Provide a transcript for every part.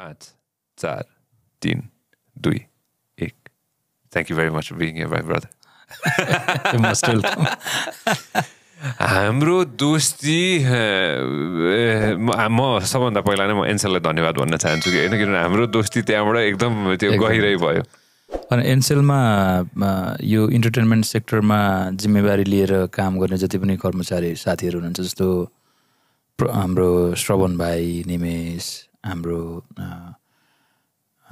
पाँच चार तिन दुई एक थ्याङ्क यू भेरी मच बिङ यर भाइ ब्रदर हाम्रो दोस्ती म सबभन्दा पहिला नै म एनसेललाई धन्यवाद भन्न चाहन्छु कि होइन किनभने हाम्रो दोस्ती त्यहाँबाट एकदम त्यो गहिरै भयो अनि एनसेलमा यो इन्टरटेनमेन्ट सेक्टरमा जिम्मेवारी लिएर काम गर्ने जति पनि कर्मचारी साथीहरू हुनुहुन्छ जस्तो हाम्रो श्रवण भाइ निमेश हाम्रो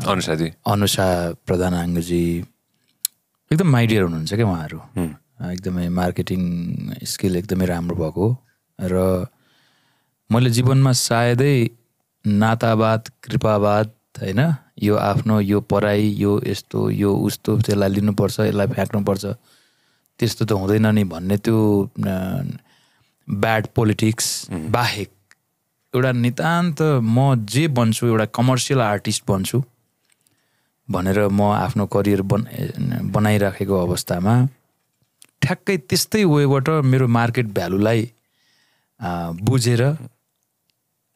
अनुषाजी अनुषा प्रधान आङ्गजी एकदम माइडियर हुनुहुन्छ क्या उहाँहरू एकदमै मार्केटिङ स्किल एकदमै राम्रो भएको र मैले जीवनमा सायदै नातावाद कृपावाद होइन यो आफ्नो यो पराई यो यस्तो यो उस्तो त्यसलाई लिनुपर्छ यसलाई फ्याँक्नुपर्छ त्यस्तो त हुँदैन नि भन्ने त्यो ब्याड पोलिटिक्स बाहेक एउटा नितान्त म जे बन्छु एउटा कमर्सियल आर्टिस्ट बन्छु भनेर म आफ्नो करियर बन बनाइराखेको अवस्थामा ठ्याक्कै त्यस्तै वेबाट मेरो मार्केट भ्यालुलाई बुझेर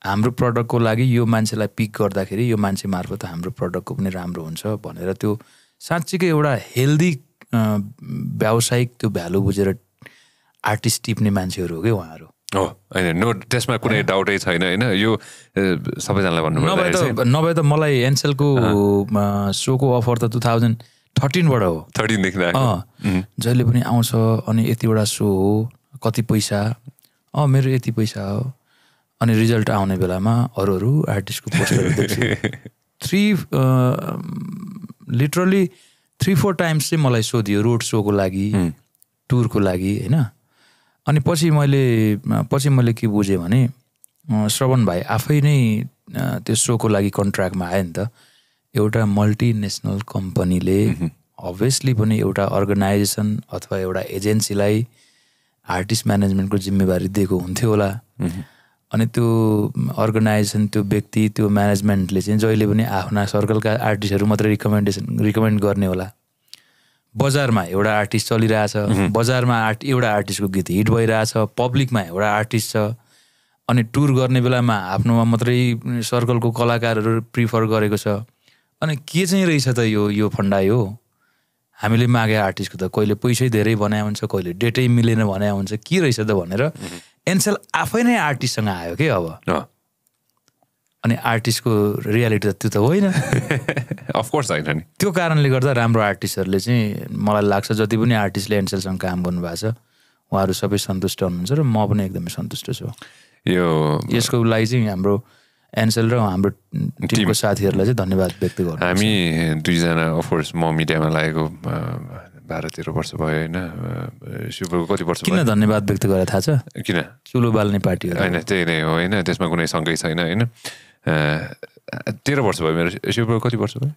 हाम्रो प्रडक्टको लागि यो मान्छेलाई पिक गर्दाखेरि यो मान्छे मार्फत हाम्रो प्रडक्टको पनि राम्रो हुन्छ भनेर त्यो साँच्चीकै एउटा हेल्दी व्यावसायिक त्यो भ्यालु बुझेर आर्टिस्ट टिप्ने मान्छेहरू हो कि उहाँहरू हो oh, होइन नो त्यसमा कुनै डाउटै छैन होइन यो सबैजनालाई भन्नु नभए त नभए त मलाई एनसेलको सोको अफर त टु थाउजन्ड थर्टिनबाट हो थर्टिनदेखि जहिले पनि आउँछ अनि यतिवटा सो हो कति पैसा अँ मेरो यति पैसा हो अनि रिजल्ट आउने बेलामा अरू अरू आर्टिस्टको three literally three four times चाहिँ मलाई सोधियो रोड सोको लागि टुरको लागि होइन अनि पछि मैले पछि मैले के बुझेँ भने श्रवण भाइ आफै नै त्यो सोको लागि कन्ट्र्याक्टमा आयो नि त एउटा मल्टिनेसनल कम्पनीले अभियसली पनि एउटा अर्गनाइजेसन अथवा एउटा एजेन्सीलाई आर्टिस्ट म्यानेजमेन्टको जिम्मेवारी दिएको हुन्थ्यो होला अनि त्यो अर्गनाइजेसन त्यो व्यक्ति त्यो म्यानेजमेन्टले चाहिँ जहिले पनि आफ्ना सर्कलका आर्टिस्टहरू मात्रै रिकमेन्डेसन रिकमेन्ड गर्ने होला बजारमा एउटा आर्टिस्ट चलिरहेछ बजारमा आर्ट एउटा आर्टिस्टको गीत हिट भइरहेछ पब्लिकमा एउटा आर्टिस्ट छ अनि टुर गर्ने बेलामा आफ्नोमा मात्रै सर्कलको कलाकारहरू प्रिफर गरेको छ अनि के चाहिँ रहेछ त यो यो फन्डा यो हामीले मागे आर्टिस्टको त कहिले पैसै धेरै बनाए हुन्छ कहिले डेटै मिलेन भने हुन्छ के रहेछ त भनेर एनसेल आफै नै आर्टिस्टसँग आयो कि अब अनि आर्टिस्टको रियालिटी त त्यो त होइन अफकोर्स होइन नि त्यो कारणले गर्दा राम्रो आर्टिस्टहरूले चाहिँ मलाई लाग्छ जति पनि आर्टिस्टले एनसेलसँग काम गर्नुभएको छ उहाँहरू सबै सन्तुष्ट हुनुहुन्छ र म पनि एकदमै सन्तुष्ट छु यो यसको लागि चाहिँ हाम्रो एनसेल र हाम्रो टिमको साथीहरूलाई चाहिँ धन्यवाद व्यक्त गर्नु हामी दुईजना अफकोर्स म मिडियामा लागेको बाह्र तेह्र वर्ष भयो होइन सुपरको कति वर्ष किन धन्यवाद व्यक्त गरेर थाहा छ किन चुलो बाल्ने पार्टी होइन त्यही नै हो होइन त्यसमा कुनै सङ्कै छैन होइन तेह्र वर्ष भयो मेरो शिवप्रभु कति वर्ष भयो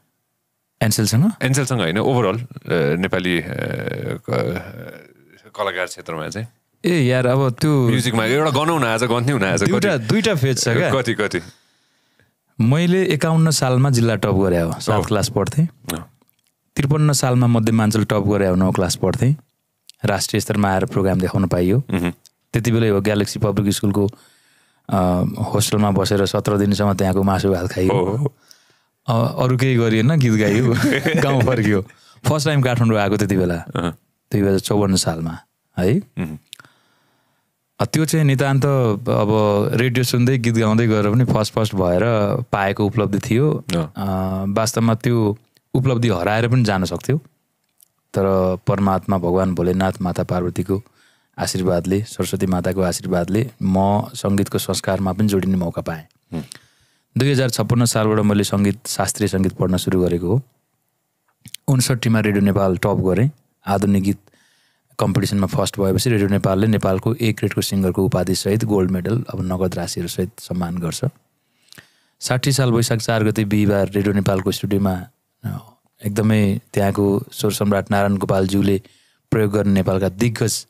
एनसेलसँग एनसेलसँग होइन ओभरअल नेपाली कलाकार क्षेत्रमा चाहिँ ए यार अब त्यो म्युजिकमा एउटा गनाउन आज गन्थ्यो हुन आज दुईटा दुईटा फेज छ क्या कति कति मैले एकाउन्न सालमा जिल्ला टप गरे हो सात क्लास पढ्थेँ त्रिपन्न सालमा मध्यमाञ्चल टप गरे हो नौ क्लास पढ्थेँ राष्ट्रिय स्तरमा आएर प्रोग्राम देखाउन पाइयो त्यति बेलै हो ग्यालेक्सी पब्लिक स्कुलको होस्टलमा बसेर सत्र दिनसम्म त्यहाँको मासु भात खाइयो अरू केही गरिएन गीत गाइयो गाउँ फर्कियो फर्स्ट टाइम काठमाडौँ आएको त्यति बेला दुई हजार चौवन्न सालमा है त्यो चाहिँ नितान्त अब रेडियो सुन्दै गीत गाउँदै गएर पनि फर्स्ट फर्स्ट भएर पाएको उपलब्धि थियो वास्तवमा त्यो उपलब्धि हराएर पनि जान सक्थ्यो तर परमात्मा भगवान् भोलेनाथ माता पार्वतीको आशीर्वादले सरस्वती माताको आशीर्वादले म सङ्गीतको संस्कारमा पनि जोडिने मौका पाएँ दुई हजार छप्पन्न सालबाट मैले सङ्गीत शास्त्रीय सङ्गीत पढ्न सुरु गरेको हो उन्सठीमा रेडियो नेपाल टप गरेँ आधुनिक गीत कम्पिटिसनमा फर्स्ट भएपछि रेडियो नेपालले नेपालको एक ग्रेडको सिङ्गरको उपाधिसहित गोल्ड मेडल अब नगद राशिहरूसहित सम्मान गर्छ साठी साल वैशाख चार गते बिहिबार रेडियो नेपालको स्टुडियोमा एकदमै त्यहाँको स्वर सम्राट नारायण गोपालज्यूले प्रयोग गर्ने नेपालका दिग्गज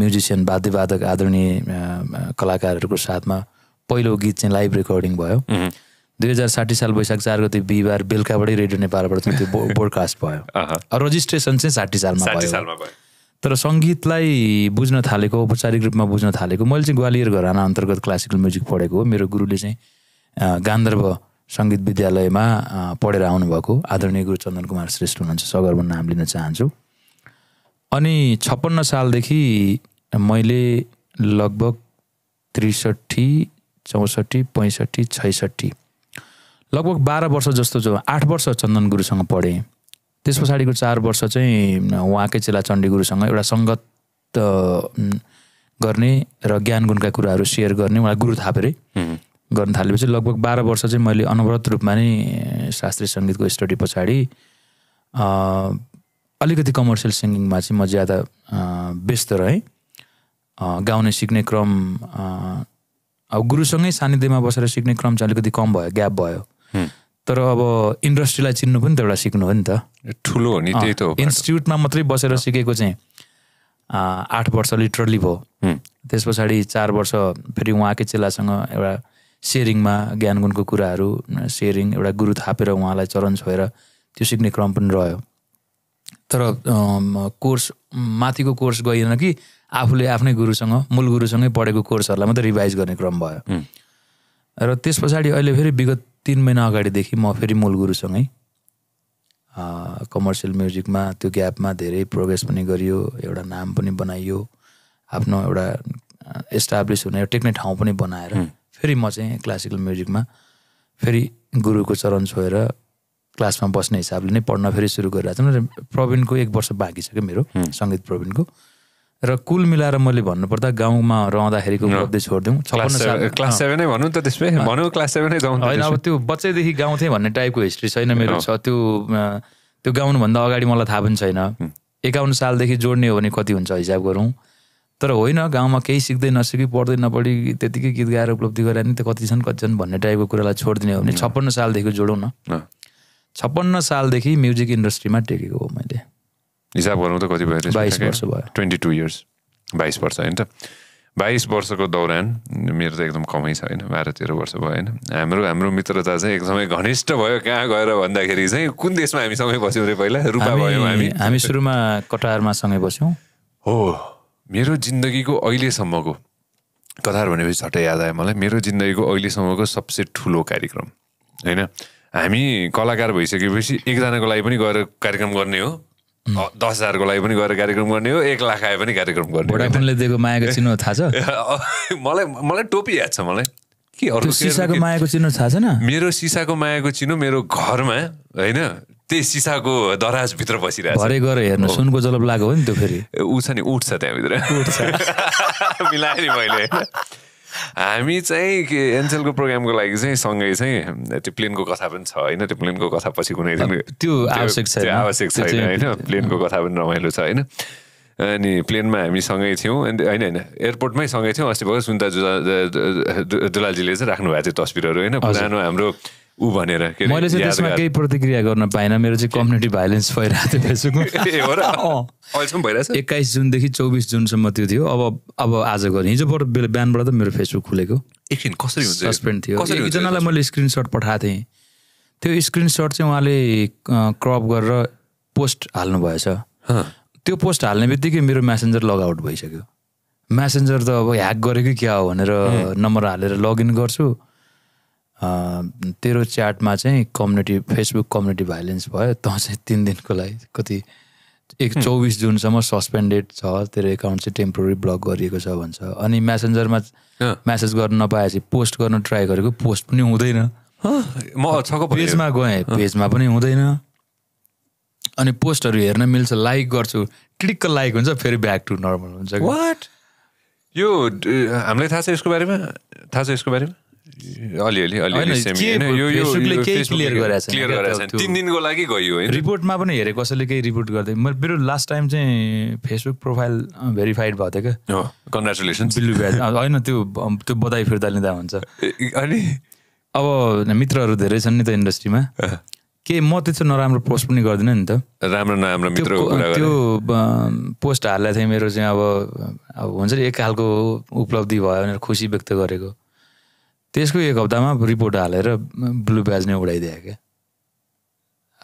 म्युजिसियन वाद्यवादक आदरणीय कलाकारहरूको साथमा पहिलो गीत चाहिँ लाइभ रेकर्डिङ भयो दुई हजार साठी साल वैशाख चार गते बिहिबार बेलुकाबाटै रेडियो नेपालबाट चाहिँ त्यो बोडकास्ट भयो रजिस्ट्रेसन चाहिँ साठी सालमा भयो तर सङ्गीतलाई बुझ्न थालेको औपचारिक रूपमा बुझ्न थालेको मैले चाहिँ ग्वालियर घराना अन्तर्गत क्लासिकल म्युजिक पढेको हो मेरो गुरुले चाहिँ गान्धर्व सङ्गीत विद्यालयमा पढेर आउनुभएको आदरणीय गुरु चन्दन कुमार श्रेष्ठ हुनुहुन्छ सगरमा नाम लिन चाहन्छु अनि छप्पन्न सालदेखि मैले लगभग त्रिसठी चौसठी पैँसठी छैसठी लगभग बाह्र वर्ष जस्तो जो आठ वर्ष चन्दन गुरुसँग पढेँ त्यस पछाडिको चार वर्ष चाहिँ उहाँकै चेला चण्डी गुरुसँग एउटा सङ्गत गर्ने र ज्ञान गुणका कुराहरू सेयर गर्ने उहाँ गुरु थापेरै गर्न थालेपछि लगभग बाह्र वर्ष चाहिँ मैले अनवरत रूपमा नै शास्त्रीय सङ्गीतको स्टडी पछाडि अलिकति कमर्सियल सिङ्गिङमा चाहिँ म ज्यादा व्यस्त रहेँ गाउने सिक्ने क्रम अब गुरुसँगै सानिध्यमा बसेर सिक्ने क्रम चाहिँ अलिकति कम भयो ग्याप भयो तर अब इन्डस्ट्रीलाई चिन्नु पनि त एउटा सिक्नु हो नि त ठुलो हो नि त्यही त इन्स्टिट्युटमा मात्रै बसेर सिकेको चाहिँ आठ वर्ष लिटरली भयो त्यस पछाडि चार वर्ष फेरि उहाँकै चेलासँग एउटा सेयरिङमा ज्ञान गुणको कुराहरू सेयरिङ एउटा गुरु थापेर उहाँलाई चरण छोएर त्यो सिक्ने क्रम पनि रह्यो तर कोर्स माथिको कोर्स गइएन कि आफूले आफ्नै गुरुसँग मूल गुरुसँगै पढेको कोर्सहरूलाई मात्रै रिभाइज गर्ने क्रम भयो र त्यस पछाडि अहिले फेरि विगत तिन महिना अगाडिदेखि म फेरि मूल गुरुसँगै कमर्सियल म्युजिकमा त्यो ग्यापमा धेरै प्रोग्रेस पनि गरियो एउटा नाम पनि बनाइयो आफ्नो एउटा इस्टाब्लिस हुने टेक्ने ठाउँ पनि बनाएर फेरि म चाहिँ क्लासिकल म्युजिकमा फेरि गुरुको चरण छोएर क्लासमा बस्ने हिसाबले नै पढ्न फेरि सुरु गरिरहेको छौँ प्रवीणको एक वर्ष बाँकी छ क्या मेरो सङ्गीत प्रवीणको र कुल मिलाएर मैले भन्नुपर्दा गाउँमा रहँदाखेरिको गर्दै छोडिदिउँ क्लास सेभेनै भनौँ त त्यसमै भनौँ क्लास सेभेनै होइन अब त्यो बच्चैदेखि गाउँथेँ भन्ने टाइपको हिस्ट्री छैन मेरो छ त्यो त्यो गाउनुभन्दा अगाडि मलाई थाहा पनि छैन एकाउन्न सालदेखि जोड्ने हो भने कति हुन्छ हिसाब गरौँ तर होइन गाउँमा केही सिक्दै नसिकी पढ्दै नपढी त्यतिकै गीत गाएर उपलब्धि गरे नि त कति छन् कति छन् भन्ने टाइपको कुरालाई छोडिदिने हो भने छप्पन्न सालदेखि जोडौँ न छप्पन्न सालदेखि म्युजिक इन्डस्ट्रीमा टेकेको हो मैले हिसाब गर्नु त कति भयो बाइस वर्ष भयो ट्वेन्टी टू इयर्स बाइस वर्ष होइन त बाइस वर्षको दौरान मेरो त एकदम कमै छ होइन बाह्र तेह्र वर्ष भयो होइन हाम्रो हाम्रो मित्रता चाहिँ एकदमै घनिष्ठ भयो कहाँ गएर भन्दाखेरि चाहिँ कुन देशमा हामी सँगै बस्यौँ रे पहिला रुपा भयो हामी हामी सुरुमा कटारमा सँगै बस्यौँ हो मेरो जिन्दगीको अहिलेसम्मको कतार भनेपछि झट्टै याद आयो मलाई मेरो जिन्दगीको अहिलेसम्मको सबसे ठुलो कार्यक्रम होइन हामी कलाकार भइसकेपछि एकजनाको लागि पनि गएर कार्यक्रम गर्ने हो दस हजारको लागि पनि गएर कार्यक्रम गर्ने हो एक लाख आए पनि कार्यक्रम गर्ने दिएको मायाको चिन्ह थाहा छ मलाई मलाई टोपी याद छ मलाई के अरू सिसाको मायाको चिन्ह थाहा छैन मेरो सिसाको मायाको चिन्ह मेरो घरमा होइन त्यही सिसाको दराजभित्र बसिरहेको भरे गएर हेर्नु सुनको जलब लाग्यो हो नि त्यो फेरि ऊ छ नि उठ्छ त्यहाँभित्र उठ्छ मिलाएँ नि मैले हामी चाहिँ के एनसेलको प्रोग्रामको लागि चाहिँ सँगै चाहिँ त्यो प्लेनको कथा पनि छ होइन त्यो प्लेनको कथा पछि कुनै दिन त्यो आवश्यक छ आवश्यक छैन होइन प्लेनको कथा पनि रमाइलो छ होइन अनि प्लेनमा हामी सँगै थियौँ अनि होइन होइन एयरपोर्टमै सँगै थियौँ अस्ति भयो सुन्ता जुला दुलालजीले चाहिँ राख्नु भएको थियो तस्बिरहरू होइन पुरानो हाम्रो ऊ भनेर मैले चाहिँ त्यसमा केही प्रतिक्रिया गर्न पाइनँ मेरो चाहिँ कम्युनिटी भाइलेन्स भइरहेको थियो फेसबुकमा एक्काइस जुनदेखि चौबिस जुनसम्म त्यो थियो अब अब आजको हिजोबाट बिहानबाट त मेरो फेसबुक खुलेको एकछिन कसरी हुन्छ सस्पेन्ड थियो एकजनालाई मैले स्क्रिनसट पठाएको थिएँ त्यो स्क्रिनसट चाहिँ उहाँले क्रप गरेर पोस्ट हाल्नु भएछ त्यो पोस्ट हाल्ने बित्तिकै मेरो म्यासेन्जर लगआउट भइसक्यो म्यासेन्जर त अब ह्याक गरेकै क्या हो भनेर नम्बर हालेर लगइन गर्छु तेरो च्याटमा चाहिँ कम्युनिटी फेसबुक कम्युनिटी भाइलेन्स भयो त चाहिँ तिन दिनको लागि कति एक चौबिस जुनसम्म सस्पेन्डेड छ तेरो एकाउन्ट चाहिँ टेम्पोरेरी ब्लक गरिएको छ भन्छ अनि म्यासेन्जरमा म्यासेज गर्न नपाएपछि पोस्ट गर्न ट्राई गरेको पोस्ट पनि हुँदैन म पेजमा गएँ पेजमा पनि हुँदैन अनि पोस्टहरू हेर्न मिल्छ लाइक गर्छु टिक्क लाइक हुन्छ फेरि ब्याक टु नर्मल हुन्छ वाट यो हामीलाई थाहा छ यसको बारेमा थाहा छ यसको बारेमा अलिअलि अलिअलि क्लियर तिन दिनको लागि गयो रिपोर्टमा पनि हेरेँ कसैले केही रिपोर्ट गर्दै मैले मेरो लास्ट टाइम चाहिँ फेसबुक प्रोफाइल भेरिफाइड भएको थियो क्या भ्याज होइन त्यो त्यो बधाई फिर्ता लिँदा हुन्छ अनि अब मित्रहरू धेरै छन् नि त इन्डस्ट्रीमा के म त्यस्तो नराम्रो पोस्ट पनि गर्दिनँ नि त राम्रो नराम्रो मित्र त्यो पोस्ट हाल्दा चाहिँ मेरो चाहिँ अब अब हुन्छ नि एक खालको उपलब्धि भयो भनेर खुसी व्यक्त गरेको त्यसको एक हप्तामा रिपोर्ट हालेर ब्लु ब्याज नै उडाइदिए क्या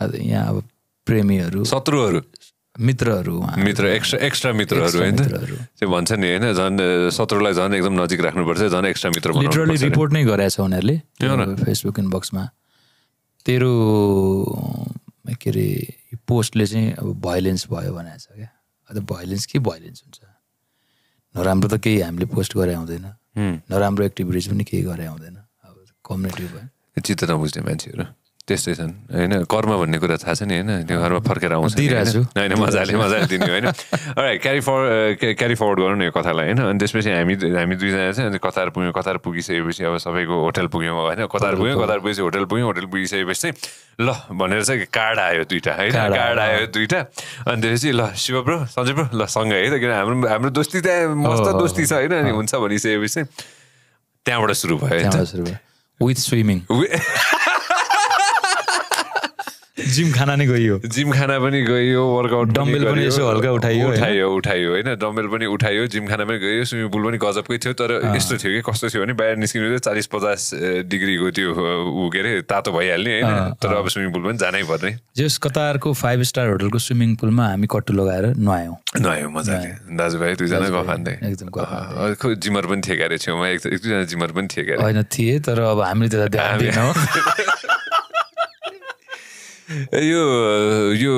अब यहाँ अब प्रेमीहरू शत्रुहरू मित्रहरू मित्र एक्स्ट्रा एक्स्ट्रा मित्रहरू होइन त्यो भन्छ नि होइन झन् शत्रुलाई झन् एकदम नजिक राख्नुपर्छ झन् एक्स्ट्रा मित्र लिटरली रिपोर्ट नै छ उनीहरूले फेसबुक इनबक्समा तेरो के अरे पोस्टले चाहिँ अब भयोलेन्स भयो भनेको छ क्या अन्त भयोलेन्स के भयोलेन्स हुन्छ नराम्रो त केही हामीले पोस्ट गरे हुँदैन नराम्रो एक्टिभिटिज पनि केही गरे आउँदैन अब कम्युनिटी भयो चित्त नबुझ्ने मान्छेहरू त्यस्तै छन् होइन कर्म भन्ने कुरा थाहा छ नि होइन त्यो घरमा फर्केर आउँछ होइन मजाले मजाले दिने होइन क्यारी फर क्यारी फरवर्ड गरौँ न यो कथालाई होइन अनि त्यसपछि हामी हामी दुईजना चाहिँ अनि कतार पुग्यौँ कतार पुगिसकेपछि अब सबैको होटल पुग्यौँ होइन कतार पुग्यौँ कतार पुगेपछि होटल पुग्यौँ होटल पुगिसकेपछि चाहिँ ल भनेर चाहिँ कार्ड आयो दुइटा होइन कार्ड आयो दुइटा अनि त्यसपछि ल शिव ब्रो सन्जय ब्रो ल सँगै है त किन हाम्रो हाम्रो दोस्ती त्यहाँ मस्त दोस्ती छ होइन अनि हुन्छ भनिसकेपछि चाहिँ त्यहाँबाट सुरु भयो विथ स्विमिङ जिम खाना नै गइयो जिम खाना पनि गइयो वर्कआउट डम्बेल पनि यसो हल्का उठाइयो उठाइयो उठाइयो होइन डम्बेल पनि उठायो जिम खाना पनि गयो स्विमिङ पुल पनि गजबकै थियो तर यस्तो थियो कि कस्तो थियो भने बाहिर निस्किनु चाहिँ चालिस पचास डिग्रीको त्यो ऊ के अरे तातो भइहाल्ने होइन तर अब स्विमिङ पुल पनि जानै पर्ने जस कतारको फाइभ स्टार होटलको स्विमिङ पुलमा हामी कट्टु लगाएर नुहायौँ नुहायौँ मजाले दाजुभाइ दुईजना गफान्दै एकदम जिमर पनि थिए क्यारे छेउमा एक दुईजना जिमर पनि थिए क्यारे होइन थिए तर अब हामीले त्यसलाई यो यो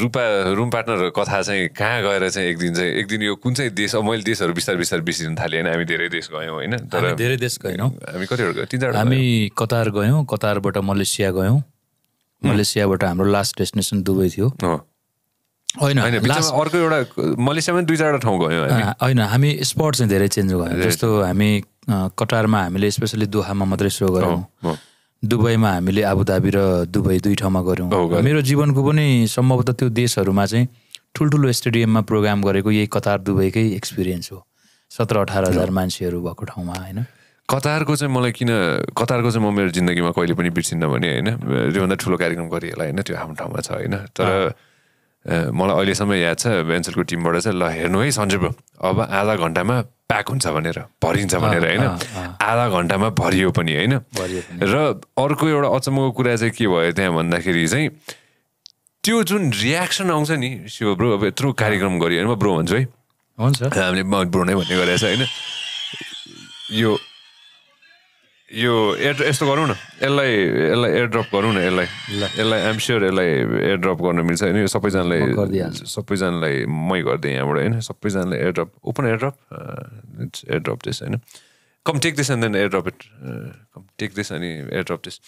रुपा रुम पार्टनरहरूको कथा चाहिँ कहाँ गएर चाहिँ एक दिन चाहिँ एक दिन यो कुन चाहिँ देश अब मैले देशहरू बिस्तार बिस्तार बिर्सिनु थालेँ होइन हामी धेरै देश गयौँ होइन तर धेरै देश गएनौँ हामी कतिवटा गयौँ तिनवटा हामी कतार गयौँ कतारबाट मलेसिया गयौँ मलेसियाबाट हाम्रो लास्ट डेस्टिनेसन दुबई थियो होइन अर्को एउटा मलेसियामा दुई चारवटा ठाउँ गयौँ होइन हामी स्पट चाहिँ धेरै चेन्ज गयौँ जस्तो हामी कतारमा हामीले स्पेसली दोहामा मात्रै सो गऱ्यौँ दुबईमा हामीले आबुधाबी र दुबई दुई ठाउँमा गऱ्यौँ मेरो जीवनको पनि सम्भवतः त्यो देशहरूमा चाहिँ ठुल्ठुलो स्टेडियममा प्रोग्राम गरेको यही कतार दुबईकै एक्सपिरियन्स हो सत्र अठार हजार मान्छेहरू भएको ठाउँमा होइन कतारको चाहिँ मलाई किन कतारको चाहिँ म मेरो जिन्दगीमा कहिले पनि बिर्सिन्न भने होइन त्योभन्दा ठुलो कार्यक्रम गरेँ होला होइन त्यो हाम्रो ठाउँमा छ होइन तर मलाई अहिलेसम्म याद छ एनसेलको टिमबाट चाहिँ ल हेर्नु है सन्जेप अब आधा घन्टामा प्याक हुन्छ भनेर भरिन्छ भनेर होइन आधा घन्टामा भरियो पनि होइन र अर्को एउटा अचम्मको कुरा चाहिँ के भयो त्यहाँ भन्दाखेरि चाहिँ त्यो जुन रियाक्सन आउँछ नि शिव ब्रो अब यत्रो कार्यक्रम गरियो होइन म ब्रो भन्छु है हुन्छ हामीले ब्रो नै भन्ने गरेको छ होइन यो यो एयर यस्तो गरौँ न यसलाई यसलाई एयरड्रप गरौँ न यसलाई यसलाई आइएम स्योर यसलाई एयरड्रप गर्न मिल्छ होइन यो सबैजनालाई सबैजनालाई मै गरिदिएँ यहाँबाट होइन सबैजनालाई airdrop open airdrop it's airdrop this होइन come take this and then airdrop it come take this अनि एयरड्रप दिस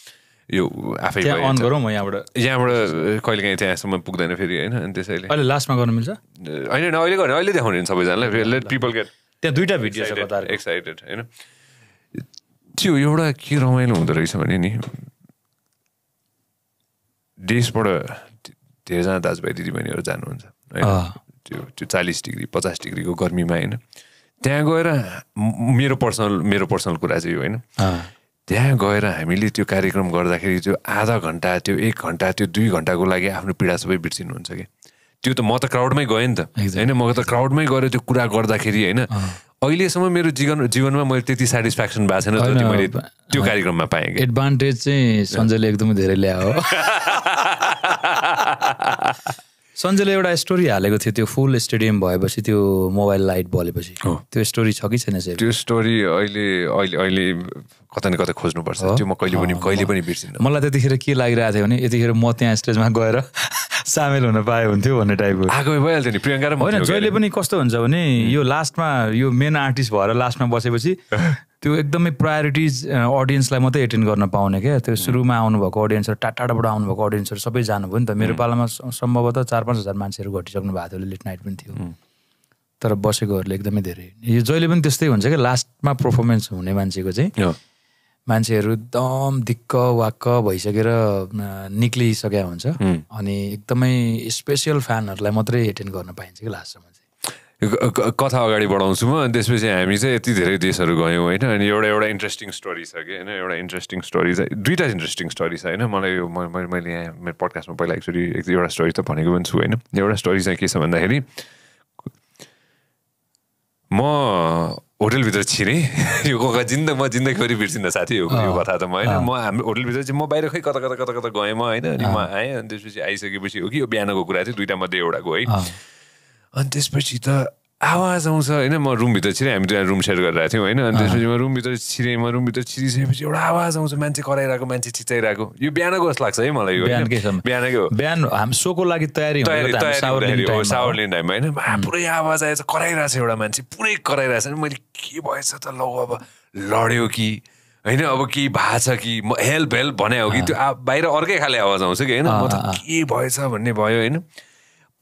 यो आफै अन गरौँ म यहाँबाट यहाँबाट कहिले काहीँ त्यहाँसम्म पुग्दैन फेरि होइन अनि त्यसैले अहिले लास्टमा गर्नु मिल्छ होइन अहिले गर्ने अहिले देखाउने सबैजनालाई लेट पिपल गेट त्यहाँ दुइटा भिडियो एक्साइटेड होइन त्यो एउटा के रमाइलो हुँदो रहेछ भने नि देशबाट धेरैजना दाजुभाइ दिदीबहिनीहरू जानुहुन्छ त्यो त्यो चालिस डिग्री पचास डिग्रीको गर्मीमा होइन त्यहाँ गएर मेरो पर्सनल मेरो पर्सनल कुरा चाहिँ होइन त्यहाँ गएर हामीले त्यो कार्यक्रम गर्दाखेरि त्यो आधा घन्टा त्यो एक घन्टा त्यो दुई घन्टाको लागि आफ्नो पीडा सबै बिर्सिनुहुन्छ कि त्यो त म त क्राउडमै गएँ नि त होइन म त क्राउडमै गएर त्यो कुरा गर्दाखेरि होइन अहिलेसम्म मेरो जीवन जीवनमा मैले त्यति सेटिस्फ्याक्सन भएको छैन जति मैले त्यो कार्यक्रममा पाएँ एडभान्टेज चाहिँ सञ्जयले एकदमै धेरै ल्यायो सञ्जयले एउटा स्टोरी हालेको थियो त्यो फुल स्टेडियम भएपछि त्यो मोबाइल लाइट बलेपछि त्यो स्टोरी छ कि छैन त्यो स्टोरी अहिले अहिले अहिले कता न कता खोज्नुपर्छ त्यो म कहिले पनि कहिले पनि बिर्सिनँ मलाई त्यतिखेर के लागिरहेको थियो भने यतिखेर म त्यहाँ स्टेजमा गएर सामेल हुन पाए हुन्थ्यो भन्ने टाइपको आगो भइहाल्थ्यो नि प्रियङ्का होइन जहिले पनि कस्तो हुन्छ भने यो लास्टमा यो मेन आर्टिस्ट भएर लास्टमा बसेपछि त्यो एकदमै प्रायोरिटिज अडियन्सलाई मात्रै एटेन्ड गर्न पाउने क्या त्यो सुरुमा आउनुभएको अडियन्सहरू टाढा टाढाबाट आउनुभएको अडियन्सहरू सबै जानुभयो नि त मेरो पालामा सम्भवतः चार पाँच हजार मान्छेहरू घटिसक्नु भएको थियो लेट नाइट पनि थियो तर बसेकोहरूले एकदमै धेरै यो जहिले पनि त्यस्तै हुन्छ क्या लास्टमा पर्फर्मेन्स हुने मान्छेको चाहिँ मान्छेहरू एकदम दिक्क वाक्क भइसकेर निक्लिसकेका हुन्छ अनि एकदमै स्पेसियल फ्यानहरूलाई मात्रै एटेन्ड गर्न पाइन्छ कि लास्टसम्म कथा अगाडि बढाउँछु म अनि त्यसपछि हामी चाहिँ यति धेरै देशहरू गयौँ होइन अनि एउटा एउटा इन्ट्रेस्टिङ स्टोरी छ कि होइन एउटा इन्ट्रेस्टिङ स्टोरी छ दुइटा इन्ट्रेस्टिङ स्टोरी छ होइन मलाई यो मैले यहाँ मेरो पडकास्टमा पहिला एकचोटि एउटा स्टोरी त भनेको पनि छु होइन एउटा स्टोरी चाहिँ के छ भन्दाखेरि म होटलभित्र छिरेँ यो कोका जिन्द म जिन्दगीभरि बिर्सिनँ साथी यो कथा त म होइन म हाम्रो होटलभित्र चाहिँ म बाहिर खै कता कता कता कता गएँ म होइन अनि म आएँ अनि त्यसपछि आइसकेपछि हो कि यो बिहानको कुरा थियो दुइटा मध्ये एउटाको है अनि त्यसपछि त आवाज आउँछ होइन म रुमभित्र छिरेँ हामी दुई रुम सेयर गरिरहेको थियौँ होइन अनि त्यसपछि म रुमभित्र छिरेँ म रुमभित्र छिरिसकेपछि एउटा आवाज आउँछ मान्छे कराइरहेको मान्छे चिचाइरहेको यो बिहानको जस्तो लाग्छ है मलाई बिहानकै हो बिहान हामी सोको लागि तयारी सावर लिने टाइममा होइन पुरै आवाज आएछ कराइरहेछ एउटा मान्छे पुरै कराइरहेछ नि मैले के भएछ त लौ अब लड्यो कि होइन अब के भएको छ कि म हेल्प हेल्प भने हो कि त्यो बाहिर अर्कै खाले आवाज आउँछ कि होइन म त के भएछ भन्ने भयो होइन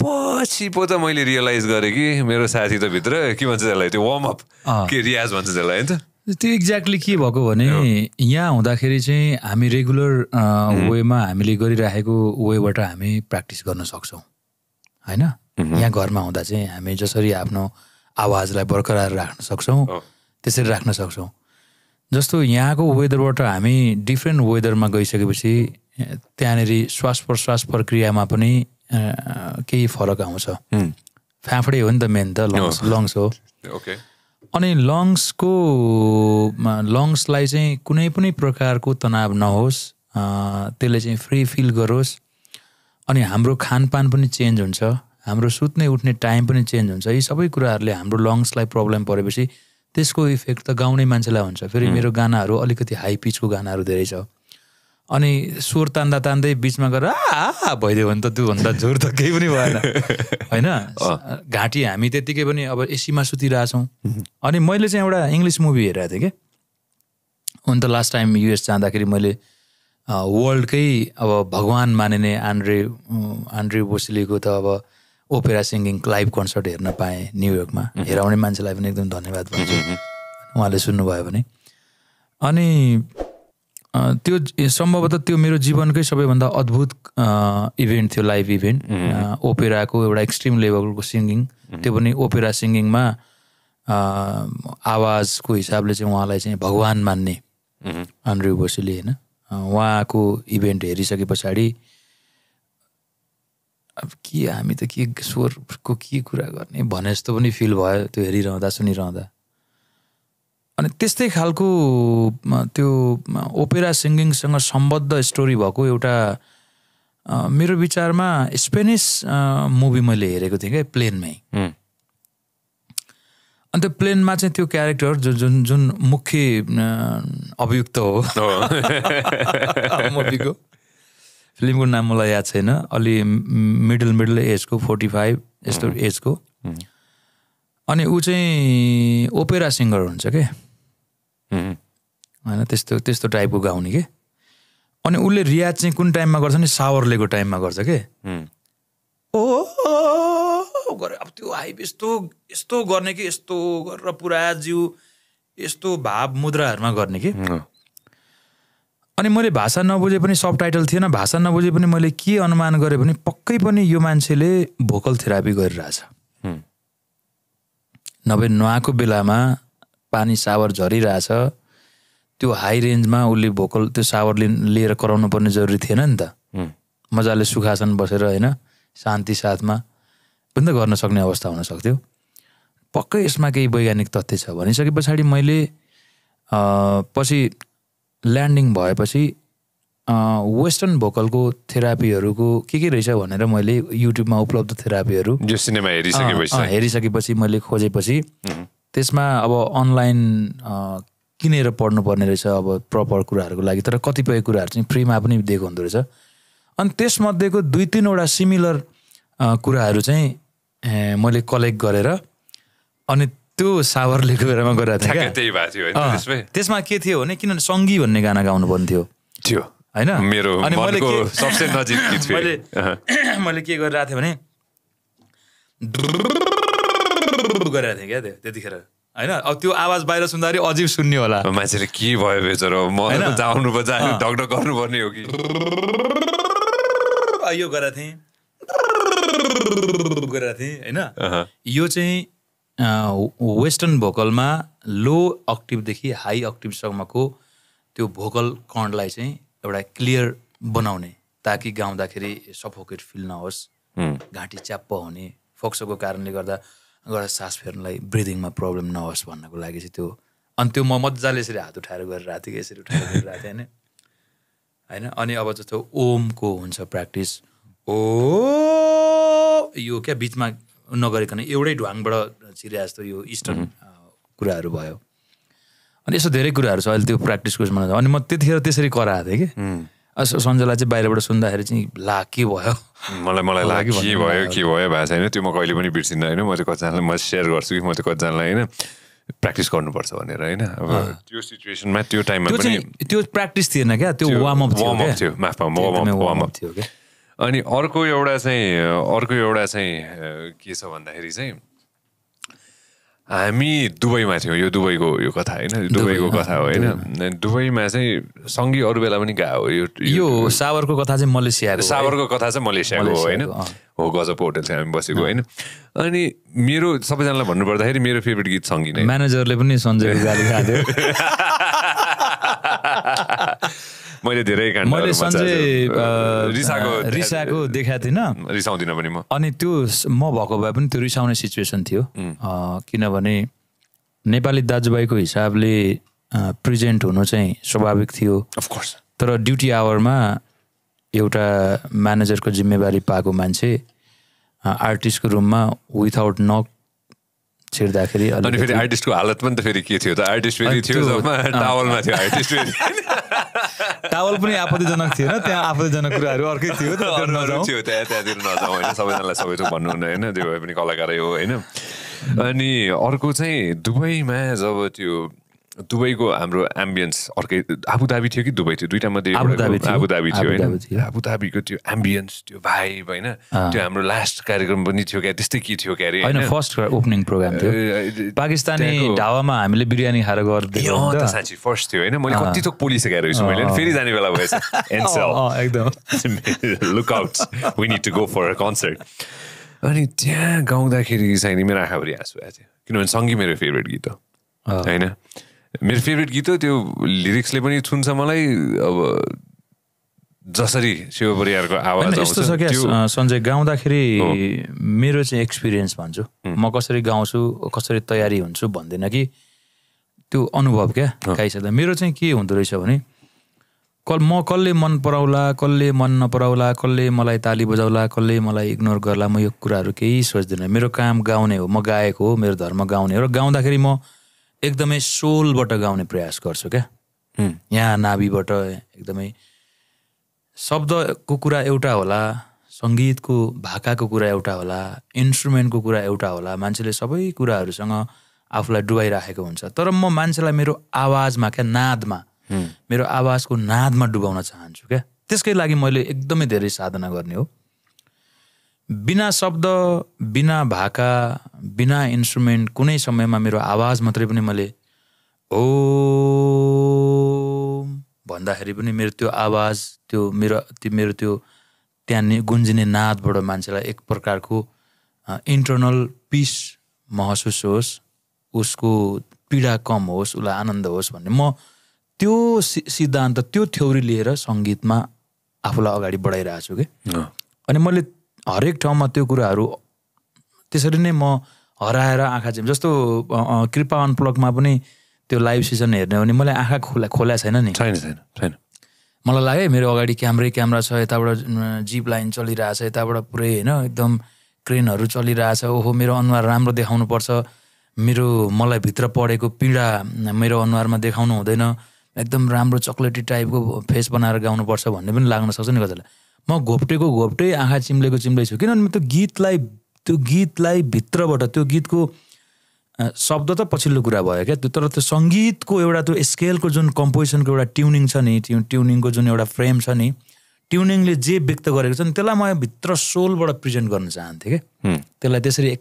पछि पो त मैले रियलाइज गरेँ कि मेरो साथी त भित्र के भन्छ त्यसलाई त्यो वार्म अप के रियाज भन्छ त्यसलाई होइन त्यो एक्ज्याक्टली के भएको भने यहाँ हुँदाखेरि चाहिँ हामी रेगुलर वेमा हामीले गरिराखेको वेबाट हामी प्र्याक्टिस गर्न सक्छौँ होइन यहाँ घरमा हुँदा चाहिँ हामी जसरी आफ्नो आवाजलाई बरकरार राख्न सक्छौँ त्यसरी राख्न सक्छौँ जस्तो यहाँको वेदरबाट हामी डिफ्रेन्ट वेदरमा गइसकेपछि त्यहाँनिर श्वास प्रश्वास प्रक्रियामा पनि केही फरक आउँछ फ्याँफडे हो नि त मेन त लङ्स लङ्स हो ओके अनि लङ्सको लङ्सलाई चाहिँ कुनै पनि प्रकारको तनाव नहोस् त्यसले चाहिँ फ्री फिल गरोस् अनि हाम्रो खानपान पनि चेन्ज हुन्छ हाम्रो सुत्ने उठ्ने टाइम पनि चेन्ज हुन्छ यी सबै कुराहरूले हाम्रो लङ्सलाई प्रब्लम परेपछि त्यसको इफेक्ट त गाउने मान्छेलाई हुन्छ फेरि मेरो गानाहरू अलिकति हाई पिचको गानाहरू धेरै छ अनि स्वर तान्दा तान्दै बिचमा गएर आ भइदियो भने त त्योभन्दा जोर त केही पनि भएन होइन घाँटी हामी त्यत्तिकै पनि अब एसीमा सुतिरहेछौँ अनि मैले चाहिँ एउटा इङ्ग्लिस मुभी हेरेको थिएँ कि हुन त लास्ट टाइम युएस जाँदाखेरि मैले वर्ल्डकै अब भगवान् मानिने आन्ड्रे आन्ड्रे बोसलेको त अब ओपेरा सिङ्गिङ लाइभ कन्सर्ट हेर्न पाएँ न्युयोर्कमा हेराउने मान्छेलाई पनि एकदम धन्यवाद भन्छु उहाँले सुन्नुभयो भने अनि त्यो सम्भवतः त्यो मेरो जीवनकै सबैभन्दा अद्भुत इभेन्ट थियो लाइभ इभेन्ट ओपेराको एउटा एक्सट्रिम लेभलको सिङ्गिङ त्यो पनि ओपेरा सिङ्गिङमा आवाजको हिसाबले चाहिँ उहाँलाई चाहिँ भगवान् मान्ने आन्द्रे बोसुले होइन उहाँको इभेन्ट हेरिसके पछाडि अब के हामी त के स्वरको के कुरा गर्ने भने जस्तो पनि फिल भयो त्यो हेरिरहँदा सुनिरहँदा अनि त्यस्तै खालको त्यो ओपेरा सिङ्गिङसँग सम्बद्ध स्टोरी भएको एउटा मेरो विचारमा स्पेनिस मुभी मैले हेरेको थिएँ क्या प्लेनमै अनि त्यो प्लेनमा चाहिँ त्यो क्यारेक्टर जुन जुन जुन मुख्य अभियुक्त हो मुभीको फिल्मको नाम मलाई याद छैन अलि मिडल मिडल एजको फोर्टी फाइभ यस्तो एजको अनि ऊ चाहिँ ओपेरा सिङ्गर हुन्छ क्या होइन त्यस्तो त्यस्तो टाइपको गाउने कि अनि उसले रियाज चाहिँ कुन टाइममा गर्छ नि सावरलेको टाइममा गर्छ कि ओ गरे अब त्यो हाइप यस्तो यस्तो गर्ने कि यस्तो गरेर पुरा जिउ यस्तो भाव मुद्राहरूमा गर्ने कि अनि मैले भाषा नबुझे पनि सब टाइटल थिएन भाषा नबुझे पनि मैले के अनुमान गरेँ भने पक्कै पनि यो मान्छेले भोकल थेरापी गरिरहेछ नभए नुहाएको बेलामा पानी सावर झरिरहेछ त्यो हाई रेन्जमा उसले भोकल त्यो सावर लिएर कराउनु पर्ने जरुरी थिएन नि त मजाले सुखासन बसेर होइन शान्ति साथमा पनि त गर्न सक्ने अवस्था हुन सक्थ्यो पक्कै यसमा केही वैज्ञानिक तथ्य छ भनिसके पछाडि मैले पछि ल्यान्डिङ भएपछि वेस्टर्न भोकलको थेरापीहरूको के के रहेछ भनेर मैले युट्युबमा उपलब्ध थेरापीहरू सिनेमा हेरिसकेपछि हेरिसकेपछि मैले खोजेपछि त्यसमा अब अनलाइन किनेर पढ्नुपर्ने रहेछ अब प्रपर कुराहरूको लागि तर कतिपय कुराहरू चाहिँ फ्रीमा पनि दिएको हुँदो रहेछ अनि त्यसमध्येको दुई तिनवटा सिमिलर कुराहरू चाहिँ मैले कलेक्ट गरेर अनि त्यो लेखेको बेलामा गरेर थिएँ त्यसमा के थियो भने किनभने सङ्गी भन्ने गाना गाउनु पर्ने थियो होइन मैले के गरिरहेको थिएँ भने गरिरहेको थिएँ क्या त्यतिखेर होइन अब त्यो आवाज बाहिर सुन्दाखेरि अझै सुन्ने होला मान्छेले के भयो बेचरो म पर्छ गर्नुपर्ने हो कि यो गरेको थिएँ गरेको थिएँ होइन यो चाहिँ वेस्टर्न भोकलमा लो अक्टिभदेखि हाई अक्टिभसम्मको त्यो भोकल कर्णलाई चाहिँ एउटा क्लियर बनाउने ताकि गाउँदाखेरि सफोकेट फिल नहोस् घाँटी च्याप्प हुने फोक्सोको कारणले गर्दा गएर सास फेर्नलाई ब्रिदिङमा प्रब्लम नहोस् भन्नको लागि चाहिँ त्यो अनि त्यो म मजाले यसरी हात उठाएर गरेर कि यसरी उठाएर आएको थिएँ होइन होइन अनि अब जस्तो ओमको हुन्छ प्र्याक्टिस ओ यो क्या बिचमा नगरिकन एउटै ढुवाङबाट छिरे जस्तो यो इस्टर्न कुराहरू भयो अनि यस्तो धेरै कुराहरू छ अहिले त्यो प्र्याक्टिसको अनि म त्यतिखेर त्यसरी कराएको थिएँ कि सञ्जयलाई चाहिँ बाहिरबाट सुन्दाखेरि चाहिँ ला के भयो मलाई मलाई लाग्यो के भयो के भयो भएको छैन त्यो म कहिले पनि बिर्सिनँ होइन म चाहिँ कतिजनालाई म सेयर गर्छु कि म चाहिँ कतिजनालाई होइन प्र्याक्टिस गर्नुपर्छ भनेर होइन अब त्यो सिचुएसनमा त्यो टाइममा पनि त्यो प्र्याक्टिस थिएन क्या त्यो वार्मअप वार्मअप थियो माफ वार्मअप थियो क्या अनि अर्को एउटा चाहिँ अर्को एउटा चाहिँ के छ भन्दाखेरि चाहिँ हामी दुबईमा थियौँ यो दुबईको यो कथा होइन दुबईको कथा हो होइन दुबईमा चाहिँ सँगै अरू बेला पनि गएको यो यो सावरको कथा चाहिँ मलेसियाको सावरको कथा चाहिँ मलेसियाको हो होइन हो गजब होटेल चाहिँ हामी बसेको होइन अनि मेरो सबैजनालाई भन्नुपर्दाखेरि मेरो फेभरेट गीत नै म्यानेजरले पनि सञ्जय गाली मैले धेरै मैले रिसाको रिसाएको देखाएको थिइनँ रिसाउँदिनँ पनि म अनि त्यो म भएको भए पनि त्यो रिसाउने सिचुएसन थियो किनभने नेपाली दाजुभाइको हिसाबले प्रेजेन्ट हुनु चाहिँ स्वाभाविक थियो अफकोर्स तर ड्युटी आवरमा एउटा म्यानेजरको जिम्मेवारी पाएको मान्छे आर्टिस्टको रुममा विथआउट नक छिर्दाखेरि अनि फेरि आर्टिस्टको हालत पनि त फेरि के थियो त आर्टिस्ट फेरि थियो टावलमा थियो आर्टिस्ट टावल पनि आपत्तिजनक थिएन त्यहाँ आपत्तिजनक कुराहरू अर्कै थियो थियो त्यहाँ त्यहाँतिर नजाउँ होइन सबैजनालाई सबै थोक भन्नुहुन्न होइन त्यो भए पनि कलाकारै हो होइन अनि अर्को चाहिँ दुबईमा जब त्यो दुबईको हाम्रो एम्बियन्स अर्कै आबुधाबी थियो कि दुबई थियो दुइटा मध्ये आबुधाबी थियो होइन आबुधाबीको त्यो एम्बियन्स त्यो भाइब होइन त्यो हाम्रो लास्ट कार्यक्रम पनि थियो क्या त्यस्तै के थियो अरे होइन फर्स्ट ओपनिङ प्रोग्राम थियो पाकिस्तानी ढावामा हामीले बिरयानी खाएर गरिदियो साँच्ची फर्स्ट थियो होइन मैले कति थोक पोलिसकेको रहेछु मैले फेरि जाने बेला भएछ एकदम we to go for concert अनि त्यहाँ गाउँदाखेरि चाहिँ नि मेरो आँखाभरि आँसु आएको थियो किनभने सङ्गी मेरो फेभरेट गीत हो होइन मेरो फेभरेट गीत हो त्यो लिरिक्सले पनि छुन्छ मलाई अब जसरी शिव परिवारको आवाज यस्तो छ क्या सञ्जय गाउँदाखेरि मेरो चाहिँ एक्सपिरियन्स भन्छु म कसरी गाउँछु कसरी तयारी हुन्छु भन्दैन कि त्यो अनुभव क्या गाइसक्दा मेरो चाहिँ के हुँदो रहेछ भने कल म कसले मन पराउला कसले मन नपराउला कसले मलाई ताली बजाउला कसले मलाई इग्नोर गर्ला म यो कुराहरू केही सोच्दिनँ मेरो काम गाउने हो म गाएको हो मेरो धर्म गाउने हो र गाउँदाखेरि म एकदमै सोलबाट गाउने प्रयास गर्छु क्या यहाँ नाभिबाट एकदमै शब्दको कुरा एउटा होला सङ्गीतको भाकाको कुरा एउटा होला इन्स्ट्रुमेन्टको कुरा एउटा होला मान्छेले सबै कुराहरूसँग आफूलाई डुबाइराखेको हुन्छ तर म मान्छेलाई मेरो आवाजमा क्या नादमा मेरो आवाजको नादमा डुबाउन चाहन्छु क्या त्यसकै लागि मैले एकदमै धेरै साधना गर्ने हो बिना शब्द बिना भाका बिना इन्स्ट्रुमेन्ट कुनै समयमा मेरो आवाज मात्रै पनि मैले ओ भन्दाखेरि पनि मेरो त्यो आवाज त्यो मेरो त्यो मेरो त्यो त्यहाँ गुन्जिने नादबाट मान्छेलाई एक प्रकारको इन्टर्नल पिस महसुस होस् उसको पीडा कम होस् उसलाई आनन्द होस् भन्ने म त्यो सिद्धान्त त्यो थ्योरी लिएर सङ्गीतमा आफूलाई अगाडि बढाइरहेको छु कि अनि मैले हरेक ठाउँमा त्यो कुराहरू त्यसरी नै म हराएर आँखा चाहिँ जस्तो कृपा अनप्लगमा पनि त्यो लाइभ सिजन हेर्ने हो भने मलाई आँखा खोला खोला छैन नि छैन छैन छैन मलाई लाग्यो मेरो अगाडि क्यामरै क्यामरा छ यताबाट जिप लाइन चलिरहेछ यताबाट पुरै होइन एकदम क्रेनहरू चलिरहेछ ओहो मेरो अनुहार राम्रो देखाउनुपर्छ मेरो मलाई भित्र पढेको पीडा मेरो अनुहारमा देखाउनु हुँदैन एकदम राम्रो चक्लेटी टाइपको फेस बनाएर गाउनुपर्छ भन्ने पनि लाग्न सक्छ नि कसैलाई म घोप्टेको घोप्टै आँखा चिम्लेको चिम्लै छु किनभने त्यो गीतलाई त्यो गीतलाई भित्रबाट त्यो गीतको शब्द त पछिल्लो कुरा भयो क्या त्यो तर त्यो सङ्गीतको एउटा त्यो स्केलको जुन कम्पोजिसनको एउटा ट्युनिङ छ नि ट्यु ट्युनिङको जुन एउटा फ्रेम छ नि ट्युनिङले जे व्यक्त गरेको छ नि त्यसलाई म भित्र सोलबाट प्रेजेन्ट गर्न चाहन्थेँ क्या त्यसलाई त्यसरी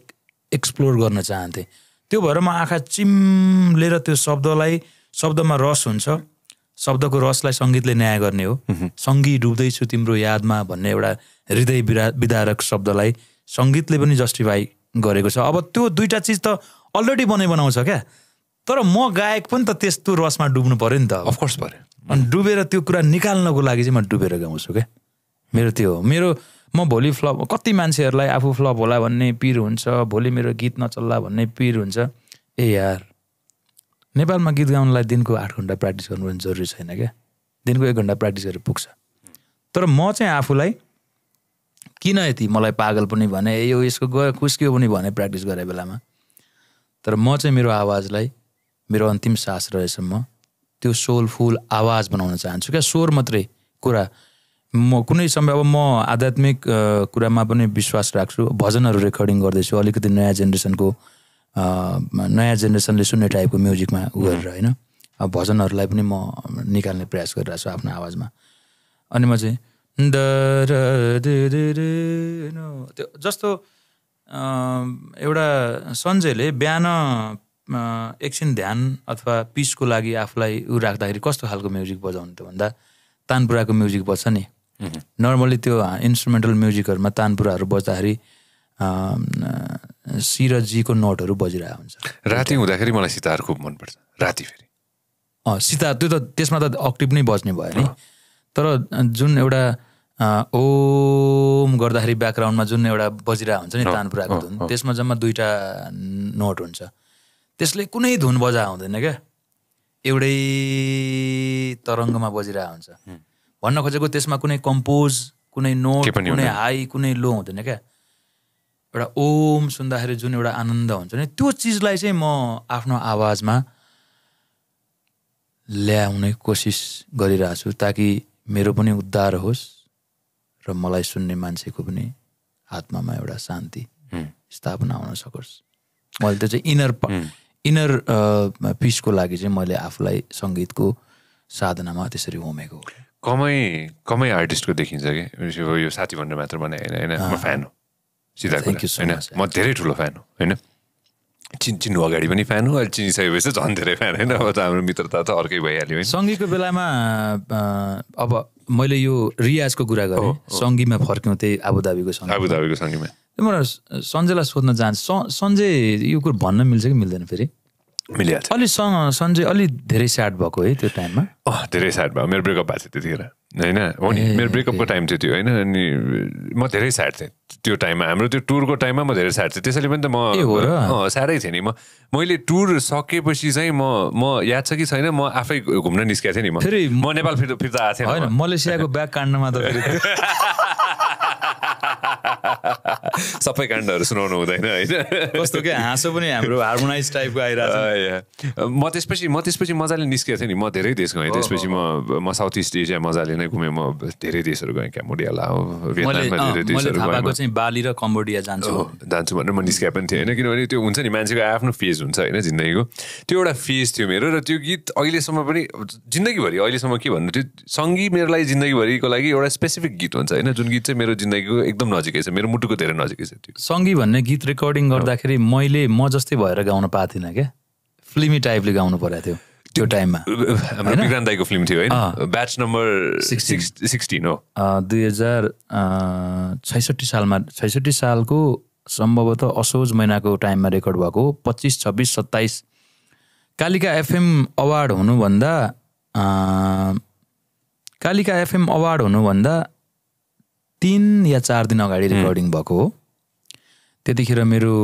एक्सप्लोर गर्न चाहन्थेँ त्यो भएर म आँखा चिम्लेर त्यो शब्दलाई शब्दमा रस हुन्छ शब्दको रसलाई सङ्गीतले न्याय गर्ने हो सङ्गीत डुब्दैछु तिम्रो यादमा भन्ने एउटा हृदय विदारक शब्दलाई सङ्गीतले पनि जस्टिफाई गरेको छ अब त्यो दुइटा चिज त अलरेडी बनाइ बनाउँछ क्या तर म गायक पनि त त्यस्तो रसमा डुब्नु पऱ्यो नि त अफकोर्स पऱ्यो अनि डुबेर त्यो कुरा निकाल्नको लागि चाहिँ म डुबेर गाउँछु क्या मेरो त्यो हो मेरो म भोलि फ्लप कति मान्छेहरूलाई आफू फ्लप होला भन्ने पिर हुन्छ भोलि मेरो गीत नचल्ला भन्ने पिर हुन्छ ए यार नेपालमा गीत गाउनलाई दिनको आठ घन्टा प्र्याक्टिस गर्नु पनि जरुरी छैन क्या दिनको एक घन्टा प्र्याक्टिस गरेर पुग्छ तर म चाहिँ आफूलाई किन यति मलाई पागल पनि भने यो यसको गयो कुस्क्यो पनि भने प्र्याक्टिस गरे बेलामा तर म चाहिँ मेरो आवाजलाई मेरो अन्तिम सास रहेसम्म त्यो सोलफुल आवाज बनाउन चाहन्छु क्या स्वर मात्रै कुरा म कुनै समय अब म आध्यात्मिक कुरामा पनि विश्वास राख्छु भजनहरू रेकर्डिङ गर्दैछु अलिकति नयाँ जेनेरेसनको नयाँ जेनेरेसनले सुन्ने टाइपको म्युजिकमा उ गरेर होइन अब भजनहरूलाई पनि म निकाल्ने प्रयास गरिरहेको छु आफ्नो आवाजमा अनि म चाहिँ त्यो जस्तो एउटा सञ्जयले बिहान एकछिन ध्यान अथवा पिसको लागि आफूलाई ऊ राख्दाखेरि कस्तो खालको म्युजिक बजाउनु त भन्दा तानपुराको म्युजिक बज्छ नि नर्मली त्यो इन्स्ट्रुमेन्टल म्युजिकहरूमा तानपुराहरू बज्दाखेरि सिरजीको नोटहरू बजिरहेको हुन्छ राति हुँदाखेरि मलाई सितार खुब मनपर्छ राति फेरि अँ सितार त्यो त त्यसमा त अक्टिभ नै बज्ने भयो नि तर जुन एउटा ओम गर्दाखेरि ब्याकग्राउन्डमा जुन एउटा बजिरहेको हुन्छ नि तानपुराको धुन त्यसमा जम्मा दुईवटा नोट हुन्छ त्यसले कुनै धुन बजा हुँदैन क्या एउटै तरङ्गमा बजिरहेको हुन्छ भन्न खोजेको त्यसमा कुनै कम्पोज कुनै नोट कुनै हाई कुनै लो हुँदैन क्या एउटा ओम सुन्दाखेरि जुन एउटा आनन्द हुन्छ नि त्यो चिजलाई चाहिँ म आफ्नो आवाजमा ल्याउने कोसिस गरिरहेको छु ताकि मेरो पनि उद्धार होस् र मलाई सुन्ने मान्छेको पनि आत्मामा एउटा शान्ति स्थापना हुन सकोस् मैले त्यो चाहिँ इनर इनर पिसको लागि चाहिँ मैले आफूलाई सङ्गीतको साधनामा त्यसरी होमेको कमै कमै आर्टिस्टको देखिन्छ कि यो साथी मात्र भने होइन म फ्यान हो सिद्धार्थ होइन म धेरै ठुलो फ्यान हो होइन चिन चिन्नु अगाडि पनि फ्यान हो अहिले चिनिसकेपछि झन् धेरै फ्यान होइन अब त हाम्रो मित्रता त अर्कै भइहाल्यो सङ्गीतको बेलामा अब मैले यो रियाजको कुरा oh, गरेँ सङ्गीमा फर्क्यौँ त्यही आबुधाबीको सङ्गीत आबुधाबीको सङ्गीमा म सञ्जयलाई सोध्न चाहन्छु सञ्जय यो कुरो भन्न मिल्छ कि मिल्दैन फेरि मिलिहाल्छ अलि सञ्जय अलि धेरै स्याड भएको है त्यो टाइममा धेरै स्याड भयो मेरो ब्रेकअप भएको थियो त्यतिखेर होइन हो नि मेरो ब्रेकअपको टाइम थियो त्यो होइन अनि म धेरै स्याड थिएँ त्यो टाइममा हाम्रो त्यो टुरको टाइममा म धेरै स्याड थिएँ त्यसैले पनि त म साह्रै थिएँ नि म मैले टुर सकेपछि चाहिँ म म याद छ कि छैन म आफै घुम्न निस्केको थिएँ नि म फेरि म नेपाल फिर्ता फिर्ता आएको थिएँ होइन मलेसियाको ब्याग काण्डमा त सबै काण्डहरू सुनाउनु हुँदैन होइन कस्तो के हाँसो पनि हाम्रो हार्मोनाइज टाइपको आइरहेको म त्यसपछि म त्यसपछि मजाले निस्केको थिएँ नि म धेरै देश गएँ त्यसपछि म म साउथ इस्ट एसिया मजाले नै घुमेँ म धेरै देशहरू गएँ क्याम्बोडिया लाओ बाली र कम्बोडिया जान्छु जान्छु भनेर म निस्केको पनि थिएँ होइन किनभने त्यो हुन्छ नि मान्छेको आफ्नो फेज हुन्छ होइन जिन्दगीको त्यो एउटा फेज थियो मेरो र त्यो गीत अहिलेसम्म पनि जिन्दगीभरि अहिलेसम्म के भन्नु त्यो सङ्गीत मेरो लागि जिन्दगीभरिको लागि एउटा स्पेसिफिक गीत हुन्छ होइन जुन गीत चाहिँ मेरो जिन्दगीको एकदम नजिक नजिकै छ मेरो मुटुको धेरै नजिकै छ त्यो सङ्गी भन्ने गीत रेकर्डिङ गर्दाखेरि मैले म जस्तै भएर गाउन पाएको थिइनँ क्या फिल्मी टाइपले गाउनु परेको थियो त्यो टाइममा हाम्रो विक्रान्त दाईको फिल्म थियो ब्याच नम्बर सिक्सटिन हो दुई हजार छैसठी सालमा छैसठी सालको सम्भवतः असोज महिनाको टाइममा रेकर्ड भएको पच्चिस छब्बिस सत्ताइस कालिका एफएम अवार्ड हुनुभन्दा कालिका एफएम अवार्ड हुनुभन्दा तिन या चार दिन अगाडि रेकर्डिङ भएको हो त्यतिखेर मेरो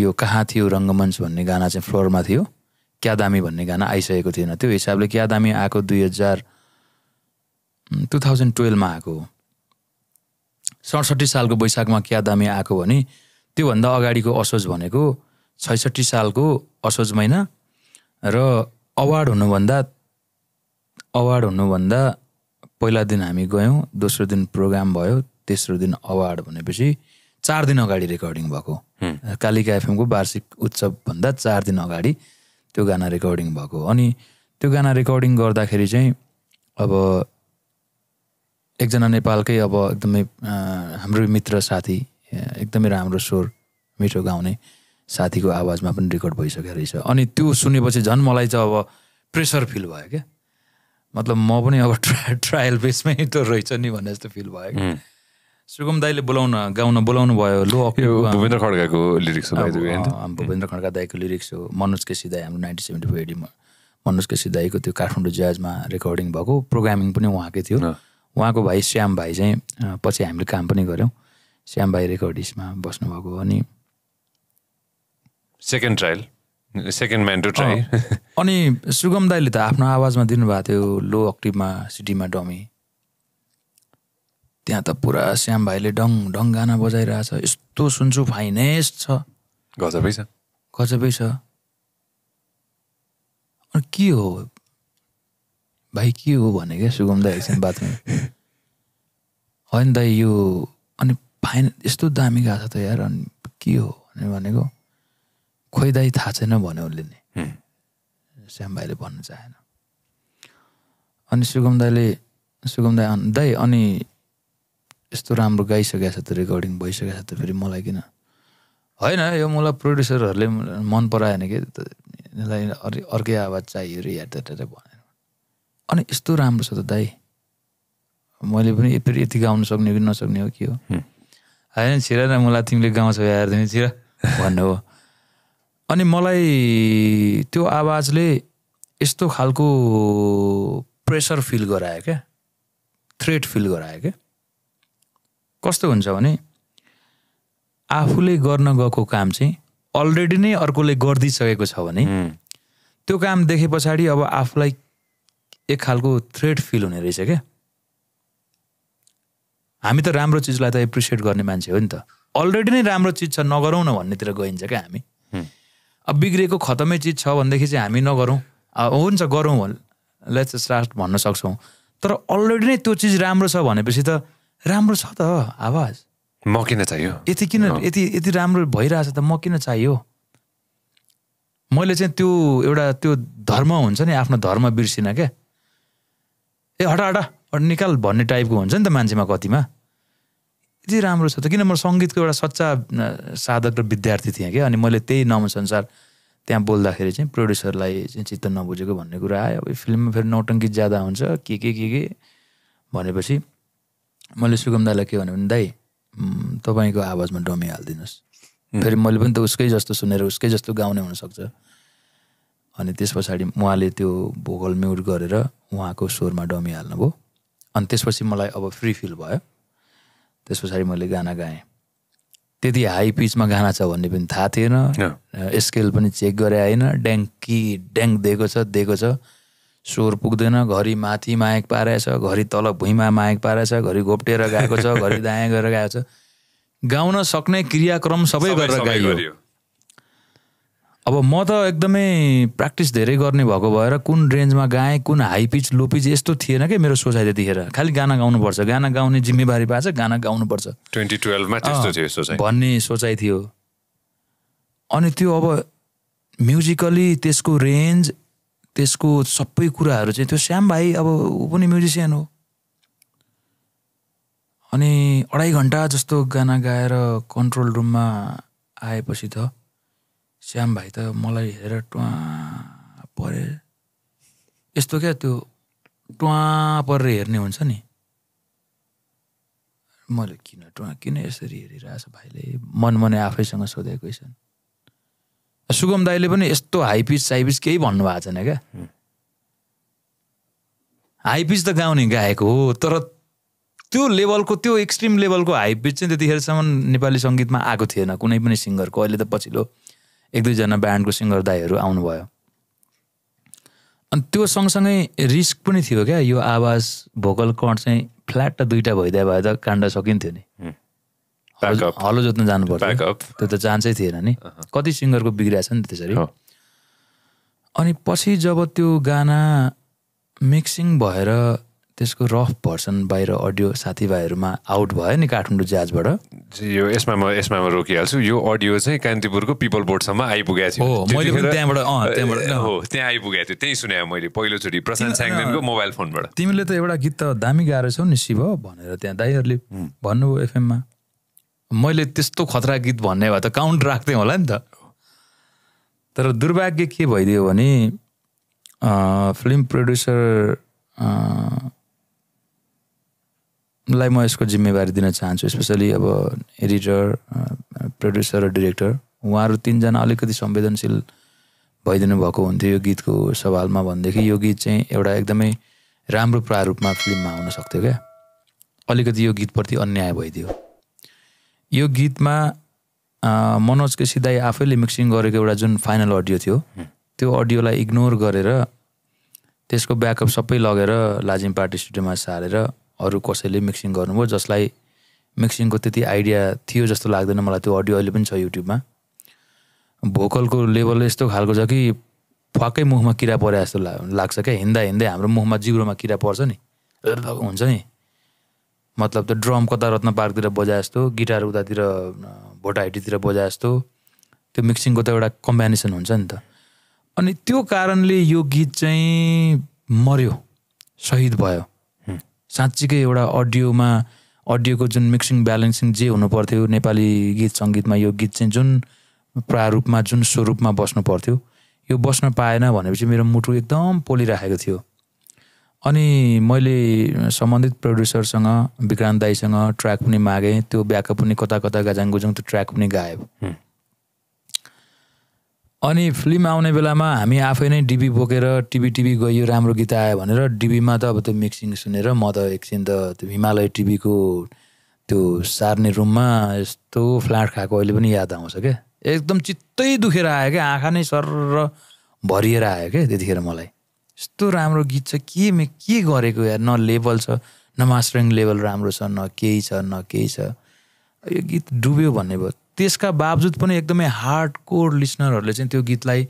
यो कहाँ थियो रङ्गमञ्च भन्ने गाना चाहिँ फ्लोरमा थियो क्या दामी भन्ने गाना आइसकेको थिएन त्यो हिसाबले क्या दामी आएको दुई हजार टु थाउजन्ड टुवेल्भमा आएको हो सडसठी सालको वैशाखमा क्या दामी आएको भने त्योभन्दा अगाडिको असोज भनेको छैसठी सालको असोज महिना र अवार्ड हुनुभन्दा अवार्ड हुनुभन्दा पहिला दिन हामी गयौँ दोस्रो दिन प्रोग्राम भयो तेस्रो दिन अवार्ड भनेपछि चार दिन अगाडि रेकर्डिङ भएको कालिका एफएमको वार्षिक उत्सवभन्दा चार दिन अगाडि त्यो गाना रेकर्डिङ भएको अनि त्यो गाना रेकर्डिङ गर्दाखेरि चाहिँ अब एकजना नेपालकै अब एकदमै हाम्रो मित्र साथी एकदमै राम्रो स्वर मिठो गाउने साथीको आवाजमा पनि रेकर्ड भइसकेको रहेछ अनि त्यो सुनेपछि झन् मलाई चाहिँ अब प्रेसर फिल भयो क्या मतलब म पनि अब ट्रा ट्रायल बेसमै त रहेछ नि भन्ने जस्तो फिल भयो सुगम दाईले बोलाउन गाउन बोलाउनु भयो लो भूपेन्द्र खड्काको लिरिक्स भूपेन्द्र खड्का दाईको लिरिक्स हो मनोज केसी दाई हाम्रो नाइन्टिन सेभेन्टी फोर एडीमा मनोज केसी दाईको त्यो काठमाडौँ ज्याजमा रेकर्डिङ भएको प्रोग्रामिङ पनि उहाँकै थियो उहाँको भाइ श्याम भाइ चाहिँ पछि हामीले काम पनि गऱ्यौँ श्याम भाइ रेकर्डिसमा बस्नुभएको अनि सेकेन्ड ट्रायल सेकेन्ड म्यान्डो ट्राई अनि सुगम दाईले त आफ्नो आवाजमा दिनुभएको थियो लो अक्टिभमा सिटीमा डमी त्यहाँ त पुरा श्याम भाइले डङ डङ गाना बजाइरहेछ यस्तो सुन्छु फाइनेस्ट छ गजबै छ गजबै छ अनि के हो भाइ के हो भने क्या सुगम दाई एकछिन बादमा होइन दाई यो अनि फाइन यस्तो दामी गएको छ त यार अनि के हो भनेको खोइ दाइ थाहा छैन भन्यो उसले नि श्याम भाइले भन्नु चाहेन अनि सुगम दाईले सुगम दाई दाई अनि यस्तो राम्रो गाइसकेको छ त रेकर्डिङ भइसकेको छ त फेरि मलाई किन होइन यो मलाई प्रड्युसरहरूले मन पराएन कि यसलाई अरे अर्कै आवाज चाहियो अरे हेर्दा भनेर अनि यस्तो राम्रो छ त दाई मैले पनि फेरि यति गाउनु सक्ने हो कि नसक्ने हो के हो होइन छिरा न मलाई तिमीले गाउँछौ यार तिमी छिरा भन्नु अनि मलाई त्यो आवाजले यस्तो खालको प्रेसर फिल गरायो क्या थ्रेट फिल गरायो क्या कस्तो हुन्छ भने आफूले गर्न गएको काम चाहिँ अलरेडी नै अर्कोले गरिदिइसकेको छ भने त्यो काम देखे पछाडि अब आफूलाई एक खालको थ्रेट फिल हुने रहेछ क्या हामी त राम्रो चिजलाई त एप्रिसिएट गर्ने मान्छे हो नि त अलरेडी नै राम्रो चिज छ नगरौँ न भन्नेतिर गइन्छ क्या हामी अब बिग्रेको खतमै चिज छ भनेदेखि चाहिँ हामी नगरौँ हुन्छ गरौँ लेट्स स्टार्ट भन्न सक्छौँ तर अलरेडी नै त्यो चिज राम्रो छ भनेपछि त राम्रो छ त आवाज म किन चाहियो यति किन यति यति राम्रो भइरहेछ त म किन चाहियो मैले चाहिँ त्यो एउटा त्यो धर्म हुन्छ नि आफ्नो धर्म बिर्सिनँ क्या ए हटा हटा निकाल भन्ने टाइपको हुन्छ नि त मान्छेमा कतिमा यति राम्रो छ त किन म सङ्गीतको एउटा सच्चा साधक र विद्यार्थी थिएँ क्या अनि मैले त्यही नमस अनुसार त्यहाँ बोल्दाखेरि चाहिँ प्रड्युसरलाई चाहिँ चित्त नबुझेको भन्ने कुरा आयो अब फिल्ममा फेरि नौटङ्की ज्यादा हुन्छ के के के के भनेपछि मैले दाईलाई के भने दाइ तपाईँको आवाजमा डमी हालिदिनुहोस् फेरि मैले पनि त उसकै जस्तो सुनेर उसकै जस्तो गाउने हुनसक्छ अनि त्यस पछाडि उहाँले त्यो भोकल म्युट गरेर उहाँको स्वरमा डमी हाल्नुभयो अनि त्यसपछि मलाई अब फ्री फिल भयो त्यस पछाडि मैले गाना गाएँ त्यति हाई पिचमा गाना छ भन्ने पनि थाहा थिएन स्केल पनि चेक गरे होइन ड्याङ्की ड्याङ्क दिएको छ दिएको छ स्वर पुग्दैन घरि माथि मायक पारेछ घरि तल भुइँमा माग पारेछ घरि घोप्टेर गएको छ घरि दायाँ गएर गएको छ गाउन सक्ने क्रियाक्रम सबै गरेर गाइयो अब म त एकदमै प्र्याक्टिस धेरै गर्ने भएको भएर कुन रेन्जमा गाएँ कुन हाई पिच लो पिच यस्तो थिएन कि मेरो सोचाइ त्यतिखेर खालि गाना गाउनुपर्छ गाना गाउने जिम्मेवारी पाएको छ गाना गाउनुपर्छ ट्वेन्टी टुवेल्भमा त्यस्तो थियो सोचाइ भन्ने सोचाइ थियो अनि त्यो अब म्युजिकली त्यसको रेन्ज त्यसको सबै कुराहरू चाहिँ त्यो श्याम भाइ अब ऊ पनि म्युजिसियन हो अनि अढाई घन्टा जस्तो गाना गाएर कन्ट्रोल रुममा आएपछि त श्याम भाइ त मलाई हेरेर ट्वा परे यस्तो क्या त्यो ट्वा परेर हेर्ने हुन्छ नि मैले किन ट्वा किन यसरी हेरिरहेछ भाइले मन मनमनै आफैसँग सोधेकै छन् सुगम दाईले पनि यस्तो हाई पिच साइपिच केही भन्नुभएको छैन क्या हाई पिच त गाउने गाएको हो तर त्यो लेभलको त्यो एक्सट्रिम लेभलको हाई पिच चाहिँ त्यतिखेरसम्म नेपाली सङ्गीतमा आएको थिएन कुनै पनि सिङ्गरको अहिले त पछिल्लो एक दुईजना ब्यान्डको सिङ्गर दाईहरू आउनुभयो अनि त्यो सँगसँगै रिस्क पनि थियो क्या यो आवाज भोकल कर्ड चाहिँ फ्ल्याट दुइटा भइदिया भए त काण्ड सकिन्थ्यो नि हलो जोत्न जानु पर्थ्यो त्यो त चान्सै थिएन नि कति सिङ्गरको बिग्रिया छ नि त्यसरी अनि पछि जब त्यो गाना मिक्सिङ भएर त्यसको रफ भर्सन बाहिर अडियो साथीभाइहरूमा आउट भयो नि काठमाडौँ ज्याजबाट यो यसमा म यसमा म रोकिहाल्छु यो अडियो चाहिँ कान्तिपुरको पिपल बोर्डसम्म आइपुगेको थियो मैले त्यहाँबाट हो त्यहाँ आइपुगेको थियो त्यही सुने मैले पहिलोचोटि प्रशान्त स्याङदेनको मोबाइल फोनबाट तिमीले त एउटा गीत त दामी गाह्रो छौ नि शिव भनेर त्यहाँ दाईहरूले भन्नुभयो एफएममा मैले त्यस्तो खतरा गीत भन्ने भए त काउन्ट राख्थेँ होला नि त तर दुर्भाग्य के भइदियो भने फिल्म प्रड्युसर लाई म यसको जिम्मेवारी दिन चाहन्छु स्पेसली अब एडिटर प्रड्युसर र डिरेक्टर उहाँहरू तिनजना अलिकति संवेदनशील भइदिनु भएको हुन्थ्यो यो गीतको सवालमा भनेदेखि यो गीत चाहिँ एउटा एकदमै राम्रो प्रारूपमा फिल्ममा आउन सक्थ्यो क्या अलिकति यो गीतप्रति अन्याय भइदियो यो गीतमा मनोज के दाई आफैले मिक्सिङ गरेको एउटा जुन फाइनल अडियो थियो त्यो अडियोलाई इग्नोर गरेर त्यसको ब्याकअप सबै लगेर लाजिम पार्टी स्टुडियोमा सारेर अरू कसैले मिक्सिङ गर्नुभयो जसलाई मिक्सिङको त्यति आइडिया थियो जस्तो लाग्दैन मलाई त्यो अडियो अहिले पनि छ युट्युबमा भोकलको लेभल यस्तो खालको छ कि फ्वाक्कै मुखमा किरा परे जस्तो लाग्छ क्या हिँड्दा हिँड्दै हाम्रो मुखमा जिब्रोमा किरा पर्छ नि हुन्छ नि मतलब त्यो ड्रम कता रत्न पार्कतिर बजाए जस्तो गिटार उतातिर भोटाहाइटीतिर बजाए जस्तो त्यो मिक्सिङको त एउटा कम्बिनेसन हुन्छ नि त अनि त्यो कारणले यो गीत चाहिँ मर्यो सहिद भयो साँच्चीकै एउटा अडियोमा अडियोको जुन मिक्सिङ ब्यालेन्सिङ जे हुनु पर्थ्यो नेपाली गीत सङ्गीतमा यो गीत चाहिँ जुन प्रारूपमा जुन स्वरूपमा बस्नु पर्थ्यो यो बस्न पाएन भनेपछि मेरो मुटु एकदम पोलिराखेको थियो अनि मैले सम्बन्धित प्रड्युसरसँग विक्रान्त दाईसँग ट्र्याक पनि मागेँ त्यो ब्याकअप पनि कता कता गाजाङ गुजाङ त्यो ट्र्याक पनि गायो अनि फिल्म आउने बेलामा हामी आफै नै डिबी बोकेर टिभी टिभी गइयो राम्रो गीत आयो भनेर डिबीमा त अब त्यो मिक्सिङ सुनेर म त एकछिन त त्यो हिमालय टिभीको त्यो सार्ने रुममा यस्तो फ्ल्याट खाएको अहिले पनि याद आउँछ क्या एकदम चित्तै दुखेर आयो क्या आँखा नै सर र भरिएर आयो क्या त्यतिखेर मलाई यस्तो राम्रो गीत छ के मे के गरेको या न लेभल छ न मास्टरिङ लेभल राम्रो छ न केही छ न केही छ यो गीत डुब्यो भन्ने भयो त्यसका बावजुद पनि एकदमै हार्ड कोर लिसनरहरूले चाहिँ त्यो गीतलाई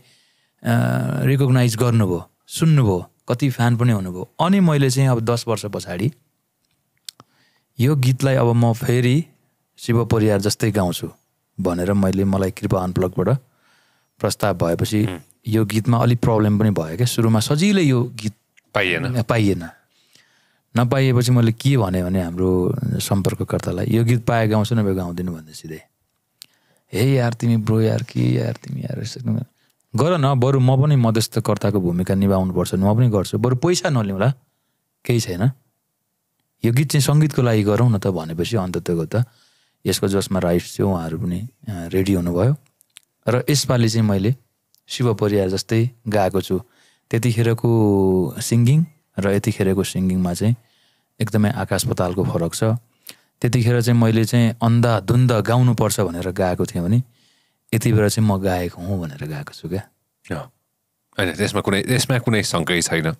रिकग्नाइज गर्नुभयो सुन्नुभयो कति फ्यान पनि हुनुभयो अनि मैले चाहिँ अब दस वर्ष पछाडि यो गीतलाई अब म फेरि शिव परिवार जस्तै गाउँछु भनेर मैले मलाई कृपा अनप्लगबाट प्रस्ताव भएपछि यो गीतमा अलिक प्रब्लम पनि भयो क्या सुरुमा सजिलै यो गीत पाइएन पाइएन नपाइएपछि मैले के भने हाम्रो सम्पर्ककर्तालाई यो गीत पाए गाउँछु नभए गाउँदिनु भन्दै सिधै हे यार तिमी ब्रो यार कि यार तिमी यार गर न बरु म पनि मध्यस्थकर्ताको भूमिका निभाउनुपर्छ म पनि गर्छु बरु पैसा नलिउँला केही छैन यो गीत चाहिँ सङ्गीतको लागि गरौँ न त भनेपछि अन्ततको त यसको जसमा राइट्स थियो उहाँहरू पनि रेडी हुनुभयो र यसपालि चाहिँ मैले शिव परियार जस्तै गाएको छु त्यतिखेरको सिङ्गिङ र यतिखेरको सिङ्गिङमा चाहिँ एकदमै आकाश पतालको फरक छ त्यतिखेर चाहिँ मैले चाहिँ अन्धाधुन्ध गाउनुपर्छ भनेर गाएको थिएँ भने यति बेला चाहिँ म गाएको हुँ भनेर गाएको छु क्या होइन त्यसमा कुनै त्यसमा कुनै शङ्कै छैन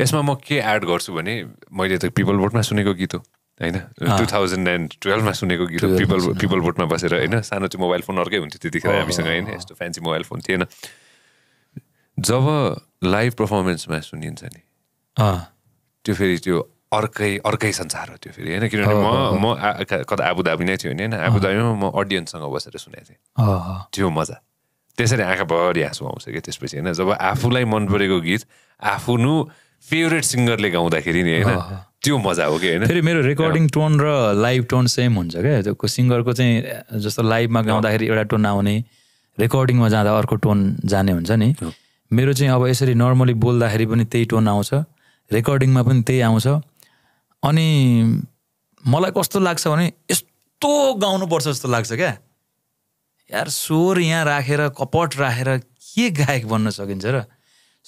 यसमा म के एड गर्छु भने मैले त पिपल बोटमा सुनेको गीत हो होइन टु थाउजन्ड एन्ड टुवेल्भमा सुनेको गीत हो पिपल पिपल बोटमा बसेर होइन सानो चाहिँ मोबाइल फोन अर्कै हुन्थ्यो त्यतिखेर हामीसँग होइन यस्तो फ्यान्सी मोबाइल फोन थिएन जब लाइभ पर्फर्मेन्समा सुनिन्छ नि त्यो फेरि त्यो अर्कै अर्कै संसार हो त्यो फेरि होइन किनभने म म कता आबुधाबी नै थियो होइन होइन आबुधाबीमा म अडियन्ससँग बसेर सुनेको थिएँ त्यो मजा त्यसरी आँखाभरि हाँसो आउँछ क्या त्यसपछि होइन जब आफूलाई मन परेको गीत आफ्नो फेभरेट सिङ्गरले गाउँदाखेरि नि होइन त्यो मजा हो कि होइन फेरि मेरो रेकर्डिङ टोन र लाइभ टोन सेम हुन्छ क्या सिङ्गरको चाहिँ जस्तो लाइभमा गाउँदाखेरि एउटा टोन आउने रेकर्डिङमा जाँदा अर्को टोन जाने हुन्छ नि मेरो चाहिँ अब यसरी नर्मली बोल्दाखेरि पनि त्यही टोन आउँछ रेकर्डिङमा पनि त्यही आउँछ अनि मलाई कस्तो लाग्छ भने यस्तो गाउनुपर्छ जस्तो लाग्छ क्या यार स्वर यहाँ राखेर रा, कपट राखेर रा, के गायक बन्न सकिन्छ र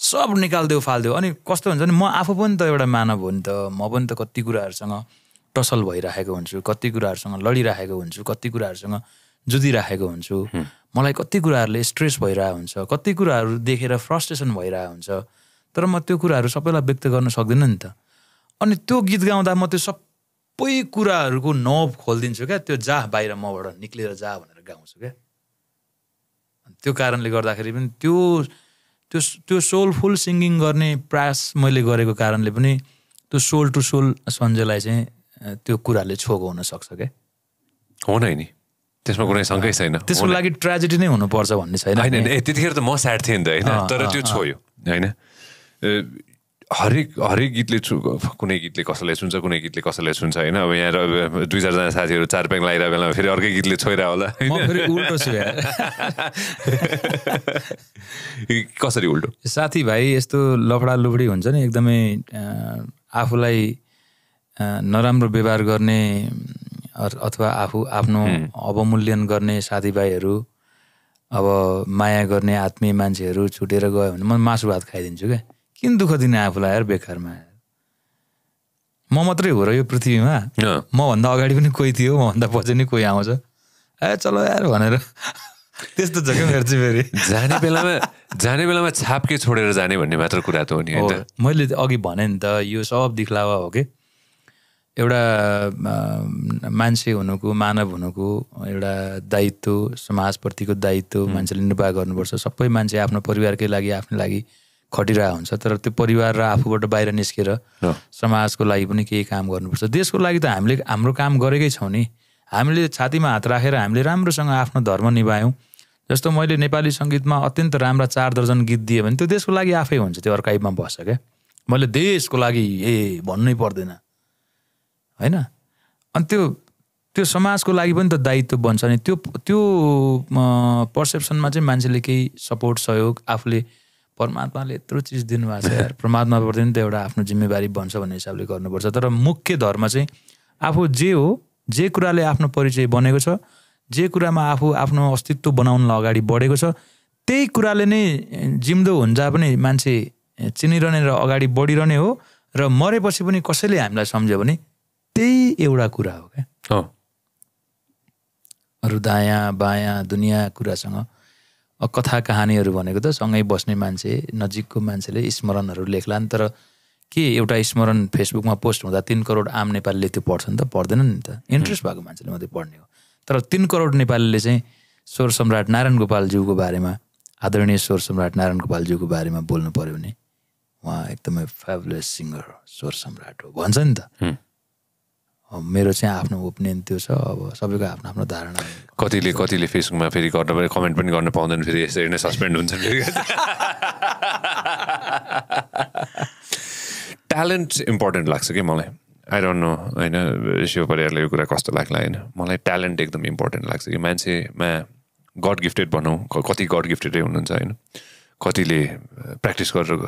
सब निकालिदेऊ फालिदेऊ अनि कस्तो हुन्छ भने म आफू पनि त एउटा मानव हो नि त म पनि त कति कुराहरूसँग टसल भइराखेको हुन्छु कति कुराहरूसँग लडिराखेको हुन्छु कति कुराहरूसँग जुधिराखेको हुन्छु मलाई कति कुराहरूले स्ट्रेस भइरहेको हुन्छ कति कुराहरू देखेर फ्रस्ट्रेसन भइरहेको हुन्छ तर म त्यो कुराहरू सबैलाई व्यक्त गर्न सक्दिनँ नि त अनि त्यो गीत गाउँदा म त्यो सबै कुराहरूको नब खोलिदिन्छु क्या त्यो जा बाहिर मबाट निक्लेर जा भनेर गाउँछु क्या त्यो कारणले गर्दाखेरि पनि त्यो त्यो त्यो सोलफुल सिङ्गिङ गर्ने प्रयास मैले गरेको कारणले पनि त्यो सोल टु सोल सञ्जयलाई चाहिँ त्यो कुराले छोएको हुनसक्छ क्या हो नै नि त्यसमा कुनै सङ्कै छैन त्यसको लागि ट्रेजेडी नै हुनुपर्छ भन्ने छैन होइन त्यतिखेर त म स्याड थिएँ नि त होइन तर त्यो छोयो होइन हरेक हरेक गीतले छु कुनै गीतले कसैलाई सुन्छ कुनै गीतले कसैलाई सुन्छ होइन अब यहाँ दुई चारजना साथीहरू चार प्याङ लगाइरहेको बेलामा फेरि अर्कै गीतले छोइरह होला कसरी उल्टो साथीभाइ यस्तो लफडा लुफडी हुन्छ नि एकदमै आफूलाई नराम्रो व्यवहार गर्ने अथवा आफू आफ्नो अवमूल्यन गर्ने साथीभाइहरू अब माया गर्ने आत्मीय मान्छेहरू छुटेर गयो भने म मासु भात खाइदिन्छु क्या किन दुःख दिने आफूलाई यार बेकारमा म मात्रै हो र यो पृथ्वीमा मभन्दा अगाडि पनि कोही थियो मभन्दा पछि नि कोही आउँछ ए चलो यार भनेर त्यस्तो छ क्या मेरो चाहिँ फेरि जाने बेलामा जाने बेलामा छापके छोडेर जाने भन्ने मात्र कुरा त हो नि मैले अघि भने नि त यो सब दिखलावा हो कि एउटा मान्छे हुनुको मानव हुनुको एउटा दायित्व समाजप्रतिको दायित्व मान्छेले निर्वाह गर्नुपर्छ सबै मान्छे आफ्नो परिवारकै लागि आफ्नो लागि खटिरहेको हुन्छ तर त्यो परिवार र आफूबाट बाहिर निस्केर समाजको लागि पनि केही काम गर्नुपर्छ देशको लागि त हामीले हाम्रो काम गरेकै छौँ नि हामीले छातीमा हात राखेर हामीले राम्रोसँग आफ्नो धर्म निभायौँ जस्तो मैले नेपाली सङ्गीतमा अत्यन्त राम्रा चार दर्जन गीत दिएँ भने त्यो देशको लागि आफै हुन्छ त्यो अर्काइबमा बस्छ क्या मैले देशको लागि ए भन्नै पर्दैन होइन अनि त्यो त्यो समाजको लागि पनि त दायित्व बन्छ नि त्यो त्यो पर्सेप्सनमा चाहिँ मान्छेले केही सपोर्ट सहयोग आफूले परमात्माले यत्रो चिज दिनुभएको छ परमात्मा प्रति पनि त एउटा आफ्नो जिम्मेवारी बन्छ भन्ने हिसाबले गर्नुपर्छ तर मुख्य धर्म चाहिँ आफू जे हो जे कुराले आफ्नो परिचय बनेको छ जे कुरामा आफू आफ्नो अस्तित्व बनाउनलाई अगाडि बढेको छ त्यही कुराले नै जिम्दो हुन्छ पनि मान्छे चिनिरहने र अगाडि बढिरहने हो र मरेपछि पनि कसैले हामीलाई सम्झ्यो भने त्यही एउटा कुरा हो क्या अरू दायाँ बायाँ दुनियाँ कुरासँग कथा कहानीहरू भनेको त सँगै बस्ने मान्छे नजिकको मान्छेले स्मरणहरू लेख्लान् तर के एउटा स्मरण फेसबुकमा पोस्ट हुँदा तिन करोड आम नेपालीले त्यो पढ्छ नि त पढ्दैन नि त इन्ट्रेस्ट भएको मान्छेले मात्रै पढ्ने हो तर तिन करोड नेपालीले चाहिँ स्वर सम्राट नारायण गोपालज्यूको बारेमा आदरणीय स्वर सम्राट नारायण गोपालज्यूको बारेमा बोल्नु पऱ्यो भने उहाँ एकदमै फेभलेस सिङ्गर स्वर सम्राट हो भन्छ नि त मेरो चाहिँ आफ्नो ओपिनियन त्यो छ अब सबैको आफ्नो आफ्नो धारणा कतिले कतिले फेसबुकमा फेरि गर्न पनि कमेन्ट पनि गर्न पाउँदैन फेरि यसरी नै सस्पेन्ड हुन्छ ट्यालेन्ट इम्पोर्टेन्ट लाग्छ कि मलाई आई डोन्ट नो होइन शिव परिवारले यो कुरा कस्तो लाग्ला होइन मलाई ट्यालेन्ट एकदम इम्पोर्टेन्ट लाग्छ कि मान्छेमा गड गिफ्टेड भनौँ कति गड गिफ्टेडै हुनुहुन्छ होइन कतिले प्र्याक्टिस गरेर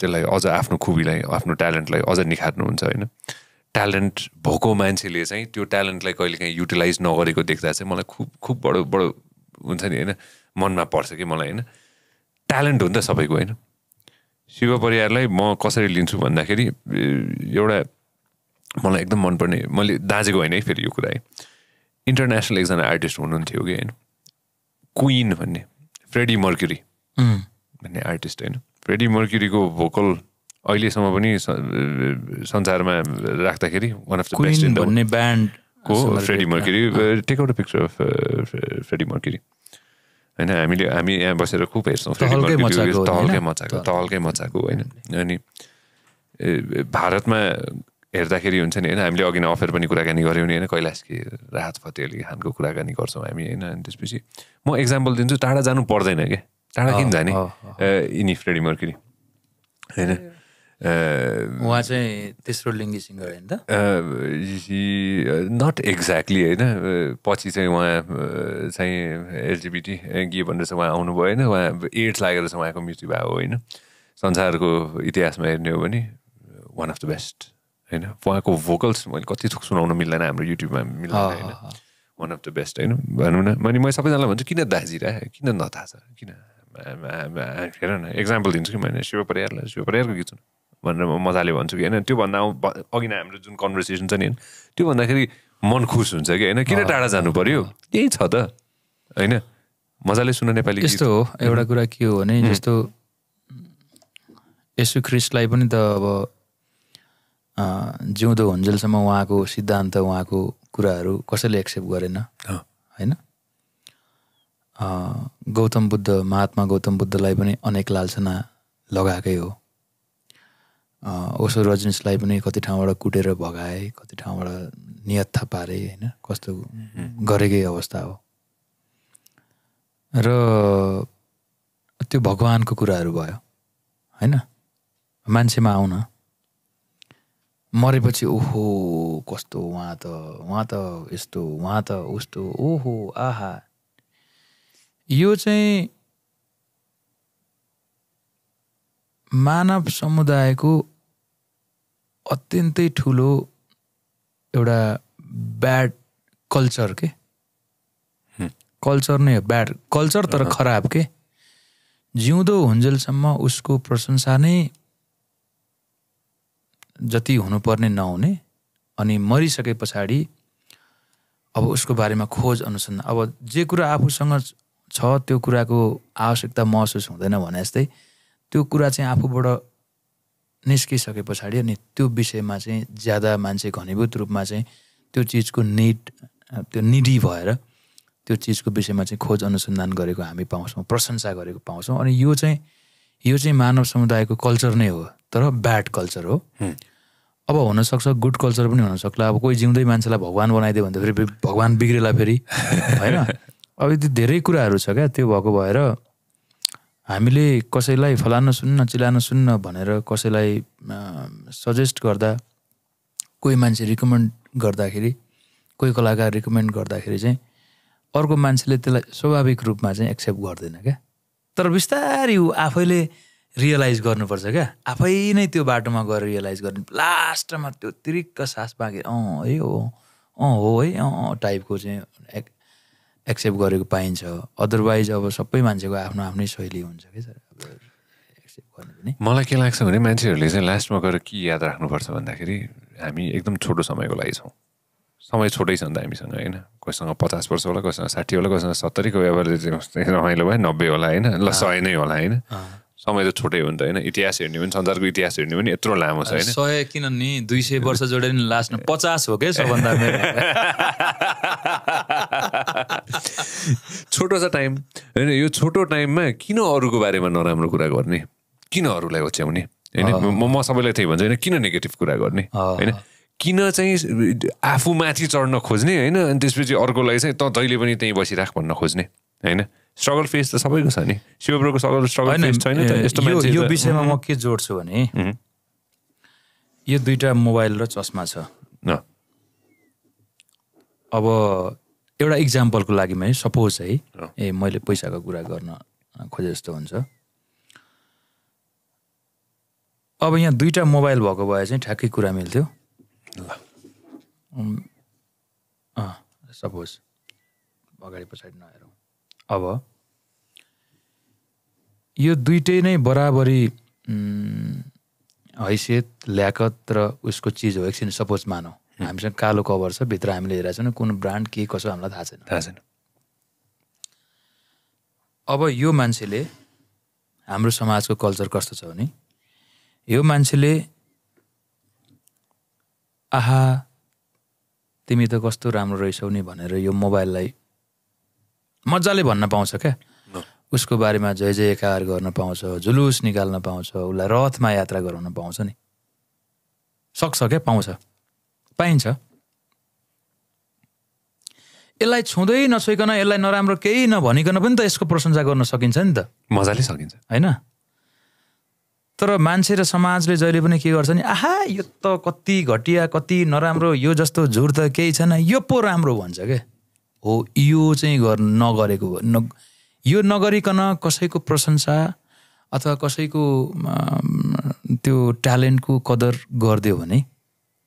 त्यसलाई अझ आफ्नो खुबीलाई आफ्नो ट्यालेन्टलाई अझ निखार्नुहुन्छ होइन ट्यालेन्ट भएको मान्छेले चाहिँ त्यो ट्यालेन्टलाई कहिलेकाहीँ युटिलाइज नगरेको देख्दा चाहिँ मलाई खुब खुब बडो बडो हुन्छ नि होइन मनमा पर्छ कि मलाई होइन ट्यालेन्ट हो नि त सबैको होइन शिव परिवारलाई म कसरी लिन्छु भन्दाखेरि एउटा मलाई एकदम मनपर्ने मैले दाजेको होइन है फेरि यो कुरा है इन्टरनेसनल एकजना आर्टिस्ट हुनुहुन्थ्यो कि होइन क्विन भन्ने फ्रेडी मर्क्युरी भन्ने आर्टिस्ट होइन फ्रेडी मर्क्युरीको भोकल अहिलेसम्म पनि संसारमा राख्दाखेरि वान अफ द बेस्ट भन्ने ब्यान्ड को Freddie Mercury take out a picture of Freddie Mercury होइन हामीले हामी यहाँ बसेर खुब हेर्छौँ फ्रेडी तहलकै मचाएको तहलकै मचाएको होइन अनि भारतमा हेर्दाखेरि हुन्छ नि होइन हामीले अघि नै अफेयर पनि कुराकानी गऱ्यौँ नि होइन कैलाश के राहत फतेह अलिक खानको कुराकानी गर्छौँ हामी होइन अनि त्यसपछि म एक्जाम्पल दिन्छु टाढा जानु पर्दैन क्या टाढा किन जाने यिनी फ्रेडी मर्किरी होइन उहाँ चाहिँ तेस्रो लिङ्गी सिङ्गर होइन त नट एक्ज्याक्टली होइन पछि चाहिँ उहाँ चाहिँ एलजिबिटी के भनेर चाहिँ उहाँ आउनुभयो होइन उहाँ एड्स लागेर चाहिँ उहाँको मृत्यु भएको होइन संसारको इतिहासमा हेर्ने हो भने वान अफ द बेस्ट होइन उहाँको भोकल्स मैले कति थोक सुनाउनु मिल्दैन हाम्रो युट्युबमा मिल्दैन वान अफ द बेस्ट होइन भनौँ न मैले मैले सबैजनालाई भन्छु किन दाजिरा किन नथाहा छ किन हेर न एक्जाम्पल दिन्छु कि मैले शिव शिव परियारको गीत सुन भनेर म मजाले भन्छु कि होइन त्योभन्दा अघि नै हाम्रो जुन कन्भर्सेसन छ नि होइन त्यो भन्दाखेरि मन खुस हुन्छ कि होइन किन टाढा जानु पर्यो यही छ त होइन मजाले सुन नेपाली यस्तो हो एउटा कुरा के हो भने जस्तो यसु ख्रिस्टलाई पनि त अब जिउँदो हुन्जेलसम्म उहाँको सिद्धान्त उहाँको कुराहरू कसैले एक्सेप्ट गरेन होइन गौतम बुद्ध महात्मा गौतम बुद्धलाई पनि अनेक लालसना लगाएकै हो ओसो रजनीशलाई पनि कति ठाउँबाट कुटेर भगाए कति ठाउँबाट नियत्था पारे होइन कस्तो गरेकै अवस्था हो र त्यो भगवान्को कुराहरू भयो होइन मान्छेमा आउन मरेपछि ओहो कस्तो उहाँ त उहाँ त यस्तो उहाँ त उस्तो ओहो आहा यो चाहिँ मानव समुदायको अत्यन्तै ठुलो एउटा ब्याड कल्चर के कल्चर नै हो ब्याड कल्चर तर खराब के जिउँदो हुन्जेलसम्म उसको प्रशंसा नै जति हुनुपर्ने नहुने अनि मरिसके पछाडि अब उसको बारेमा खोज अनुसन्धान अब जे कुरा आफूसँग छ त्यो कुराको आवश्यकता महसुस हुँदैन भने जस्तै त्यो कुरा चाहिँ आफूबाट निस्किसके पछाडि अनि त्यो विषयमा चाहिँ ज्यादा मान्छे घनीभूत रूपमा चाहिँ त्यो चिजको निड त्यो निडी भएर त्यो चिजको विषयमा चाहिँ खोज अनुसन्धान गरेको हामी पाउँछौँ प्रशंसा गरेको पाउँछौँ अनि यो चाहिँ यो चाहिँ मानव समुदायको कल्चर नै हो तर ब्याड कल्चर हो अब हुनसक्छ गुड कल्चर पनि हुनसक्ला अब कोही जिउँदै मान्छेलाई भगवान् बनाइदियो भने फेरि भगवान् बिग्रेला फेरि होइन अब त्यो धेरै कुराहरू छ क्या त्यो भएको भएर हामीले कसैलाई फलान सुन्न चिलान सुन्न भनेर कसैलाई सजेस्ट गर्दा कोही मान्छे रिकमेन्ड गर्दाखेरि कोही कलाकार रिकमेन्ड गर्दाखेरि चाहिँ अर्को मान्छेले त्यसलाई स्वाभाविक रूपमा चाहिँ एक्सेप्ट गर्दैन क्या तर बिस्तारै ऊ आफैले रियलाइज गर्नुपर्छ क्या आफै नै त्यो बाटोमा गएर रियलाइज गर्ने लास्टमा त्यो तिरिक्क सास बाँकी अँ है हो अँ हो है अँ टाइपको चाहिँ एक्सेप्ट गरेको पाइन्छ अदरवाइज अब सबै मान्छेको आफ्नो आफ्नै शैली हुन्छ कि सर मलाई के लाग्छ भने मान्छेहरूले चाहिँ लास्टमा गएर के याद राख्नुपर्छ भन्दाखेरि हामी एकदम छोटो समयको लागि छौँ समय छोटै छ नि त हामीसँग होइन कोहीसँग पचास वर्ष होला कोहीसँग साठी होला कोहीसँग सत्तरीको कोही रमाइलो भयो नब्बे होला होइन ल सय नै होला होइन समय त छोटै हो नि त होइन इतिहास हेर्ने पनि संसारको इतिहास हेर्ने पनि यत्रो लामो छ होइन सय किन नि दुई सय वर्ष जोडेर लास्टमा पचास हो क्या सबभन्दा छोटो छ टाइम होइन यो छोटो टाइममा किन अरूको बारेमा नराम्रो कुरा गर्ने किन अरूलाई ओच्याउने होइन म सबैलाई त्यही भन्छु होइन किन नेगेटिभ कुरा गर्ने होइन किन चाहिँ आफू माथि चढ्न खोज्ने होइन अनि त्यसपछि अर्कोलाई चाहिँ त जहिले पनि त्यहीँ बसिराख भन्न खोज्ने होइन स्ट्रगल फेस त सबैको छ नि शिवब्रोको स्ट्रगल स्ट्रगल फेस छैन यस्तो यो विषयमा म के जोड्छु भने यो दुइटा मोबाइल र चस्मा छ अब एउटा इक्जाम्पलको लागि मैले सपोज है ए मैले पैसाको कुरा गर्न खोजे जस्तो हुन्छ अब यहाँ दुईवटा मोबाइल भएको भए चाहिँ ठ्याक्कै कुरा मिल्थ्यो ल सपोज अगाडि पछाडि नहेरौँ अब यो दुइटै नै बराबरी हैसियत ल्याकत र उसको चिज हो एकछिन सपोज मानौँ हामीसँग कालो कभर छ भित्र हामीले हेरेको छैनौँ कुन ब्रान्ड के कसो हामीलाई थाहा छैन थाहा छैन अब यो मान्छेले हाम्रो समाजको कल्चर कस्तो छ भने यो मान्छेले आहा तिमी त कस्तो राम्रो रहेछौ नि भनेर यो मोबाइललाई मजाले भन्न पाउँछ क्या उसको बारेमा जय जयकार गर्न पाउँछ जुलुस निकाल्न पाउँछ उसलाई रथमा यात्रा गराउन पाउँछ नि सक्छ क्या पाउँछ पाइन्छ यसलाई छुँदै नछोइकन यसलाई नराम्रो केही नभनिकन पनि त यसको प्रशंसा गर्न सकिन्छ नि त मजाले सकिन्छ होइन तर मान्छे र समाजले जहिले पनि के गर्छ नि आहा यो त कति घटिया कति नराम्रो यो जस्तो झुर त केही छैन यो पो राम्रो भन्छ क्या हो यो चाहिँ गर् नगरेको न यो नगरिकन कसैको प्रशंसा अथवा कसैको त्यो ट्यालेन्टको कदर गरिदियो भने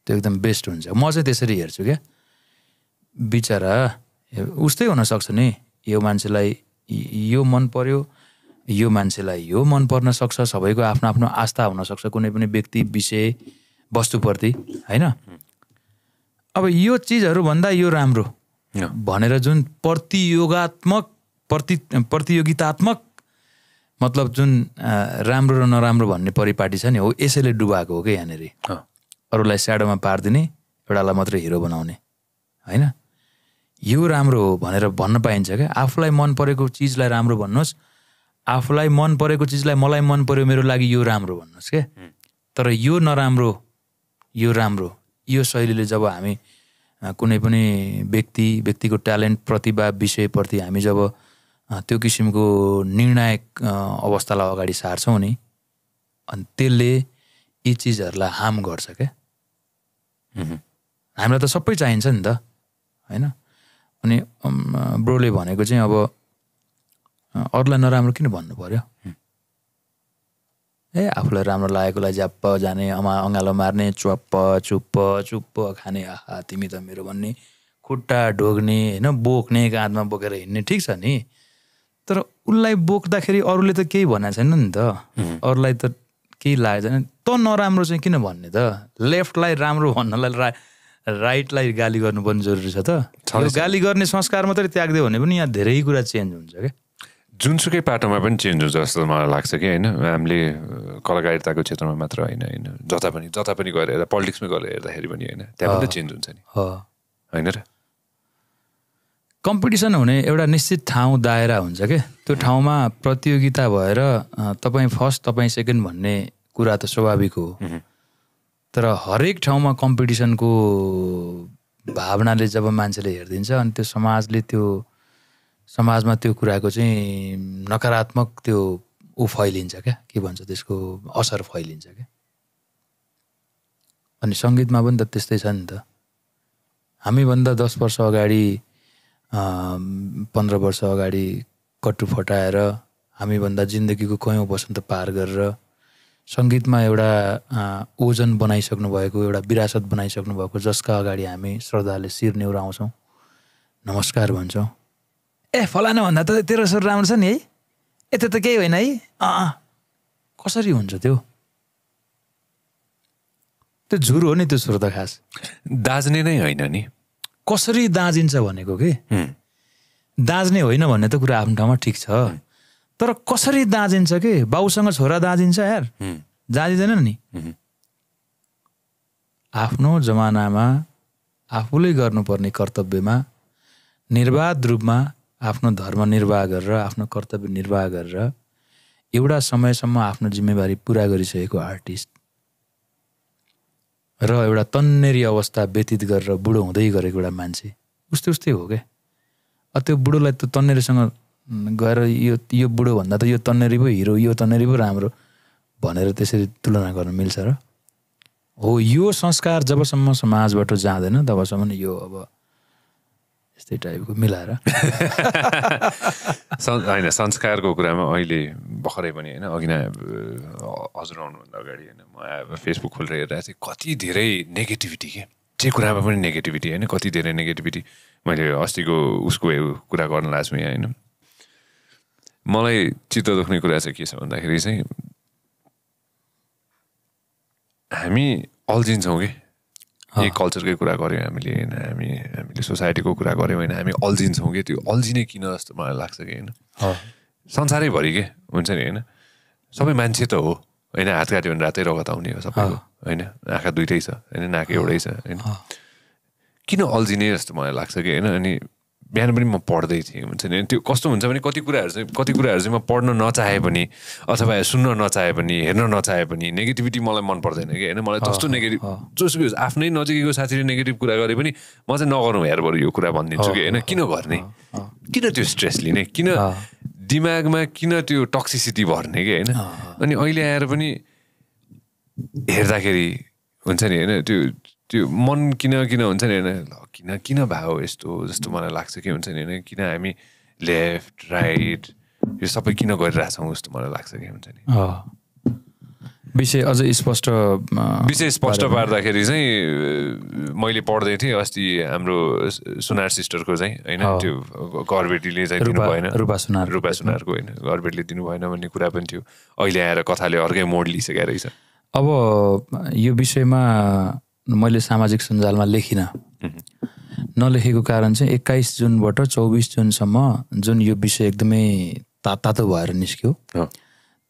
त्यो एकदम बेस्ट हुन्छ म चाहिँ त्यसरी हेर्छु क्या बिचरा उस्तै हुनसक्छ नि यो मान्छेलाई यो मन पर्यो यो मान्छेलाई यो मन पर्न सक्छ सबैको आफ्नो आफ्नो आस्था हुनसक्छ कुनै पनि व्यक्ति विषय वस्तुप्रति होइन अब यो चिजहरूभन्दा यो राम्रो भनेर जुन प्रतियोगात्मक प्रति प्रतियोगितात्मक मतलब जुन राम्रो र नराम्रो भन्ने परिपाटी छ नि हो यसैले डुबाएको हो क्या यहाँनिर अरूलाई स्याडोमा पारिदिने एउटालाई मात्रै हिरो बनाउने होइन यो राम्रो हो भनेर भन्न पाइन्छ क्या आफूलाई मन परेको चिजलाई राम्रो भन्नुहोस् आफूलाई मन परेको चिजलाई मलाई मन पऱ्यो मेरो लागि यो राम्रो भन्नुहोस् क्या तर यो नराम्रो यो राम्रो यो शैलीले जब हामी कुनै पनि व्यक्ति व्यक्तिको ट्यालेन्ट प्रतिभा विषयप्रति हामी जब त्यो किसिमको निर्णायक अवस्थालाई अगाडि सार्छौँ नि अनि त्यसले यी चिजहरूलाई हार्म गर्छ क्या हामीलाई त सबै चाहिन्छ नि त होइन अनि ब्रोले भनेको चाहिँ अब अरूलाई नराम्रो किन भन्नु पऱ्यो ए आफूलाई राम्रो लागेकोलाई झ्याप्प जाने अमा अँगालो मार्ने चुप्प चुप्प चुप्प खाने आहा तिमी त मेरो भन्ने खुट्टा ढोग्ने होइन बोक्ने काँधमा बोकेर हिँड्ने ठिक छ नि तर उसलाई बोक्दाखेरि अरूले त केही भनेको छैन नि त अरूलाई त केही लागेको छैन त नराम्रो चाहिँ किन भन्ने त लेफ्टलाई राम्रो भन्नलाई रा राइटलाई गाली गर्नु पनि जरुरी छ त गाली गर्ने संस्कार मात्रै त्याग्दियो भने पनि यहाँ धेरै कुरा चेन्ज हुन्छ क्या जुनसुकै पाटोमा पनि चेन्ज हुन्छ जस्तो मलाई लाग्छ कि होइन हामीले कलाकारिताको क्षेत्रमा मात्र होइन होइन जता पनि जता पनि गरेर हेर्दा पोलिटिक्समै गएर हेर्दाखेरि पनि होइन त्यहाँ पनि चेन्ज हुन्छ नि होइन र कम्पिटिसन हुने एउटा निश्चित ठाउँ दायरा हुन्छ क्या त्यो ठाउँमा प्रतियोगिता भएर तपाईँ फर्स्ट तपाईँ सेकेन्ड भन्ने कुरा त स्वाभाविक हो तर हरेक ठाउँमा कम्पिटिसनको भावनाले जब मान्छेले हेरिदिन्छ अनि त्यो समाजले त्यो समाजमा त्यो कुराको चाहिँ नकारात्मक त्यो ऊ फैलिन्छ क्या के भन्छ त्यसको असर फैलिन्छ क्या अनि सङ्गीतमा पनि त त्यस्तै छ नि त हामीभन्दा दस वर्ष अगाडि पन्ध्र वर्ष अगाडि कट्टु फटाएर हामीभन्दा जिन्दगीको कयौँ वसन्त पार गरेर सङ्गीतमा एउटा ओजन बनाइसक्नु भएको एउटा विरासत बनाइसक्नु भएको जसका अगाडि हामी श्रद्धाले शिर नेउराउँछौँ नमस्कार भन्छौँ ए फलाना भन्दा त तेरो स्वर राम्रो छ नि है यता त केही होइन है अँ कसरी हुन्छ त्यो त्यो झुर हो नि त्यो स्वर त खास दाज्ने नै होइन नि कसरी दाँजिन्छ भनेको कि दाँज्ने होइन भन्ने त कुरा आफ्नो ठाउँमा ठिक छ तर कसरी दाँजिन्छ कि बाउसँग छोरा दाँजिन्छ यार दाँजिँदैन नि आफ्नो जमानामा आफूले गर्नुपर्ने कर्तव्यमा निर्वाध रूपमा आफ्नो धर्म निर्वाह गरेर आफ्नो कर्तव्य निर्वाह गरेर एउटा समयसम्म आफ्नो जिम्मेवारी पुरा गरिसकेको आर्टिस्ट र एउटा तन्नेरी अवस्था व्यतीत गरेर बुढो हुँदै गरेको एउटा मान्छे उस्तै उस्तै हो क्या त्यो बुढोलाई त तन्नेरीसँग गएर यो यो बुढोभन्दा त यो तन्नेरी पो हिरो यो तन्नेरी पो राम्रो भनेर त्यसरी तुलना गर्न मिल्छ र हो यो संस्कार जबसम्म समाजबाट जाँदैन तबसम्म यो अब यस्तै टाइपको मिलाएर होइन संस्कारको कुरामा अहिले भर्खरै पनि होइन अघि नै हजुर आउनुभन्दा अगाडि होइन फेसबुक खोलेर हेरेर चाहिँ कति धेरै नेगेटिभिटी के जे कुरामा पनि नेगेटिभिटी होइन कति धेरै नेगेटिभिटी मैले अस्तिको उसको कुरा गर्न लाग्छु यहाँ होइन मलाई चित्त दुख्ने कुरा चाहिँ के छ भन्दाखेरि चाहिँ हामी अल्झिन्छौँ कि यही कल्चरकै कुरा गऱ्यौँ हामीले होइन हामी हामीले सोसाइटीको कुरा गऱ्यौँ होइन हामी अल्झिन्छौँ कि त्यो अल्झिने किन जस्तो मलाई लाग्छ कि होइन संसारैभरि के हुन्छ नि होइन सबै मान्छे त हो होइन हात काट्यो भने रातै रगत आउने हो सबैको होइन आँखा दुइटै छ होइन नाक एउटै छ होइन किन अल्झिने जस्तो मलाई लाग्छ कि होइन अनि बिहान पनि म पढ्दै थिएँ हुन्छ नि त्यो कस्तो हुन्छ भने कति कुराहरू चाहिँ कति कुराहरू चाहिँ म पढ्न नचाहे पनि अथवा सुन्न नचाहे पनि हेर्न नचाहे पनि नेगेटिभिटी मलाई मन पर्दैन कि होइन मलाई जस्तो नेगेटिभ जसको आफ्नै नजिकैको साथीले नेगेटिभ कुरा गरे पनि म चाहिँ नगरौँ हेर बरु यो कुरा भनिदिन्छु कि होइन किन गर्ने किन त्यो स्ट्रेस लिने किन दिमागमा किन त्यो टक्सिसिटी भर्ने कि होइन अनि अहिले आएर पनि हेर्दाखेरि हुन्छ नि होइन त्यो त्यो मन किन किन हुन्छ नि होइन किन किन भयो यस्तो जस्तो मलाई लाग्छ कि हुन्छ नि होइन किन हामी लेफ्ट राइट यो सबै किन गरिरहेछौँ जस्तो मलाई लाग्छ कि हुन्छ नि विषय अझै स्पष्ट विषय स्पष्ट पार्दाखेरि चाहिँ मैले पढ्दै थिएँ अस्ति हाम्रो सुनार सिस्टरको चाहिँ होइन त्यो घरबेटीले चाहिँ दिनु भएन रूपा सुनार रूपा सुनारको होइन घरबेटीले दिनु भएन भन्ने कुरा पनि थियो अहिले आएर कथाले अर्कै मोड लिइसकेको रहेछ अब यो विषयमा मैले सामाजिक सञ्जालमा लेखिनँ नलेखेको कारण चाहिँ एक्काइस जुनबाट चौबिस जुनसम्म जुन यो विषय एकदमै तातो भएर निस्क्यो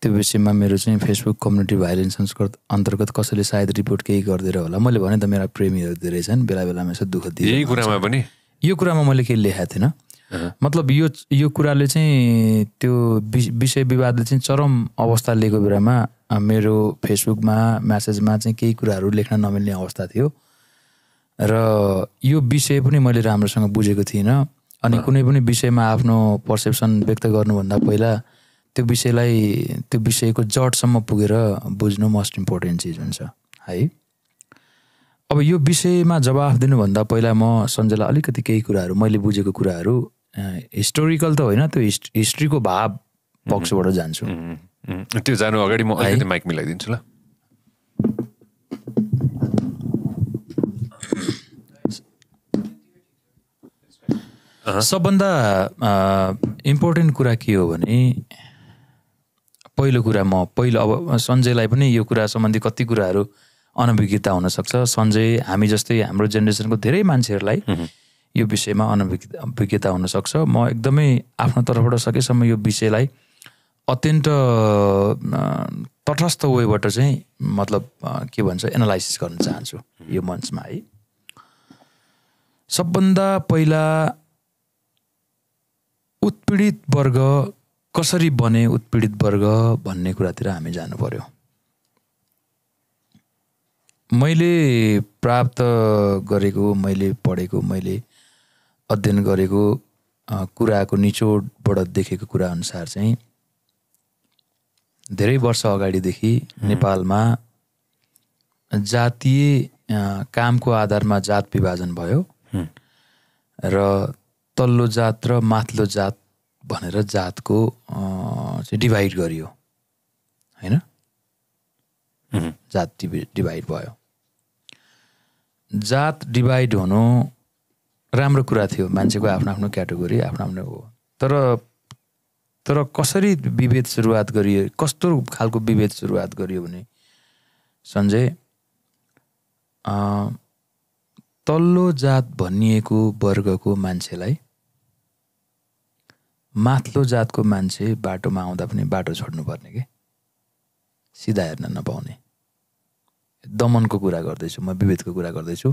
त्यो विषयमा मेरो चाहिँ फेसबुक कम्युनिटी भाइलेन्स संस्कृत अन्तर्गत कसैले सायद रिपोर्ट केही गरिदिएर होला मैले भने त मेरा प्रेमीहरू धेरै छन् बेला बेलामा यसो दुःख दिएँ यही कुरामा पनि यो कुरामा मैले केही लेखाएको थिइनँ मतलब यो यो कुराले चाहिँ त्यो विषय विवादले चाहिँ चरम अवस्था लिएको बेलामा मेरो फेसबुकमा म्यासेजमा चाहिँ केही कुराहरू लेख्न नमिल्ने अवस्था थियो र यो विषय पनि मैले राम्रोसँग बुझेको थिइनँ अनि कुनै पनि विषयमा आफ्नो पर्सेप्सन व्यक्त गर्नुभन्दा पहिला त्यो विषयलाई त्यो विषयको जडसम्म पुगेर बुझ्नु मोस्ट इम्पोर्टेन्ट चिज हुन्छ है अब यो विषयमा जवाफ दिनुभन्दा पहिला म सन्जयलाई अलिकति केही कुराहरू मैले बुझेको कुराहरू हिस्टोरिकल त होइन त्यो हिस्ट हिस्ट्रीको भाव पक्षबाट जान्छु त्यो जानु अगाडि म माइक मिलाइदिन्छु ल सबभन्दा इम्पोर्टेन्ट कुरा के हो भने पहिलो कुरा म पहिलो अब सञ्जयलाई पनि यो कुरा सम्बन्धी कति कुराहरू अनभिज्ञता हुनसक्छ सञ्जय हामी जस्तै हाम्रो जेनेरेसनको धेरै मान्छेहरूलाई यो विषयमा अनभिज्ञता अभिज्ञता हुनसक्छ म एकदमै आफ्नो तर्फबाट सकेसम्म यो विषयलाई अत्यन्त तटस्थ वेबाट चाहिँ मतलब के भन्छ एनालाइसिस गर्न चाहन्छु यो मञ्चमा है सबभन्दा पहिला उत्पीडित वर्ग कसरी बने उत्पीडित वर्ग भन्ने कुरातिर हामी जानु पर्यो मैले प्राप्त गरेको मैले पढेको मैले अध्ययन गरेको कुराको निचोडबाट देखेको कुरा अनुसार चाहिँ धेरै वर्ष अगाडिदेखि नेपालमा जातीय कामको आधारमा जात विभाजन भयो र तल्लो जात र माथिल्लो जात भनेर जातको चाहिँ डिभाइड गरियो होइन जात डिभाइड भयो जात डिभाइड हुनु राम्रो कुरा थियो मान्छेको आफ्नो आफ्नो क्याटेगोरी आफ्नो आफ्नो हो तर तर कसरी विभेद सुरुवात गरियो कस्तो खालको विभेद सुरुवात गरियो भने सञ्जय तल्लो जात भनिएको वर्गको मान्छेलाई माथ्लो जातको मान्छे बाटोमा आउँदा पनि बाटो छोड्नुपर्ने कि सिधा हेर्न नपाउने दमनको कुरा गर्दैछु म विभेदको कुरा गर्दैछु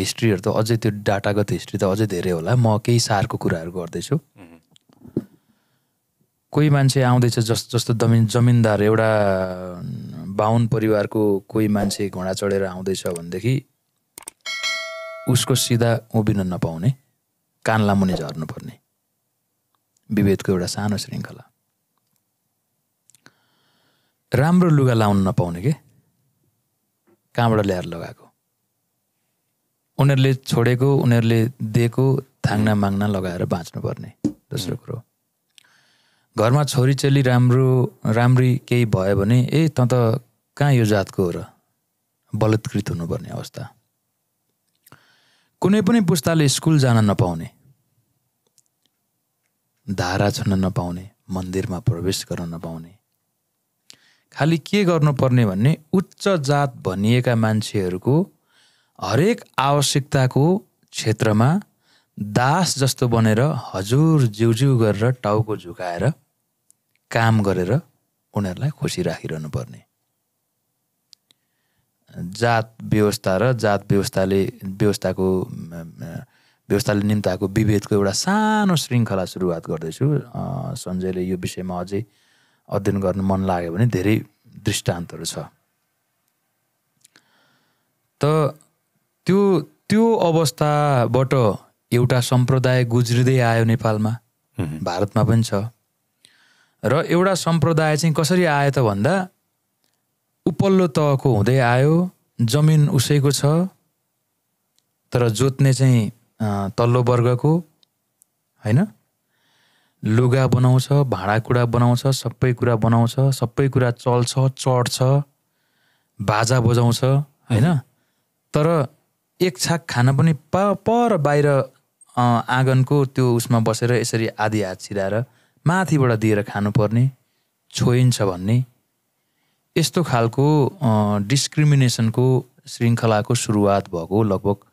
हिस्ट्रीहरू त अझै त्यो डाटागत हिस्ट्री त अझै धेरै होला म केही सारको कुराहरू गर्दैछु कोही मान्छे आउँदैछ जस जस्तो दमिन जमिनदार एउटा बाहुन परिवारको कोही मान्छे घोडा चढेर आउँदैछ भनेदेखि उसको सिधा उभिन नपाउने कान लामुनि झर्नुपर्ने विभेदको एउटा सानो श्रृङ्खला राम्रो लुगा लाउन नपाउने के कहाँबाट ल्याएर लगाएको उनीहरूले छोडेको उनीहरूले दिएको थाङ्ना माङ्ना लगाएर बाँच्नुपर्ने दोस्रो कुरो घरमा छोरी चेली राम्रो राम्री केही भयो भने ए त त कहाँ यो जातको हो र बलत्कृत हुनुपर्ने अवस्था कुनै पनि पुस्ताले स्कुल जान नपाउने धारा छुन नपाउने मन्दिरमा प्रवेश गर्न नपाउने खालि के गर्नुपर्ने भन्ने उच्च जात भनिएका मान्छेहरूको हरेक आवश्यकताको क्षेत्रमा दास जस्तो बनेर हजुर जिउ जिउ गरेर टाउको झुकाएर काम गरेर उनीहरूलाई खुसी राखिरहनु पर्ने जात व्यवस्था र जात व्यवस्थाले व्यवस्थाको व्यवस्थाले निम्ताको विभेदको एउटा सानो श्रृङ्खला सुरुवात गर्दैछु सञ्जयले यो विषयमा अझै अध्ययन गर्न मन लाग्यो भने धेरै दृष्टान्तहरू छ त त्यो त्यो अवस्थाबाट एउटा सम्प्रदाय गुज्रिँदै आयो नेपालमा भारतमा पनि छ र एउटा सम्प्रदाय चाहिँ कसरी आयो त भन्दा उपल्लो तहको हुँदै आयो जमिन उसैको छ तर जोत्ने चाहिँ तल्लो वर्गको होइन लुगा बनाउँछ भाँडाकुँडा बनाउँछ सबै कुरा बनाउँछ सबै कुरा चल्छ चढ्छ बाजा बजाउँछ होइन तर एक छाक खान पनि प पर बाहिर आँगनको त्यो उसमा बसेर यसरी आधी हात छिराएर माथिबाट दिएर खानुपर्ने छोइन्छ भन्ने यस्तो खालको डिस्क्रिमिनेसनको श्रृङ्खलाको सुरुवात भएको लगभग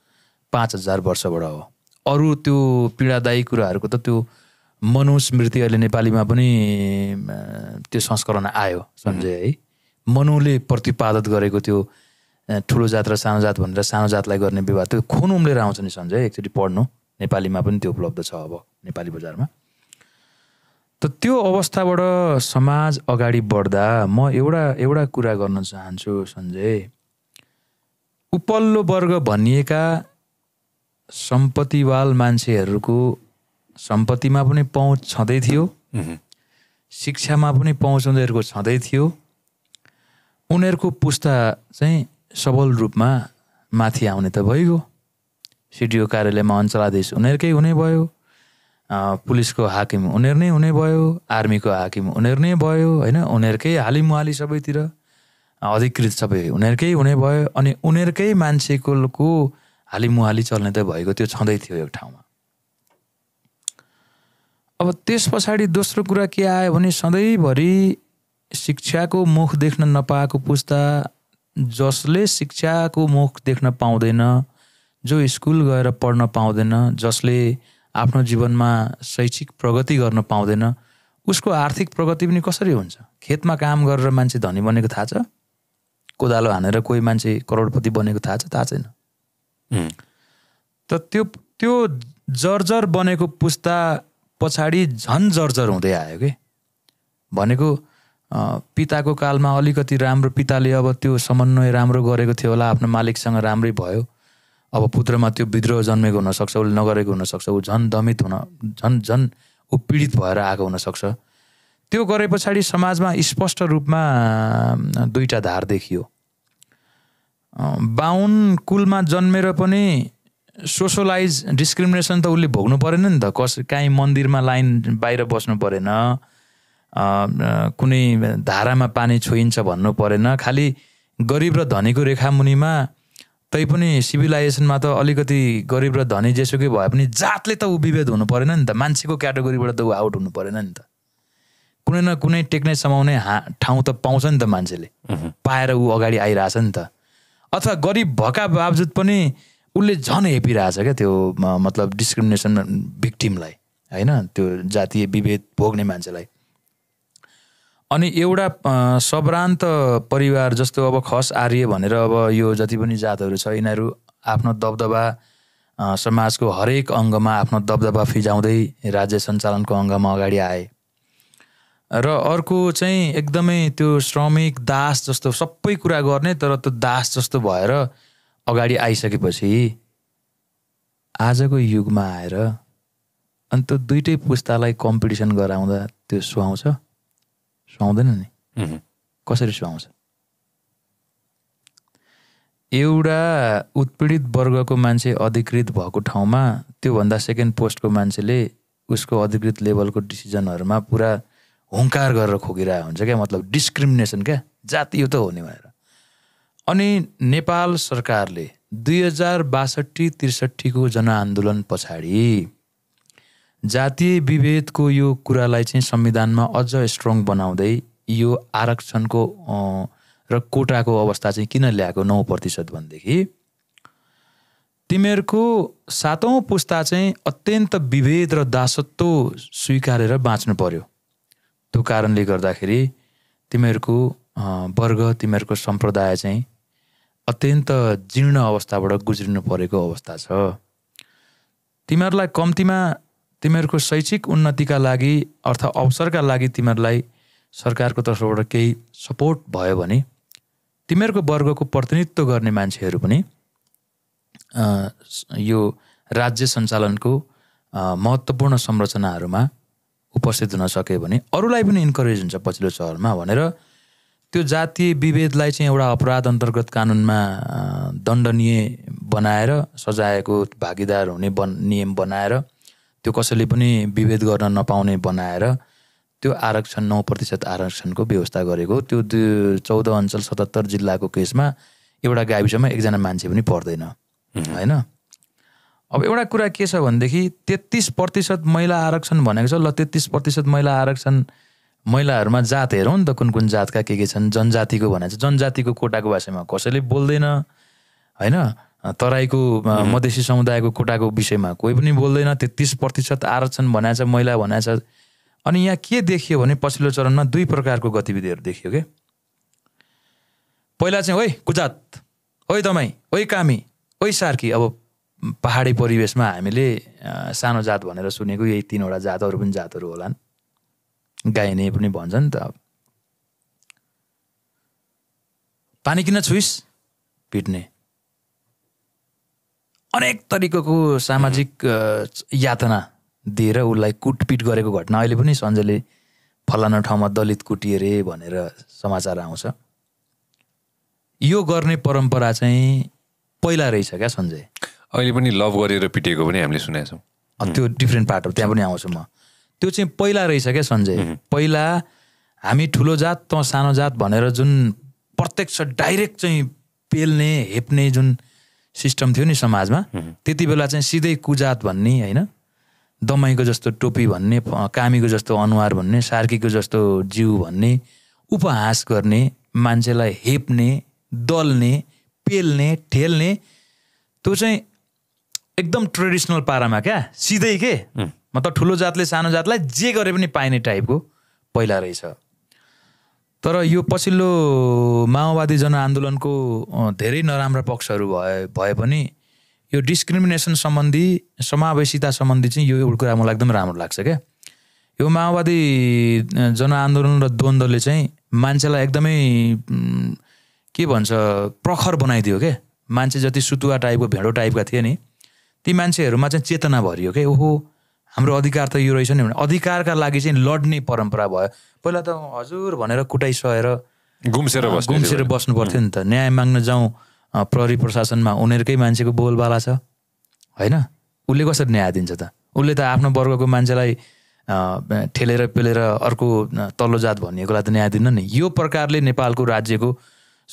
पाँच हजार वर्षबाट हो अरू त्यो पीडादायी कुराहरूको त त्यो मनुस्मृति अहिले नेपालीमा पनि त्यो संस्करण आयो सन्जय है मनुले प्रतिपादत गरेको त्यो ठुलो जात र सानो जात भनेर सानो जातलाई गर्ने विवाद त्यो खुन उम्लेर आउँछ नि सञ्जय एकचोटि पढ्नु नेपालीमा पनि त्यो उपलब्ध छ अब नेपाली बजारमा त त्यो अवस्थाबाट समाज अगाडि बढ्दा म एउटा एउटा कुरा गर्न चाहन्छु सञ्जय उपल्लो वर्ग भनिएका सम्पत्तिवाल मान्छेहरूको सम्पत्तिमा पनि पहुँच छँदै थियो शिक्षामा पनि पहुँच उनीहरूको छँदै थियो उनीहरूको पुस्ता चाहिँ सबल रूपमा माथि आउने त भइगयो सिडिओ कार्यालयमा अञ्चलाधीश उनीहरूकै हुने भयो पुलिसको हाकिम उनीहरू नै हुने भयो आर्मीको हाकिम उनीहरू नै भयो होइन उनीहरूकै हालिमुहाली सबैतिर अधिकृत सबै उनीहरूकै हुने भयो अनि उनीहरूकै मान्छेको हाली मुहाली चल्ने त भएको त्यो छँदै थियो एक ठाउँमा अब त्यस पछाडि दोस्रो कुरा के आयो भने सधैँभरि शिक्षाको मुख देख्न नपाएको पुस्ता जसले शिक्षाको मुख देख्न पाउँदैन जो स्कुल गएर पढ्न पाउँदैन जसले आफ्नो जीवनमा शैक्षिक प्रगति गर्न पाउँदैन उसको आर्थिक प्रगति पनि कसरी हुन्छ खेतमा काम गरेर मान्छे धनी बनेको थाहा छ कोदालो हानेर कोही मान्छे करोडपति बनेको थाहा छ थाहा छैन त त्यो त्यो जर्जर बनेको पुस्ता पछाडि झन् जर्जर हुँदै आयो कि भनेको पिताको कालमा अलिकति राम्रो पिताले अब त्यो समन्वय राम्रो गरेको थियो होला आफ्नो मालिकसँग राम्रै भयो अब पुत्रमा त्यो विद्रोह जन्मेको हुनसक्छ उसले नगरेको हुनसक्छ ऊ झन् दमित हुन झन् झन् ऊ पीडित भएर आएको हुनसक्छ त्यो गरे पछाडि समाजमा स्पष्ट रूपमा दुईवटा धार देखियो बाहुन कुलमा जन्मेर पनि सोसलाइज डिस्क्रिमिनेसन त उसले भोग्नु परेन नि त कस काहीँ मन्दिरमा लाइन बाहिर बस्नु परेन कुनै धारामा पानी छोइन्छ भन्नु परेन खालि गरिब र धनीको रेखामुनिमा तैपनि सिभिलाइजेसनमा त अलिकति गरिब र धनी जेसुकै भए पनि जातले त ऊ विभेद हुनु परेन नि त मान्छेको क्याटेगोरीबाट त ऊ आउट हुनु परेन नि त कुनै न कुनै टेक्ने समाउने हा ठाउँ त पाउँछ नि त मान्छेले पाएर ऊ अगाडि आइरहेछ नि त अथवा गरिब भएका बावजुद पनि उसले झन् हेपिरहेछ क्या त्यो मतलब डिस्क्रिमिनेसन भिक्टिमलाई होइन त्यो जातीय विभेद भोग्ने मान्छेलाई अनि एउटा सभ्रान्त परिवार जस्तो अब खस आर्य भनेर अब यो जति पनि जातहरू छ यिनीहरू आफ्नो दबदबा समाजको हरेक अङ्गमा आफ्नो दबदबा फिजाउँदै राज्य सञ्चालनको अङ्गमा अगाडि आए र अर्को चाहिँ एकदमै त्यो श्रमिक दास जस्तो सबै कुरा गर्ने तर त्यो दास जस्तो भएर अगाडि आइसकेपछि आजको युगमा आएर अनि त्यो दुइटै पुस्तालाई कम्पिटिसन गराउँदा त्यो सुहाउँछ सुहाउँदैन नि कसरी सुहाउँछ एउटा उत्पीडित वर्गको मान्छे अधिकृत भएको ठाउँमा त्योभन्दा सेकेन्ड पोस्टको मान्छेले उसको अधिकृत लेभलको डिसिजनहरूमा पुरा हुङ्कार गरेर खोकिरहेको हुन्छ क्या मतलब डिस्क्रिमिनेसन क्या जाति त हो नि भनेर अनि नेपाल सरकारले दुई हजार बासठी त्रिसठीको जनआन्दोलन पछाडि जातीय विभेदको यो कुरालाई चाहिँ संविधानमा अझ स्ट्रङ बनाउँदै यो आरक्षणको र कोटाको अवस्था चाहिँ किन ल्याएको नौ प्रतिशत भनेदेखि तिमीहरूको सातौँ पुस्ता चाहिँ अत्यन्त विभेद र दासत्व स्वीकारेर बाँच्नु पर्यो त्यो कारणले गर्दाखेरि तिमीहरूको वर्ग तिमीहरूको सम्प्रदाय चाहिँ अत्यन्त जीर्ण अवस्थाबाट गुज्रिनु परेको अवस्था छ तिमीहरूलाई कम्तीमा तिमीहरूको शैक्षिक उन्नतिका लागि अर्थात् अवसरका लागि तिमीहरूलाई सरकारको तर्फबाट केही सपोर्ट भयो भने तिमीहरूको वर्गको प्रतिनिधित्व गर्ने मान्छेहरू पनि यो राज्य सञ्चालनको महत्त्वपूर्ण संरचनाहरूमा उपस्थित हुन सक्यो भने अरूलाई पनि इन्करेज हुन्छ पछिल्लो सहरमा भनेर त्यो जातीय विभेदलाई चाहिँ एउटा अपराध अन्तर्गत कानुनमा दण्डनीय बनाएर सजायको भागीदार हुने बन नियम बनाएर त्यो कसैले पनि विभेद गर्न नपाउने बनाएर त्यो आरक्षण नौ प्रतिशत आरक्षणको व्यवस्था गरेको त्यो चौध अञ्चल सतहत्तर जिल्लाको केसमा एउटा गाविसमा एकजना मान्छे पनि पर्दैन होइन अब एउटा कुरा के छ भनेदेखि तेत्तिस प्रतिशत महिला आरक्षण भनेको छ ल तेत्तिस प्रतिशत महिला आरक्षण महिलाहरूमा जात हेरौँ नि त कुन कुन जातका के के छन् जनजातिको भने छ जनजातिको कोटाको भाषामा कसैले बोल्दैन होइन तराईको मधेसी समुदायको कोटाको विषयमा कोही पनि बोल्दैन तेत्तिस प्रतिशत आरक्षण छ महिला छ अनि यहाँ के देखियो भने पछिल्लो चरणमा दुई प्रकारको गतिविधिहरू देखियो के पहिला चाहिँ ओइ कुजात ओ तपाईँ ओइ कामी ओ सार्की अब पहाडी परिवेशमा हामीले सानो जात भनेर सुनेको यही तिनवटा जातहरू पनि जातहरू होलान् गाइने पनि भन्छ नि त अब पानी किन छुइस पिट्ने अनेक तरिकाको सामाजिक यातना दिएर उसलाई कुटपिट गरेको घटना अहिले पनि सञ्जयले फलाना ठाउँमा दलित कुटिए अरे भनेर समाचार आउँछ यो गर्ने परम्परा चाहिँ पहिला रहेछ क्या सञ्जय अहिले पनि लभ गरेर पिटेको पनि हामीले सुनेछौँ त्यो डिफ्रेन्ट पार्ट हो त्यहाँ पनि आउँछु म त्यो चाहिँ पहिला रहेछ क्या सञ्जय पहिला हामी ठुलो जात त सानो जात भनेर जुन प्रत्यक्ष डाइरेक्ट चाहिँ पेल्ने हेप्ने जुन सिस्टम थियो नि समाजमा त्यति बेला चाहिँ सिधै कुजात भन्ने होइन दमाईको जस्तो टोपी भन्ने कामीको जस्तो अनुहार भन्ने सार्कीको जस्तो जिउ भन्ने उपहास गर्ने मान्छेलाई हेप्ने दल्ने पेल्ने ठेल्ने त्यो चाहिँ एकदम ट्रेडिसनल पारामा क्या सिधै के मतलब ठुलो जातले सानो जातलाई जे गरे पनि पाइने टाइपको पहिला रहेछ तर यो पछिल्लो माओवादी जनआन्दोलनको धेरै नराम्रा पक्षहरू भए भए पनि यो डिस्क्रिमिनेसन सम्बन्धी समावेशिता सम्बन्धी चाहिँ यो एउटा कुरा मलाई एकदम राम्रो लाग्छ क्या यो माओवादी जनआन्दोलन र द्वन्द्वले चाहिँ मान्छेलाई एकदमै के भन्छ प्रखर बनाइदियो क्या मान्छे जति सुतुवा टाइपको भेडो टाइपका थिए नि ती मान्छेहरूमा चाहिँ चेतना भरियो क्या ओहो हाम्रो अधिकार त यो रहेछ नि भने अधिकारका लागि चाहिँ लड्ने परम्परा भयो पहिला त हजुर भनेर कुटाइ सहेर गुम्सेर गुम्सेर बस्नु पर्थ्यो नि त न्याय माग्न जाउँ प्रहरी प्रशासनमा उनीहरूकै मान्छेको बोलबाला छ होइन उसले कसरी न्याय दिन्छ त उसले त आफ्नो वर्गको मान्छेलाई ठेलेर पेलेर अर्को तल्लो जात भनिएकोलाई त न्याय दिन्न नि यो प्रकारले नेपालको राज्यको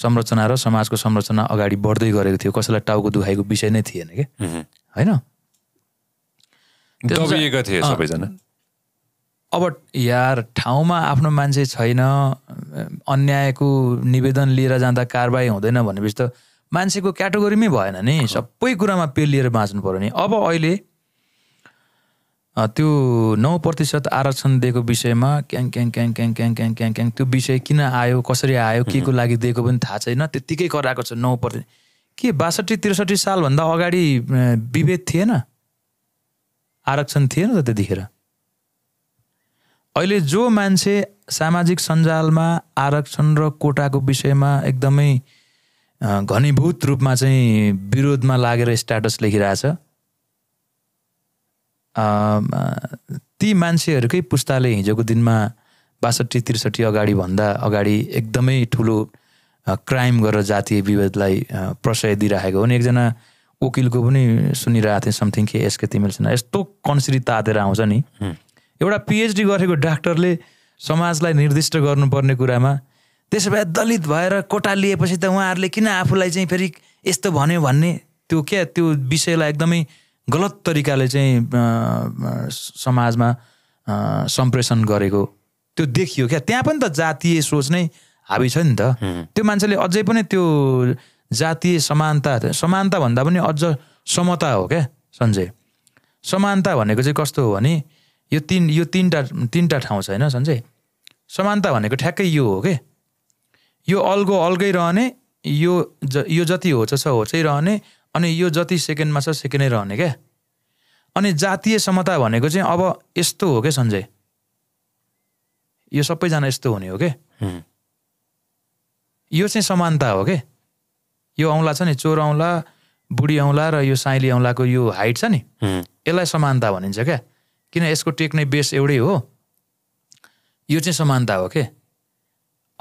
संरचना र समाजको संरचना अगाडि बढ्दै गरेको थियो कसैलाई टाउको दुखाएको विषय नै थिएन क्या होइन दबिएका थिए सबैजना अब यार ठाउँमा आफ्नो मान्छे छैन अन्यायको निवेदन लिएर जाँदा कारवाही हुँदैन भनेपछि त मान्छेको क्याटेगोरीमै भएन नि सबै कुरामा पेल लिएर बाँच्नु पऱ्यो नि अब अहिले त्यो नौ प्रतिशत आरक्षण दिएको विषयमा क्याङ क्याङ क्याङ क्याङ क्याङ क्याङ क्याङ क्याङ त्यो विषय किन आयो कसरी आयो के को लागि दिएको पनि थाहा छैन त्यत्तिकै कराएको छ नौ प्रतिशत के बासठी त्रिसठी सालभन्दा अगाडि विभेद थिएन आरक्षण थिएन त त्यतिखेर अहिले जो मान्छे सामाजिक सञ्जालमा आरक्षण र कोटाको विषयमा एकदमै घनीभूत रूपमा चाहिँ विरोधमा लागेर स्ट्याटस लेखिरहेछ ती मान्छेहरूकै पुस्ताले हिजोको दिनमा बासठी त्रिसठी अगाडिभन्दा अगाडि एकदमै ठुलो क्राइम गरेर जातीय विभेदलाई प्रशय दिइराखेको हो नि एकजना वकिलको पनि सुनिरहेको थिएँ समथिङ के एसके तिमेल यस्तो कन्सिरी तातेर आउँछ नि एउटा पिएचडी गरेको डाक्टरले समाजलाई निर्दिष्ट गर्नुपर्ने कुरामा त्यसो भए दलित भएर कोटा लिएपछि त उहाँहरूले किन आफूलाई चाहिँ फेरि यस्तो भन्यो भन्ने त्यो क्या त्यो विषयलाई एकदमै गलत तरिकाले चाहिँ समाजमा सम्प्रेषण गरेको त्यो देखियो क्या त्यहाँ पनि त जातीय सोच नै हाबी छ नि त त्यो मान्छेले अझै पनि त्यो जातीय समानता समानता भन्दा पनि अझ समता हो क्या सञ्जय समानता भनेको चाहिँ कस्तो हो भने यो तिन यो तिनवटा तिनवटा ठाउँ छ होइन सञ्जय समानता भनेको ठ्याक्कै यो हो के यो अल्गो अल्गै रहने यो ज यो जति होच छ होचै रहने अनि यो जति सेकेन्डमा छ सेकेन्डै रहने क्या अनि जातीय समता भनेको चाहिँ अब यस्तो हो क्या सञ्जय यो सबैजना यस्तो हुने हो क्या यो चाहिँ समानता हो के यो औँला छ नि चोर औँला बुढी औँला र यो साइली औँलाको यो हाइट छ नि यसलाई समानता भनिन्छ क्या किन यसको टेक्ने बेस एउटै हो यो चाहिँ समानता हो के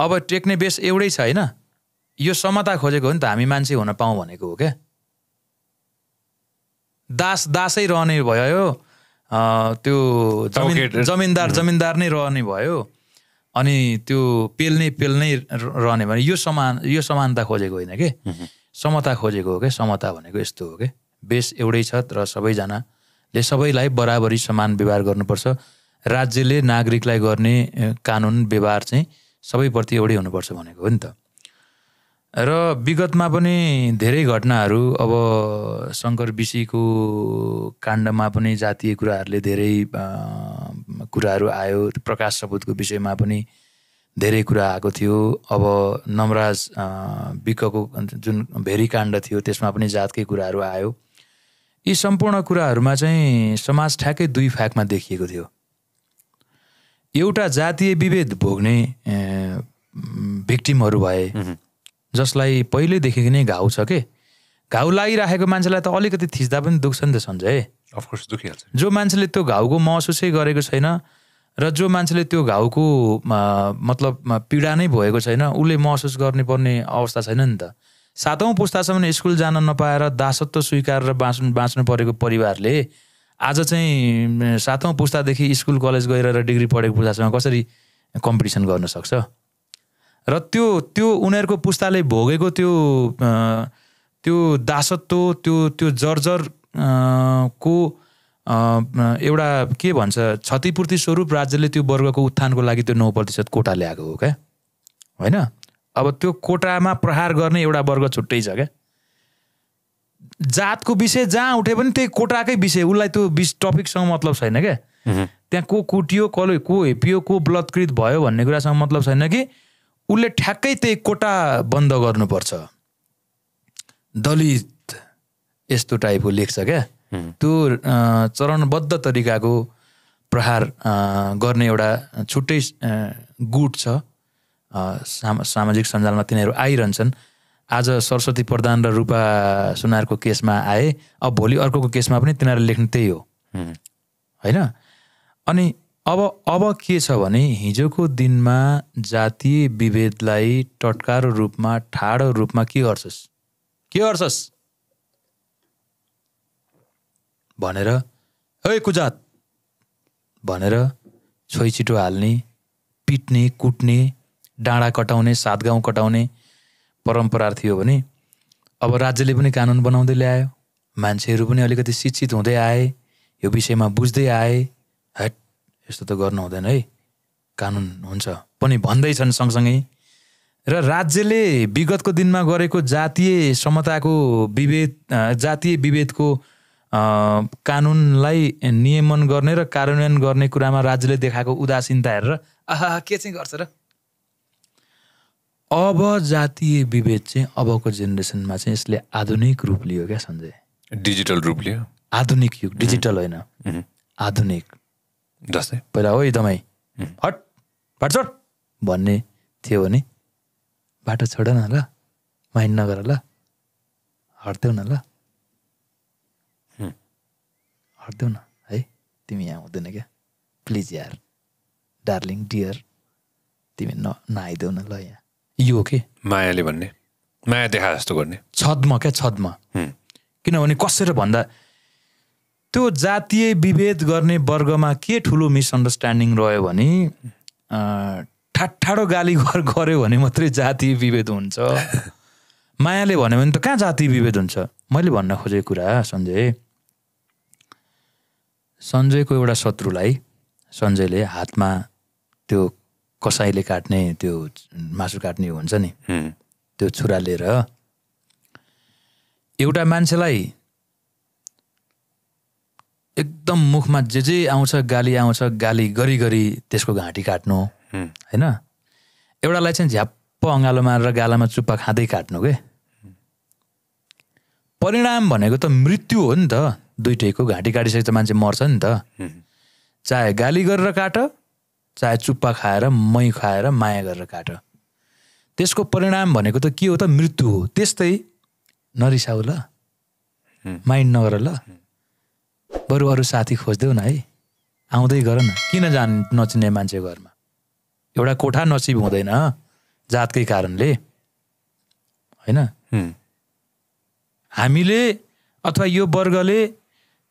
अब टेक्ने बेस एउटै छ होइन यो समता खोजेको हो नि त हामी मान्छे हुन पाउँ भनेको हो क्या दास दासै रहने भयो त्यो जमिन जमिनदार जमिनदार नै रहने भयो अनि त्यो पेल्ने पेल्नै रहने भने यो समान यो समानता खोजेको होइन कि समता खोजेको हो क्या समता भनेको यस्तो हो कि बेस एउटै छ र सबैजनाले सबैलाई बराबरी समान व्यवहार गर्नुपर्छ राज्यले नागरिकलाई गर्ने कानुन व्यवहार चाहिँ सबैप्रति एउटै हुनुपर्छ भनेको हो नि त र विगतमा पनि धेरै घटनाहरू अब शङ्कर विषीको काण्डमा पनि जातीय कुराहरूले धेरै कुराहरू आयो प्रकाश सबुतको विषयमा पनि धेरै कुरा आएको थियो अब नमराज विकको जुन भेरी काण्ड थियो त्यसमा पनि जातकै कुराहरू आयो यी सम्पूर्ण कुराहरूमा चाहिँ समाज ठ्याक्कै दुई फ्याकमा देखिएको थियो एउटा जातीय विभेद भोग्ने भिक्टिमहरू भए जसलाई पहिल्यैदेखि नै घाउ छ कि घाउ लागिराखेको मान्छेलाई त अलिकति थिच्दा पनि दुख्छ नि त सन्जय अफकोर्स दुखिहाल्छ जो मान्छेले त्यो घाउको महसुसै गरेको छैन र जो मान्छेले त्यो घाउको मतलब पीडा नै भएको छैन उसले महसुस गर्नुपर्ने अवस्था छैन नि त सातौँ पुस्तासम्म स्कुल जान नपाएर दासत्व स्वीकारेर बाँच्नु बाँच्नु परेको परिवारले आज चाहिँ सातौँ पुस्तादेखि स्कुल कलेज गएर डिग्री पढेको पुस्तासँग कसरी कम्पिटिसन गर्न सक्छ र त्यो त्यो उनीहरूको पुस्ताले भोगेको त्यो त्यो दासत्व त्यो त्यो जर्जर को एउटा के भन्छ क्षतिपूर्ति स्वरूप राज्यले त्यो वर्गको उत्थानको लागि त्यो नौ प्रतिशत कोटा ल्याएको हो क्या होइन अब त्यो कोटामा प्रहार गर्ने एउटा वर्ग छुट्टै छ क्या जातको विषय जहाँ उठे पनि त्यही कोटाकै विषय उसलाई त्यो विष टपिकसँग मतलब छैन क्या त्यहाँ को कुटियो कसले को हेपियो को ब्लतकृत भयो भन्ने कुरासँग मतलब छैन कि उसले ठ्याक्कै त्यही कोटा बन्द गर्नुपर्छ दलित यस्तो टाइपको लेख्छ क्या त्यो चरणबद्ध तरिकाको प्रहार गर्ने एउटा छुट्टै गुट छ सामा सामाजिक सञ्जालमा तिनीहरू आइरहन्छन् आज सरस्वती प्रधान र रूपा सुनारको केसमा आए अब भोलि अर्को केसमा पनि तिनीहरू लेख्ने त्यही हो होइन अनि अब अब के छ भने हिजोको दिनमा जातीय विभेदलाई टटकारो रूपमा ठाडो रूपमा के गर्छस् के गर्छस् भनेर है कुजात भनेर छोइछिटो हाल्ने पिट्ने कुट्ने डाँडा कटाउने सात गाउँ कटाउने परम्परा थियो भने अब राज्यले पनि कानुन बनाउँदै ल्यायो मान्छेहरू पनि अलिकति शिक्षित हुँदै आए यो विषयमा बुझ्दै आए हट यस्तो त गर्नु हुँदैन है कानुन हुन्छ पनि भन्दैछन् सँगसँगै र राज्यले विगतको दिनमा गरेको जातीय समताको विभेद जातीय विभेदको कानुनलाई नियमन गर्ने र कार्यान्वयन गर्ने कुरामा राज्यले देखाएको उदासीनता हेरेर आहा के चाहिँ गर्छ र अब जातीय विभेद चाहिँ अबको जेनेरेसनमा चाहिँ यसले आधुनिक रूप लियो क्या सञ्जय डिजिटल रूप लियो आधुनिक युग डिजिटल होइन आधुनिक जस्तै पहिला हो एकदमै हट बाटो छोड भन्ने थियो भने बाटो छोड न ल माइन्ड नगर ल हट्देऊ न ल हट्देऊ न है तिमी यहाँ हुँदैन क्या प्लिज यार डार्लिङ डियर तिमी न नआइदेऊ न ल यहाँ यो के मायाले भन्ने माया देखा जस्तो गर्ने छदमा क्या छदमा किनभने कसरी भन्दा त्यो जातीय विभेद गर्ने वर्गमा के ठुलो मिसअन्डरस्ट्यान्डिङ रह्यो भने ठाडो गाली घर गऱ्यो भने मात्रै जातीय विभेद हुन्छ मायाले भन्यो भने त कहाँ जातीय विभेद हुन्छ मैले भन्न खोजेको कुरा सञ्जय सञ्जयको एउटा शत्रुलाई सञ्जयले हातमा त्यो कसाईले काट्ने त्यो मासु काट्ने हुन्छ नि त्यो छुरा लिएर एउटा मान्छेलाई एकदम मुखमा जे जे आउँछ गाली आउँछ गाली गरी गरी त्यसको घाँटी काट्नु होइन एउटालाई चाहिँ झ्याप्प अँगालो मारेर गालामा चुप्पा खाँदै काट्नु के परिणाम भनेको त मृत्यु हो नि त दुइटैको घाँटी काटिसकेपछि त मान्छे मर्छ नि त चाहे गाली गरेर काट चाहे चुप्पा खाएर मै खाएर माया गरेर काट त्यसको परिणाम भनेको त के हो त मृत्यु हो त्यस्तै नरिसाउ ल माइन्ड नगर ल बरु अरू साथी खोज्दैउ न है आउँदै गर न किन जान नचिन्ने मान्छे घरमा एउटा कोठा नसिब हुँदैन जातकै कारणले होइन हामीले अथवा यो वर्गले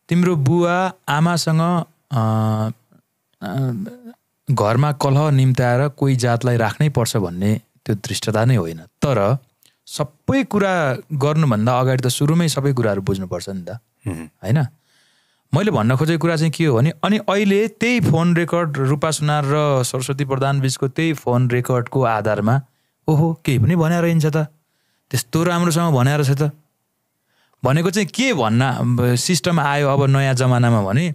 तिम्रो बुवा आमासँग घरमा कलह निम्त्याएर कोही जातलाई राख्नै पर्छ भन्ने त्यो दृष्टता नै होइन तर सबै कुरा गर्नुभन्दा अगाडि त सुरुमै सबै कुराहरू बुझ्नुपर्छ नि त होइन मैले भन्न खोजेको कुरा चाहिँ के हो भने अनि अहिले त्यही फोन रेकर्ड रूपा सुनार र सरस्वती प्रधान बिचको त्यही फोन रेकर्डको आधारमा ओहो केही पनि भन्या रहन्छ त त्यस्तो राम्रोसँग भन्या रहेछ त भनेको चाहिँ के भन्न सिस्टम आयो अब नयाँ जमानामा भने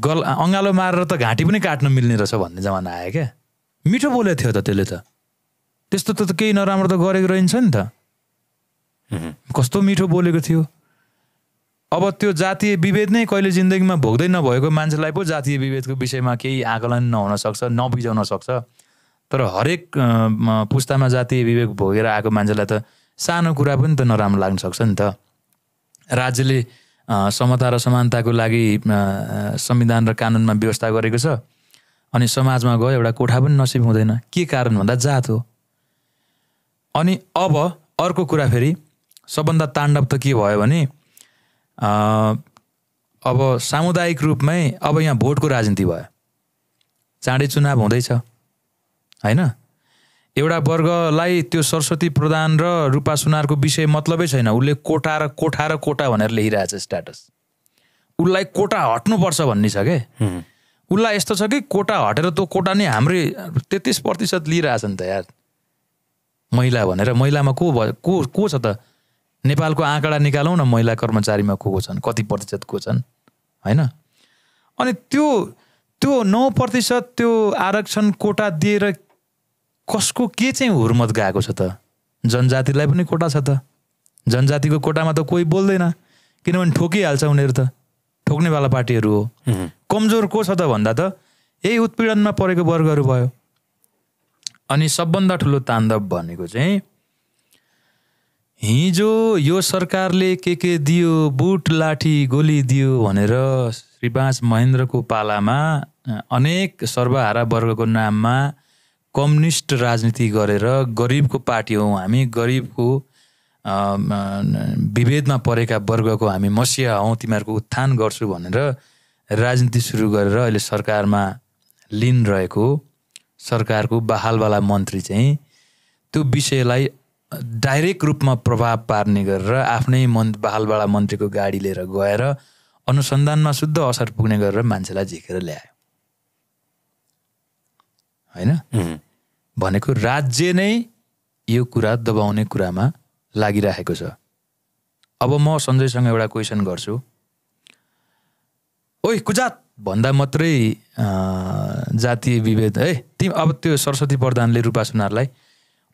गल अँगालो मारेर त घाँटी पनि काट्न मिल्ने रहेछ भन्ने जमाना आयो क्या मिठो बोलेको थियो त त्यसले त त्यस्तो त केही नराम्रो त गरेको रहन्छ नि त कस्तो मिठो बोलेको थियो अब त्यो जातीय विभेद नै कहिले जिन्दगीमा भोग्दै नभएको मान्छेलाई पो जातीय विभेदको विषयमा केही आकलन नहुन सक्छ सक्छ तर हरेक पुस्तामा जातीय विभेद भोगेर आएको मान्छेलाई त सानो कुरा पनि त नराम्रो लाग्न सक्छ नि त राज्यले समता र समानताको लागि संविधान र कानुनमा व्यवस्था गरेको छ अनि समाजमा गयो एउटा कोठा पनि नसिब हुँदैन के कारण भन्दा जात हो अनि अब अर्को कुरा फेरि सबभन्दा ताण्डव त के भयो भने अब सामुदायिक रूपमै अब यहाँ भोटको राजनीति भयो चाँडै चुनाव हुँदैछ होइन एउटा वर्गलाई त्यो सरस्वती प्रधान र रूपा सुनारको विषय मतलबै छैन उसले कोटा र कोठा र कोटा भनेर लेखिरहेछ स्ट्याटस उसलाई कोटा हट्नुपर्छ भन्ने छ के उसलाई यस्तो छ कि कोटा हटेर त्यो कोटा नै हाम्रै तेत्तिस प्रतिशत लिइरहेछ नि त यार महिला भनेर महिलामा को भयो को को छ त नेपालको आँकडा निकालौँ न महिला कर्मचारीमा को को छन् कति प्रतिशत को छन् होइन अनि त्यो त्यो नौ प्रतिशत त्यो आरक्षण कोटा दिएर कसको के चाहिँ हुर्मत गएको छ त जनजातिलाई पनि कोटा छ त जनजातिको कोटामा त कोही बोल्दैन किनभने ठोकिहाल्छ उनीहरू त ठोक्नेवाला पार्टीहरू हो कमजोर को छ त भन्दा त यही उत्पीडनमा परेको वर्गहरू भयो अनि सबभन्दा ठुलो ताण्डव भनेको चाहिँ हिजो यो सरकारले के के दियो बुट लाठी गोली दियो भनेर श्रीबास महेन्द्रको पालामा अनेक सर्वहारा वर्गको नाममा कम्युनिस्ट राजनीति गरेर गरिबको पार्टी हौँ हामी गरिबको विभेदमा परेका वर्गको हामी मसिया हौँ तिमीहरूको उत्थान गर्छु भनेर राजनीति सुरु गरेर अहिले सरकारमा लिन रहेको सरकारको बहालवाला मन्त्री चाहिँ त्यो विषयलाई डाइरेक्ट रूपमा प्रभाव पार्ने गरेर आफ्नै मन् बालबाडा मन्त्रीको गाडी लिएर गएर अनुसन्धानमा शुद्ध असर पुग्ने गरेर मान्छेलाई झिकेर ल्यायो होइन भनेको राज्य नै यो कुरा दबाउने कुरामा लागिरहेको छ अब म सञ्जयसँग एउटा क्वेसन गर्छु ओ कुजात भन्दा मात्रै जातीय विभेद है तिमी अब त्यो सरस्वती प्रधानले रूपा सुनारलाई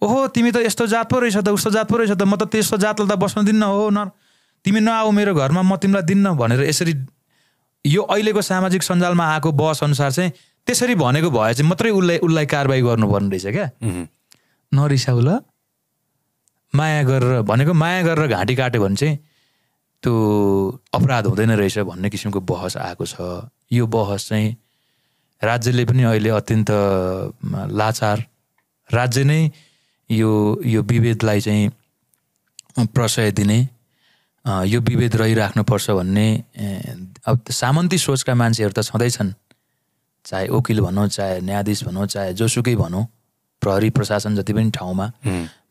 ओहो तिमी त यस्तो जात पो रहेछ त उस्तो जात पो रहेछ त म त त्यस्तो जातलाई त बस्न दिन्न हो न तिमी नआऊ मेरो घरमा म तिमीलाई दिन्न भनेर यसरी यो अहिलेको सामाजिक सञ्जालमा आएको बहस अनुसार चाहिँ त्यसरी भनेको भए चाहिँ मात्रै उसलाई उसलाई कारवाही गर्नुपर्ने रहेछ क्या नरिसाउ ल माया गरेर भनेको माया गरेर घाँटी काट्यो भने चाहिँ त्यो अपराध हुँदैन रहेछ भन्ने किसिमको बहस आएको छ यो बहस चाहिँ राज्यले पनि अहिले अत्यन्त लाचार राज्य नै यो यो विभेदलाई चाहिँ प्रशय दिने यो विभेद रहिराख्नुपर्छ भन्ने अब सामन्ती सोचका मान्छेहरू त छँदैछन् चाहे वकिल भनौँ चाहे न्यायाधीश भनौँ चाहे जोसुकै भनौँ प्रहरी प्रशासन जति पनि ठाउँमा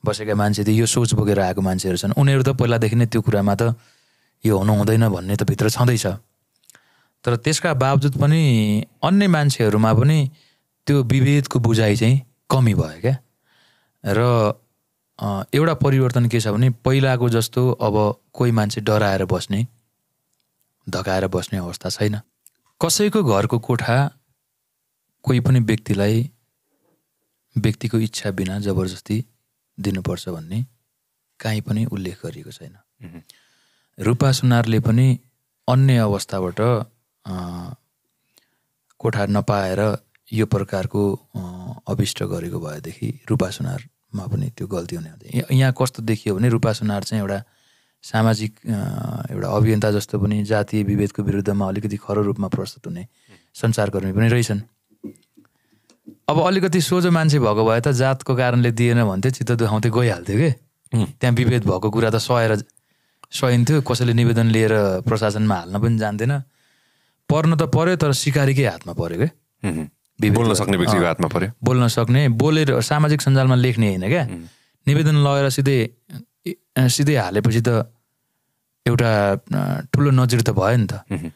बसेका मान्छे त यो सोच बोकेर आएको मान्छेहरू छन् उनीहरू त पहिलादेखि नै त्यो कुरामा त यो हुनु हुँदैन भन्ने त भित्र छँदैछ तर त्यसका बावजुद पनि अन्य मान्छेहरूमा पनि त्यो विभेदको बुझाइ चाहिँ कमी भयो क्या र एउटा परिवर्तन के छ भने पहिलाको जस्तो अब कोही मान्छे डराएर बस्ने धकाएर बस्ने अवस्था छैन कसैको घरको कोठा कोही पनि व्यक्तिलाई व्यक्तिको इच्छा बिना जबरजस्ती दिनुपर्छ भन्ने काहीँ पनि उल्लेख गरिएको छैन रूपा सुनारले पनि अन्य अवस्थाबाट कोठा नपाएर यो प्रकारको अभिष्ट गरेको भएदेखि रूपा सुनारमा पनि त्यो गल्ती हुने हुँदैन यहाँ कस्तो देखियो भने रूपा सुनार चाहिँ एउटा सामाजिक एउटा अभियन्ता जस्तो पनि जातीय विभेदको विरुद्धमा अलिकति खर रूपमा प्रस्तुत हुने सञ्चारकर्मी पनि रहेछन् अब अलिकति सोझो मान्छे भएको भए त जातको कारणले दिएन भन्थे चित्त दुखाउँथे गइहाल्थ्यो कि त्यहाँ विभेद भएको कुरा त सहेर सहिन्थ्यो कसैले निवेदन लिएर प्रशासनमा हाल्न पनि जान्दैन पर्न त पर्यो तर सिकारीकै हातमा पऱ्यो क्या बोल्न सक्ने व्यक्तिको हातमा पऱ्यो बोल्न सक्ने बोलेर सामाजिक सञ्जालमा लेख्ने होइन क्या निवेदन लगेर सिधै सिधै हालेपछि त एउटा ठुलो नजिर त भयो नि त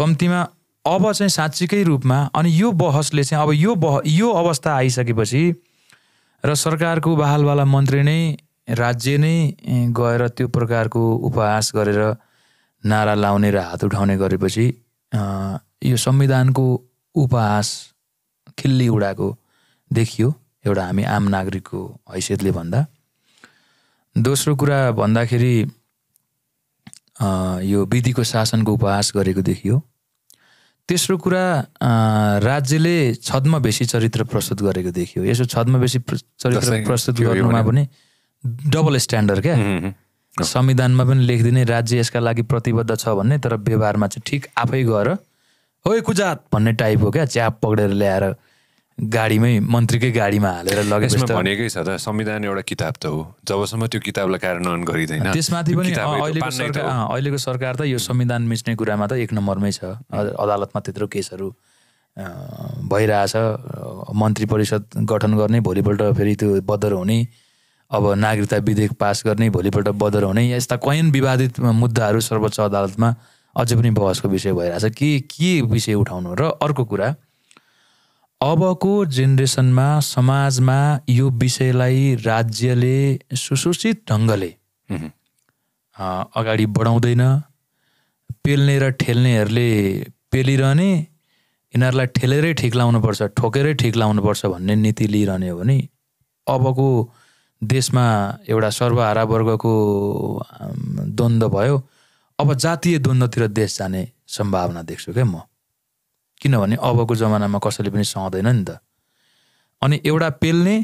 कम्तीमा अब चाहिँ साँच्चीकै रूपमा अनि यो बहसले चाहिँ अब यो बह यो अवस्था आइसकेपछि र सरकारको बहालवाला मन्त्री नै राज्य नै गएर त्यो प्रकारको उपहास गरेर नारा लाउने र हात उठाउने गरेपछि यो संविधानको उपहास खिल्ली उडाएको देखियो एउटा हामी आम नागरिकको हैसियतले भन्दा दोस्रो कुरा भन्दाखेरि यो विधिको शासनको उपहास गरेको देखियो तेस्रो कुरा राज्यले छद्मवेशी चरित्र प्रस्तुत गरेको देखियो यसो छद्मवेशी चरित्र प्रस्तुत गर्नुमा पनि डबल स्ट्यान्डर्ड क्या संविधानमा पनि लेखिदिने राज्य यसका लागि प्रतिबद्ध छ भन्ने तर व्यवहारमा चाहिँ ठिक आफै गएर होइ कुजात भन्ने टाइप हो क्या च्याप पक्रेर ल्याएर गाडीमै मन्त्रीकै गाडीमा हालेर लगे भनेकै छ त संविधान एउटा किताब त हो जबसम्म त्यो किताबलाई कार्यान्वयन गरिँदैन त्यसमाथि पनि अहिलेको सरकार अहिलेको सरकार त यो संविधान मिच्ने कुरामा त एक नम्बरमै छ अदालतमा त्यत्रो केसहरू भइरहेछ मन्त्री परिषद गठन गर्ने भोलिपल्ट फेरि त्यो बदर हुने अब नागरिकता विधेयक पास गर्ने भोलिपल्ट बदर हुने यस्ता कैयन विवादित मुद्दाहरू सर्वोच्च अदालतमा अझै पनि बहसको विषय भइरहेछ के के विषय उठाउनु र अर्को कुरा अबको जेनेरेसनमा समाजमा यो विषयलाई राज्यले सुशोषित ढङ्गले अगाडि बढाउँदैन पेल्ने र ठेल्नेहरूले पेलिरहने यिनीहरूलाई ठेलेरै ठिक लाउनुपर्छ ठोकेरै ठिक लाउनुपर्छ भन्ने नीति लिइरहने हो भने अबको देशमा एउटा सर्वहारा वर्गको द्वन्द्व भयो अब जातीय द्वन्द्वतिर देश जाने सम्भावना देख्छु क्या म किनभने अबको जमानामा कसैले पनि सहँदैन नि त अनि एउटा पेल्ने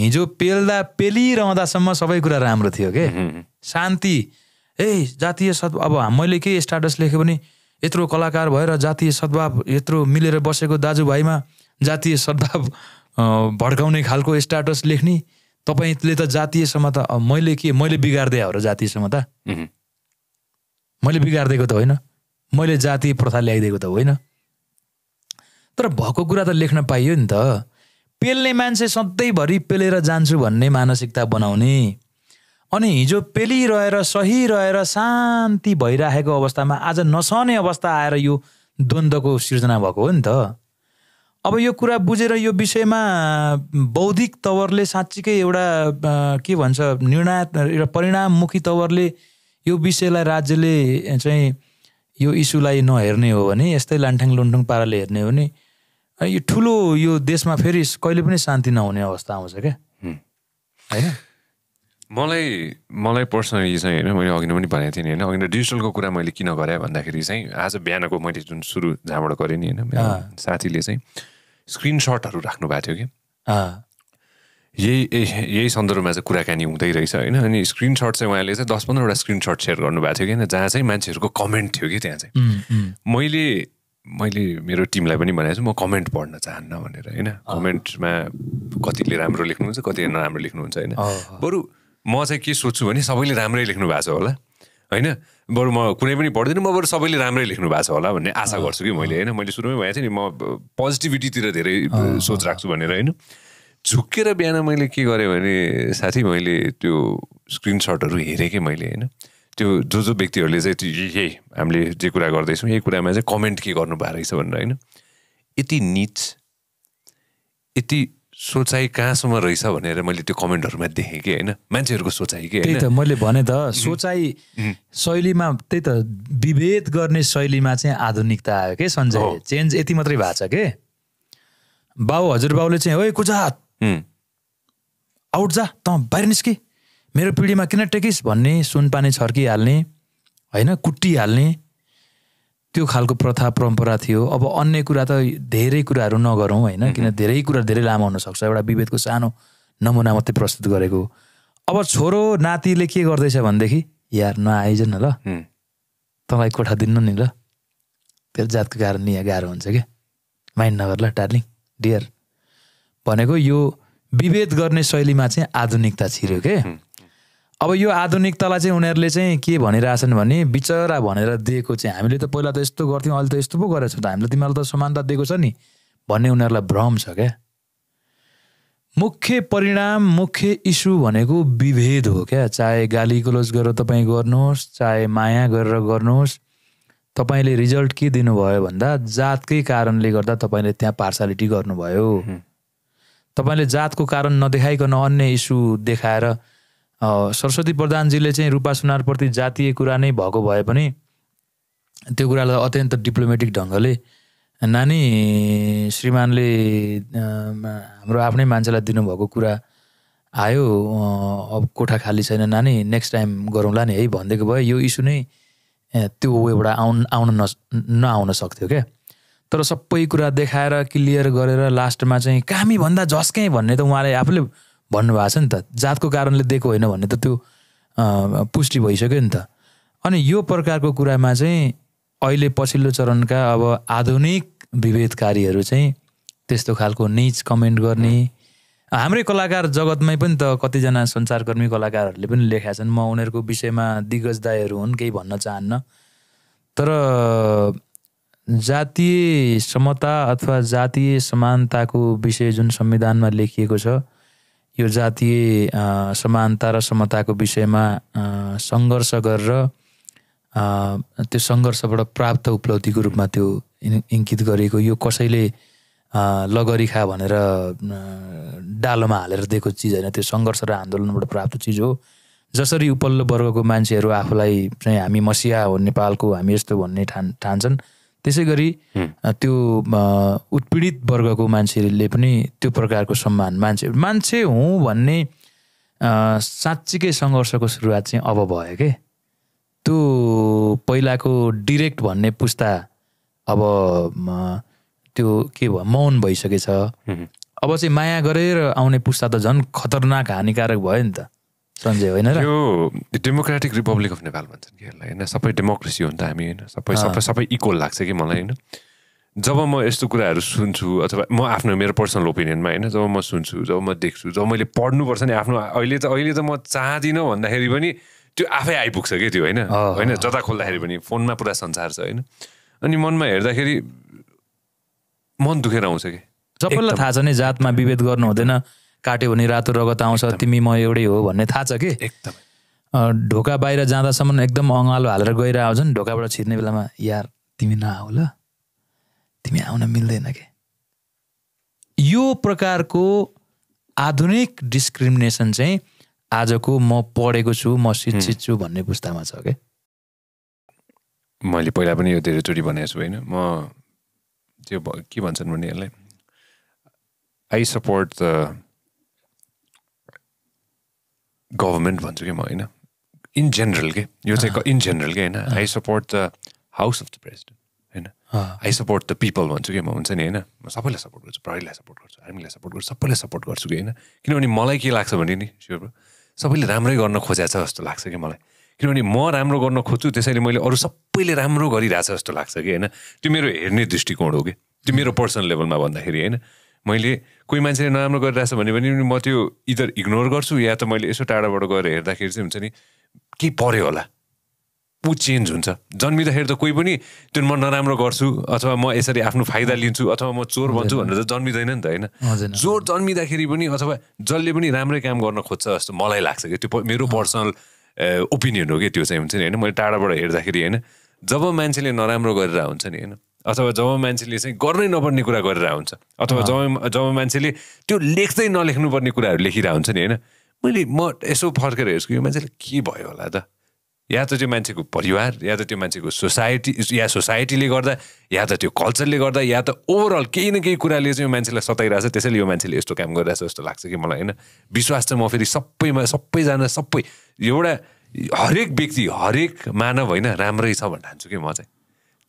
हिजो पेल्दा पेलिरहँदासम्म सबै कुरा राम्रो थियो के शान्ति ए जातीय सद्भाव अब मैले के स्टाटस लेखेँ भने यत्रो कलाकार भएर जातीय सद्भाव यत्रो मिलेर बसेको दाजुभाइमा जातीय सद्भाव भड्काउने खालको स्टाटस लेख्ने तपाईँले त जातीय समता मैले के मैले बिगार्दै हो र जातीय समता मैले बिगारिदिएको त होइन मैले जातीय प्रथा ल्याइदिएको त होइन तर भएको कुरा त लेख्न पाइयो नि त पेल्ने मान्छे सधैँभरि पेलेर जान्छु भन्ने मानसिकता बनाउने अनि हिजो पेलिरहेर सही रहेर शान्ति भइराखेको अवस्थामा आज नसहने अवस्था आएर यो द्वन्द्वको सिर्जना भएको हो नि त अब यो कुरा बुझेर यो विषयमा बौद्धिक तवरले साँच्चीकै एउटा के भन्छ निर्णय एउटा परिणाममुखी तवरले यो विषयलाई राज्यले चाहिँ यो इस्युलाई नहेर्ने हो भने यस्तै लान्ठाङ लुन्ठुङ पाराले हेर्ने हो भने यो ठुलो यो देशमा फेरि कहिले पनि शान्ति नहुने अवस्था आउँछ क्या होइन मलाई मलाई पर्सनली चाहिँ होइन मैले अघि नै पनि भनेको थिएँ नि होइन अघि डिजिटलको कुरा मैले किन गरेँ भन्दाखेरि चाहिँ आज बिहानको मैले जुन सुरु जहाँबाट गरेँ नि होइन साथीले चाहिँ स्क्रिनसटहरू राख्नु भएको थियो कि यही यही सन्दर्भमा चाहिँ कुराकानी हुँदै रहेछ होइन अनि स्क्रिनसट चाहिँ उहाँले चाहिँ दस पन्ध्रवटा स्क्रिनसट सेयर गर्नुभएको थियो कि होइन जहाँ चाहिँ मान्छेहरूको कमेन्ट थियो कि त्यहाँ चाहिँ मैले मैले मेरो टिमलाई पनि भनेको छु म कमेन्ट पढ्न चाहन्न भनेर होइन कमेन्टमा कतिले राम्रो लेख्नुहुन्छ कतिले नराम्रो लेख्नुहुन्छ होइन बरु म चाहिँ के सोध्छु भने सबैले राम्रै लेख्नु भएको छ होला होइन बरु म कुनै पनि पढ्दिनँ म बरु सबैले राम्रै लेख्नु भएको छ होला भन्ने आशा गर्छु कि मैले होइन मैले सुरुमै भनेको थिएँ नि म पोजिटिभिटीतिर धेरै सोच राख्छु भनेर होइन झुक्केर बिहान मैले के गरेँ भने साथी मैले त्यो स्क्रिनसटहरू हेरेँ कि मैले होइन त्यो जो जो व्यक्तिहरूले चाहिँ त्यो यही हामीले जे कुरा गर्दैछौँ यही कुरामा चाहिँ कमेन्ट के गर्नु भएको रहेछ भनेर होइन यति निच यति सोचाइ कहाँसम्म रहेछ भनेर मैले त्यो कमेन्टहरूमा देखेँ कि होइन मान्छेहरूको सोचाइ कि त्यही त मैले भने त सोचाइ शैलीमा त्यही त विभेद गर्ने शैलीमा चाहिँ आधुनिकता आयो के सञ्जय चेन्ज यति मात्रै भएको छ के बाउ हजुरबाउले चाहिँ ओ कुजा आउट जा त बाहिर निस्के मेरो पिँढीमा किन टेकिस् भन्ने सुनपानी छर्किहाल्ने होइन कुट्टिहाल्ने त्यो खालको प्रथा परम्परा थियो अब अन्य कुरा त धेरै कुराहरू नगरौँ होइन किन धेरै कुरा धेरै लामो हुनसक्छ एउटा विभेदको सानो नमुना मात्रै प्रस्तुत गरेको अब छोरो नातिले के गर्दैछ भनेदेखि यार नआइज न ल तँलाई कोठा दिन्न नि ल तेरो जातको कारण यहाँ गाह्रो हुन्छ क्या माइन्ड नगर ल टार्लिङ डियर भनेको यो विभेद गर्ने शैलीमा चाहिँ आधुनिकता छिर्यो के अब यो आधुनिकतालाई चाहिँ उनीहरूले चाहिँ के भनिरहेछन् भने बिचरा भनेर दिएको चाहिँ हामीले त पहिला त यस्तो गर्थ्यौँ अहिले त यस्तो पो गरेछौँ त हामीले तिमीहरूलाई त समानता दिएको छ नि भन्ने उनीहरूलाई भ्रम छ क्या मुख्य परिणाम मुख्य इस्यु भनेको विभेद हो क्या चाहे गाली गलोज गरेर तपाईँ गर्नुहोस् चाहे माया गरेर गर्नुहोस् तपाईँले रिजल्ट के दिनुभयो भन्दा जातकै कारणले गर्दा तपाईँले त्यहाँ पार्सालिटी गर्नुभयो तपाईँले जातको कारण नदेखाइकन अन्य इस्यु देखाएर सरस्वती प्रधानजीले चाहिँ रूपा सुनारप्रति जातीय कुरा नै भएको भए पनि त्यो कुरालाई अत्यन्त डिप्लोमेटिक ढङ्गले नानी श्रीमानले हाम्रो आफ्नै मान्छेलाई दिनुभएको कुरा आयो अब कोठा खाली छैन नानी नेक्स्ट टाइम गरौँला नि है भनिदिएको भयो यो इस्यु नै त्यो वेबाट आउन आउन न नआउन सक्थ्यो क्या तर सबै कुरा देखाएर क्लियर गरेर लास्टमा चाहिँ कामी भन्दा झस्केँ भन्ने त उहाँले आफूले भन्नुभएको छ नि त जातको कारणले दिएको होइन भन्ने त त्यो पुष्टि भइसक्यो नि त अनि यो प्रकारको कुरामा चाहिँ अहिले पछिल्लो चरणका अब आधुनिक विभेदकारीहरू चाहिँ त्यस्तो खालको निज कमेन्ट गर्ने हाम्रै कलाकार जगतमै पनि त कतिजना सञ्चारकर्मी कलाकारहरूले पनि लेखा छन् म उनीहरूको विषयमा दिग्गज दायहरू हुन् केही भन्न चाहन्न तर जातीय समता अथवा जातीय समानताको विषय जुन संविधानमा लेखिएको छ यो जातीय समानता र समताको विषयमा सङ्घर्ष गरेर त्यो सङ्घर्षबाट प्राप्त उपलब्धिको रूपमा त्यो इङ्कित गरिएको यो कसैले लगरी खा भनेर डालोमा हालेर दिएको चिज होइन त्यो सङ्घर्ष र आन्दोलनबाट प्राप्त चिज हो जसरी उपल्लो वर्गको मान्छेहरू आफूलाई चाहिँ हामी मसिया हो नेपालको हामी यस्तो भन्ने ठान ठान्छन् त्यसै गरी त्यो उत्पीडित वर्गको मान्छेले पनि त्यो प्रकारको सम्मान मान्छे मान्छे हुँ भन्ने साँच्चीकै सङ्घर्षको सुरुवात चाहिँ अब भयो के त्यो पहिलाको डिरेक्ट भन्ने पुस्ता अब त्यो के भयो मौन भइसकेछ अब चाहिँ माया गरेर आउने पुस्ता त झन् खतरनाक हानिकारक भयो नि त सन्जय होइन यो डेमोक्रेटिक रिपब्लिक अफ नेपाल भन्छन् कि यसलाई होइन सबै डेमोक्रेसी हो नि त हामी होइन सबै सबै सबै इक्वल लाग्छ कि मलाई होइन जब म यस्तो कुराहरू सुन्छु अथवा म आफ्नो मेरो पर्सनल ओपिनियनमा होइन जब म सुन्छु जब म देख्छु जब मैले पढ्नुपर्छ नि आफ्नो अहिले त अहिले त म चाहदिनँ भन्दाखेरि पनि त्यो आफै आइपुग्छ क्या त्यो होइन होइन जता खोल्दाखेरि पनि फोनमा पुरा संसार छ होइन अनि मनमा हेर्दाखेरि मन दुखेर आउँछ कि सबैलाई थाहा छ नि जातमा विभेद गर्नु हुँदैन काट्यो भने रातो रगत आउँछ तिमी म एउटै हो भन्ने थाहा छ कि एकदमै ढोका बाहिर जाँदासम्म एकदम अँगालो हालेर गएर आउँछन् ढोकाबाट छिर्ने बेलामा यार तिमी नआऊ ल तिमी आउन मिल्दैन कि यो प्रकारको आधुनिक डिस्क्रिमिनेसन चाहिँ आजको म पढेको छु म शिक्षित छु भन्ने पुस्तामा छ क्या मैले पहिला पनि यो धेरैचोटि भनेको छु होइन म त्यो के भन्छन् भने यसलाई आई सपोर्ट द गभर्मेन्ट भन्छु कि म होइन इन जेनरल के यो चाहिँ इन जेनरल के होइन I support the house of the president होइन आई सपोर्ट द पिपल भन्छु कि म हुन्छ नि होइन म सबैलाई सपोर्ट गर्छु प्रहरीलाई सपोर्ट गर्छु आर्मीलाई सपोर्ट गर्छु सबैलाई सपोर्ट गर्छु कि होइन किनभने मलाई के लाग्छ भने नि सबैले राम्रै गर्न खोजेको छ जस्तो लाग्छ कि मलाई किनभने म राम्रो गर्न खोज्छु त्यसैले मैले अरू सबैले राम्रो गरिरहेछ जस्तो लाग्छ कि होइन त्यो मेरो हेर्ने दृष्टिकोण हो कि त्यो मेरो पर्सनल लेभलमा भन्दाखेरि होइन मैले कोही मान्छेले नराम्रो गरिरहेछ भने पनि म त्यो इदर इग्नोर गर्छु या त मैले यसो टाढाबाट गएर हेर्दाखेरि चाहिँ हुन्छ नि केही पऱ्यो होला ऊ चेन्ज हुन्छ जन्मिँदाखेरि त कोही पनि त्यो म नराम्रो गर्छु अथवा म यसरी आफ्नो फाइदा लिन्छु अथवा म चोर भन्छु भनेर त जन्मिँदैन नि त होइन चोर जन्मिँदाखेरि पनि अथवा जसले पनि राम्रै काम गर्न खोज्छ जस्तो मलाई लाग्छ कि त्यो मेरो पर्सनल ओपिनियन हो कि त्यो चाहिँ हुन्छ नि होइन मैले टाढाबाट हेर्दाखेरि होइन जब मान्छेले नराम्रो गरेर हुन्छ नि होइन अथवा जब मान्छेले चाहिँ गर्नै नपर्ने कुरा गरेर हुन्छ अथवा जब जब मान्छेले त्यो लेख्दै नलेख्नुपर्ने कुराहरू लेखिरहेको हुन्छ नि होइन मैले म यसो फर्केर हेर्छु यो मान्छेले के भयो होला त या त त्यो मान्छेको परिवार या त त्यो मान्छेको सोसाइटी या सोसाइटीले गर्दा या त त्यो कल्चरले गर्दा या त ओभरअल केही न केही कुराले चाहिँ यो मान्छेलाई छ त्यसैले यो मान्छेले यस्तो काम गरिरहेछ जस्तो लाग्छ कि मलाई होइन विश्वास चाहिँ म फेरि सबैमा सबैजना सबै एउटा हरेक व्यक्ति हरेक मानव होइन राम्रै छ भन्न ठान्छु कि म चाहिँ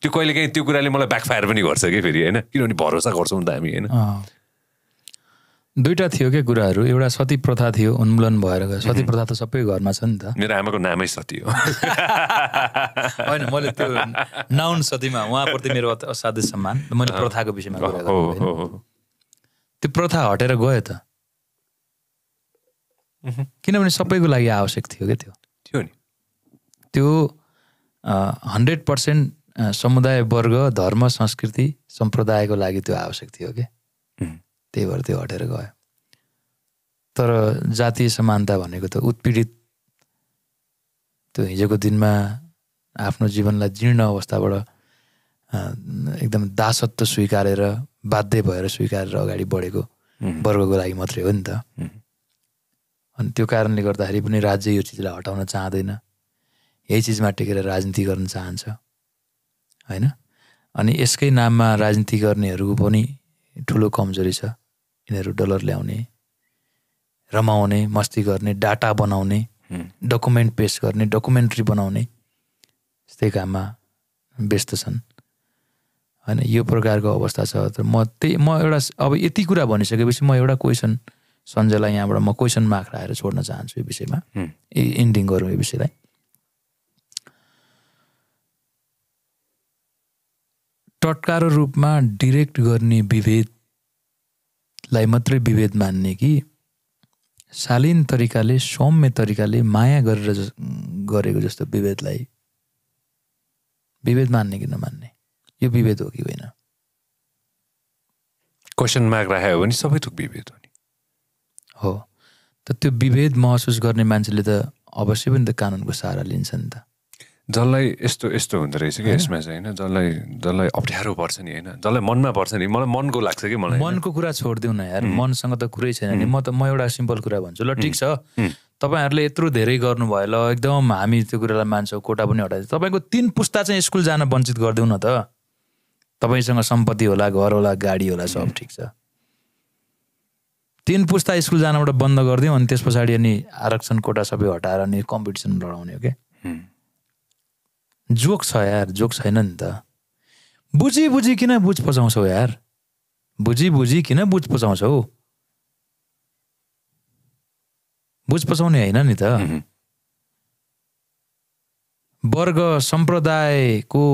त्यो कहिलेकाहीँ त्यो कुराले मलाई ब्याकफायर पनि गर्छ कि फेरि होइन किनभने भरोसा गर्छौँ नि त हामी होइन दुइटा थियो क्या कुराहरू एउटा सती प्रथा थियो उन्मूलन भएर गयो सती प्रथा त सबै घरमा छ नि त मेरो आमाको नामै सती हो होइन मैले त्यो नाउन सतीमा उहाँप्रति मेरो असाध्य सम्मान मैले प्रथाको विषयमा त्यो प्रथा हटेर गयो त किनभने सबैको लागि आवश्यक थियो क्या त्यो त्यो हन्ड्रेड पर्सेन्ट समुदाय वर्ग धर्म संस्कृति सम्प्रदायको लागि त्यो आवश्यक थियो क्या त्यही भएर त्यो हटेर गयो तर जातीय समानता भनेको त उत्पीडित त्यो हिजोको दिनमा आफ्नो जीवनलाई जीर्ण अवस्थाबाट एकदम दासत्व स्वीकारेर बाध्य भएर स्वीकारेर अगाडि बढेको वर्गको लागि मात्रै हो नि त अनि त्यो कारणले गर्दाखेरि पनि राज्य यो चिजलाई हटाउन चाहँदैन यही चिजमा टेकेर राजनीति गर्न चाहन्छ होइन अनि यसकै नाममा राजनीति गर्नेहरूको पनि ठुलो कमजोरी छ यिनीहरू डलर ल्याउने रमाउने मस्ती गर्ने डाटा बनाउने डकुमेन्ट पेस गर्ने डकुमेन्ट्री बनाउने यस्तै काममा व्यस्त छन् होइन यो प्रकारको अवस्था छ तर म त्यही म एउटा अब यति कुरा भनिसकेपछि म एउटा क्वेसन सञ्जयलाई यहाँबाट म क्वेसन मार्क राखेर छोड्न चाहन्छु यो विषयमा इन्डिङ गरौँ यो विषयलाई टटकारो रूपमा डिरेक्ट गर्ने विभेदलाई मात्रै विभेद मान्ने कि शालीन तरिकाले सौम्य तरिकाले माया गरेर गरेको जस्तो विभेदलाई विभेद मान्ने कि नमान्ने यो विभेद हो कि होइन क्वेसन मार्क राखेको भने सबै थोक विभेद हो नि हो त त्यो विभेद महसुस गर्ने मान्छेले त अवश्य पनि त कानुनको सहारा लिन्छ नि त जसलाई यस्तो यस्तो हुँदो रहेछ कि यसमा चाहिँ होइन जसलाई जसलाई अप्ठ्यारो पर्छ नि होइन जसलाई मनमा पर्छ नि मलाई मनको लाग्छ कि मलाई मनको कुरा छोडिदिउँ न यार मनसँग त कुरै छैन नि म त म एउटा सिम्पल कुरा भन्छु ल ठिक छ तपाईँहरूले यत्रो धेरै गर्नुभयो ल एकदम हामी त्यो कुरालाई मान्छौँ कोटा पनि हटाइदिन्छ तपाईँको तिन पुस्ता चाहिँ स्कुल जान वञ्चित गरिदिउँ न त तपाईँसँग सम्पत्ति होला घर होला गाडी होला सब ठिक छ तिन पुस्ता स्कुल जानबाट बन्द गरिदिउँ अनि त्यस पछाडि अनि आरक्षण कोटा सबै हटाएर अनि कम्पिटिसन लडाउने हो क्या जोक छ यार जोक छैन नि त बुझी बुझी किन बुझ पचाउँछौ यार बुझी बुझी किन बुझ पचाउँछौ बुझ पचाउने होइन नि त वर्ग सम्प्रदायको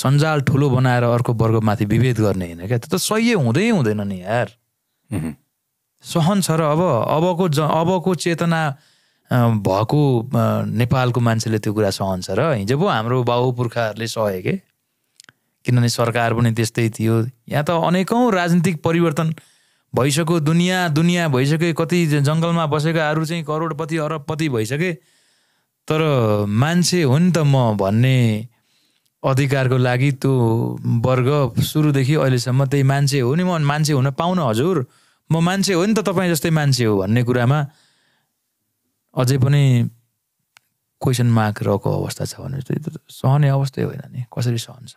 सञ्जाल ठुलो बनाएर अर्को वर्गमाथि विभेद गर्ने होइन क्या त्यो त सह्य हुँदै हुँदैन नि यार सहन छ र अब अबको ज अबको चेतना भएको नेपालको मान्छेले त्यो कुरा सहन्छ र हिजो पो हाम्रो बाबु पुर्खाहरूले सहे के किनभने सरकार पनि त्यस्तै थियो यहाँ त अनेकौँ राजनीतिक परिवर्तन भइसक्यो दुनियाँ दुनियाँ भइसक्यो कति जङ्गलमा बसेकाहरू चाहिँ करोडपति अरबपति भइसके तर मान्छे हो नि त म भन्ने अधिकारको लागि त्यो वर्ग सुरुदेखि अहिलेसम्म त्यही मान्छे हो नि म मान्छे हुन पाउन हजुर म मान्छे हो नि त तपाईँ जस्तै मान्छे हो भन्ने कुरामा अझै पनि क्वेसन मार्क रहेको अवस्था छ भने त्यो सहने अवस्थै होइन नि कसरी सहन्छ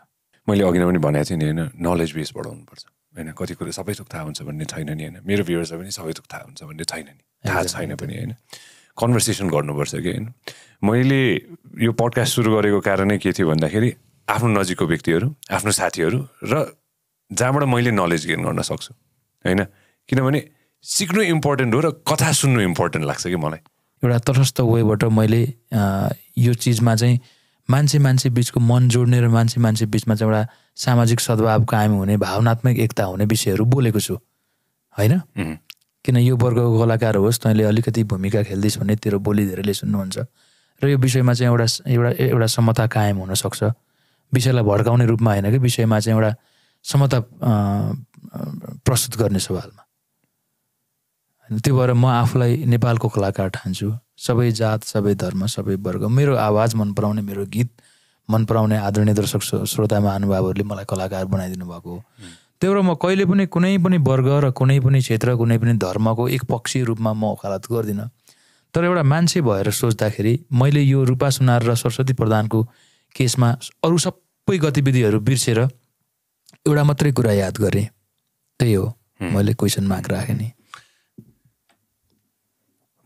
मैले अघि नै पनि भनेको थिएँ नि होइन नलेज बेस बढाउनुपर्छ होइन कति कुरो सबै थोक थाहा हुन्छ भन्ने छैन नि होइन मेरो भ्युवर्सलाई पनि सबै थोक थाहा हुन्छ भन्ने छैन नि थाहा छैन पनि होइन कन्भर्सेसन गर्नुपर्छ कि होइन मैले यो पडकास्ट सुरु गरेको कारणै के थियो भन्दाखेरि आफ्नो नजिकको व्यक्तिहरू आफ्नो साथीहरू र जहाँबाट मैले नलेज गेन गर्न सक्छु होइन किनभने सिक्नु इम्पोर्टेन्ट हो र कथा सुन्नु इम्पोर्टेन्ट लाग्छ कि मलाई एउटा तटस्थ वेबाट मैले यो चिजमा चाहिँ मान्छे मान्छे बिचको मन जोड्ने र मान्छे मान्छे बिचमा चाहिँ एउटा सामाजिक सद्भाव कायम हुने भावनात्मक एकता हुने विषयहरू बोलेको छु होइन किन यो वर्गको कलाकार होस् तैँले अलिकति भूमिका खेल्दैछ भने तेरो बोली धेरैले सुन्नुहुन्छ र यो विषयमा चाहिँ एउटा एउटा एउटा समता कायम हुनसक्छ विषयलाई भड्काउने रूपमा होइन कि विषयमा चाहिँ एउटा समता प्रस्तुत गर्ने सवालमा त्यो भएर म आफूलाई नेपालको कलाकार ठान्छु सबै जात सबै धर्म सबै वर्ग मेरो आवाज मन पराउने मेरो गीत मन पराउने आदरणीय दर्शक श्रोता महानुभावहरूले मलाई कलाकार बनाइदिनु भएको हो त्यही भएर म कहिले पनि कुनै पनि वर्ग र कुनै पनि क्षेत्र कुनै पनि धर्मको एक पक्षी रूपमा म वकालत गर्दिनँ तर एउटा मान्छे भएर सोच्दाखेरि मैले यो रूपा सुनार र सरस्वती प्रधानको केसमा अरू सबै गतिविधिहरू बिर्सेर एउटा मात्रै कुरा याद गरेँ त्यही हो मैले क्वेसन मार्क राखेँ नि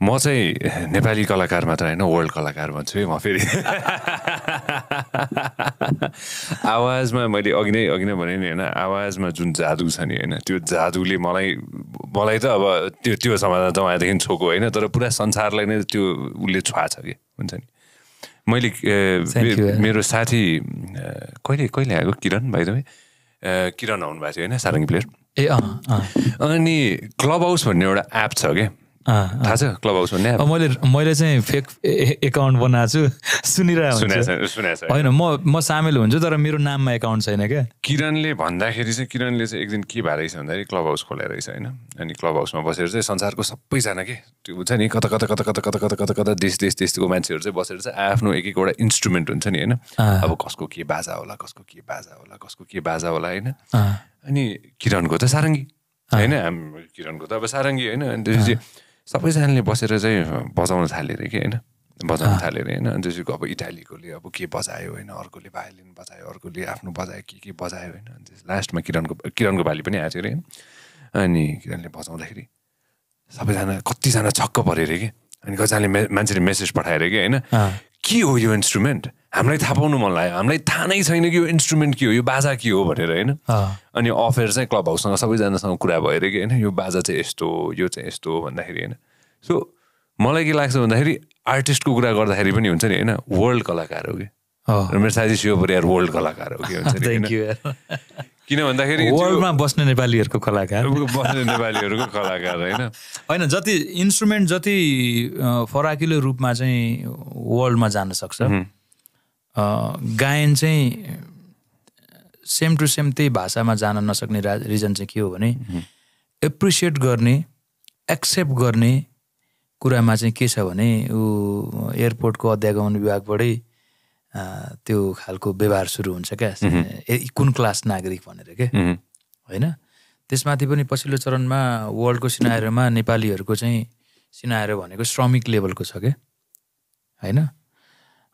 म चाहिँ नेपाली कलाकार मात्र होइन वर्ल्ड कलाकार भन्छु है म फेरि आवाजमा मैले अघि नै अघि नै भने नि होइन आवाजमा जुन जादु छ नि होइन त्यो जादुले मलाई मलाई त अब त्यो त्यो समाधान त उहाँदेखि छोएको होइन तर पुरा संसारलाई नै त्यो उसले छुवा छ कि हुन्छ नि मैले मेरो साथी कहिले कहिले आएको किरण भाइ तपाईँ किरण आउनुभएको थियो होइन सारङ्गी प्लेयर ए अनि क्लब हाउस भन्ने एउटा एप छ क्या थाहा छ क्लब हाउसमा मैले मैले चाहिँ फेक एकाउन्ट बनाएको छु सुनिरहेको छु होइन म म सामेल हुन्छु तर मेरो नाममा एकाउन्ट छैन क्या किरणले भन्दाखेरि चाहिँ किरणले चाहिँ एक दिन के भए रहेछ भन्दाखेरि क्लब हाउस खोले रहेछ होइन अनि क्लब हाउसमा बसेर चाहिँ संसारको सबैजना के त्यो हुन्छ नि कता कता कता कता कता कता कता कता देश देश देशको मान्छेहरू चाहिँ बसेर चाहिँ आफ्नो एक एकवटा इन्स्ट्रुमेन्ट हुन्छ नि होइन अब कसको के बाजा होला कसको के बाजा होला कसको के बाजा होला होइन अनि किरणको त सारङ्गी होइन किरणको त अब सारङ्गी होइन अनि त्यसपछि सबैजनाले बसेर चाहिँ बजाउन थाले अरे कि होइन बजाउन थाले अरे होइन अनि अब इटालीकोले अब के बजायो होइन अर्कोले भायोलिन बजायो अर्कोले आफ्नो बजायो के के बजायो होइन लास्टमा किरणको किरणको भाली पनि आएको थियो अरे होइन अनि किरणले बजाउँदाखेरि सबैजना कतिजना छक्क अरे कि अनि कतिजनाले मान्छेले मेसेज पठाएर कि होइन के हो यो इन्स्ट्रुमेन्ट हामीलाई थाहा पाउनु मन लाग्यो हामीलाई थाहा नै छैन कि यो इन्स्ट्रुमेन्ट के हो यो बाजा के हो भनेर होइन अनि अफेयर चाहिँ क्लब हाउससँग सबैजनासँग कुरा भएर कि होइन यो बाजा चाहिँ यस्तो हो यो चाहिँ यस्तो हो भन्दाखेरि होइन सो मलाई के लाग्छ भन्दाखेरि आर्टिस्टको कुरा गर्दाखेरि पनि हुन्छ नि होइन वर्ल्ड कलाकार हो कि मेरो साथी सियो परिवार वर्ल्ड कलाकार हो कि हुन्छ किन भन्दाखेरि वर्ल्डमा बस्ने नेपालीहरूको कलाकार बस्ने नेपालीहरूको कलाकार होइन होइन जति इन्स्ट्रुमेन्ट जति फराकिलो रूपमा चाहिँ वर्ल्डमा जान सक्छ गायन चाहिँ सेम टु सेम त्यही भाषामा जान नसक्ने रा रिजन चाहिँ के हो भने एप्रिसिएट गर्ने एक्सेप्ट गर्ने कुरामा चाहिँ के छ भने ऊ एयरपोर्टको अध्यागमन विभागबाटै त्यो खालको व्यवहार सुरु हुन्छ क्या कुन क्लास नागरिक भनेर क्या होइन त्यसमाथि पनि पछिल्लो चरणमा वर्ल्डको सिनायरोमा नेपालीहरूको चाहिँ सिनायरो भनेको श्रमिक लेभलको छ क्या होइन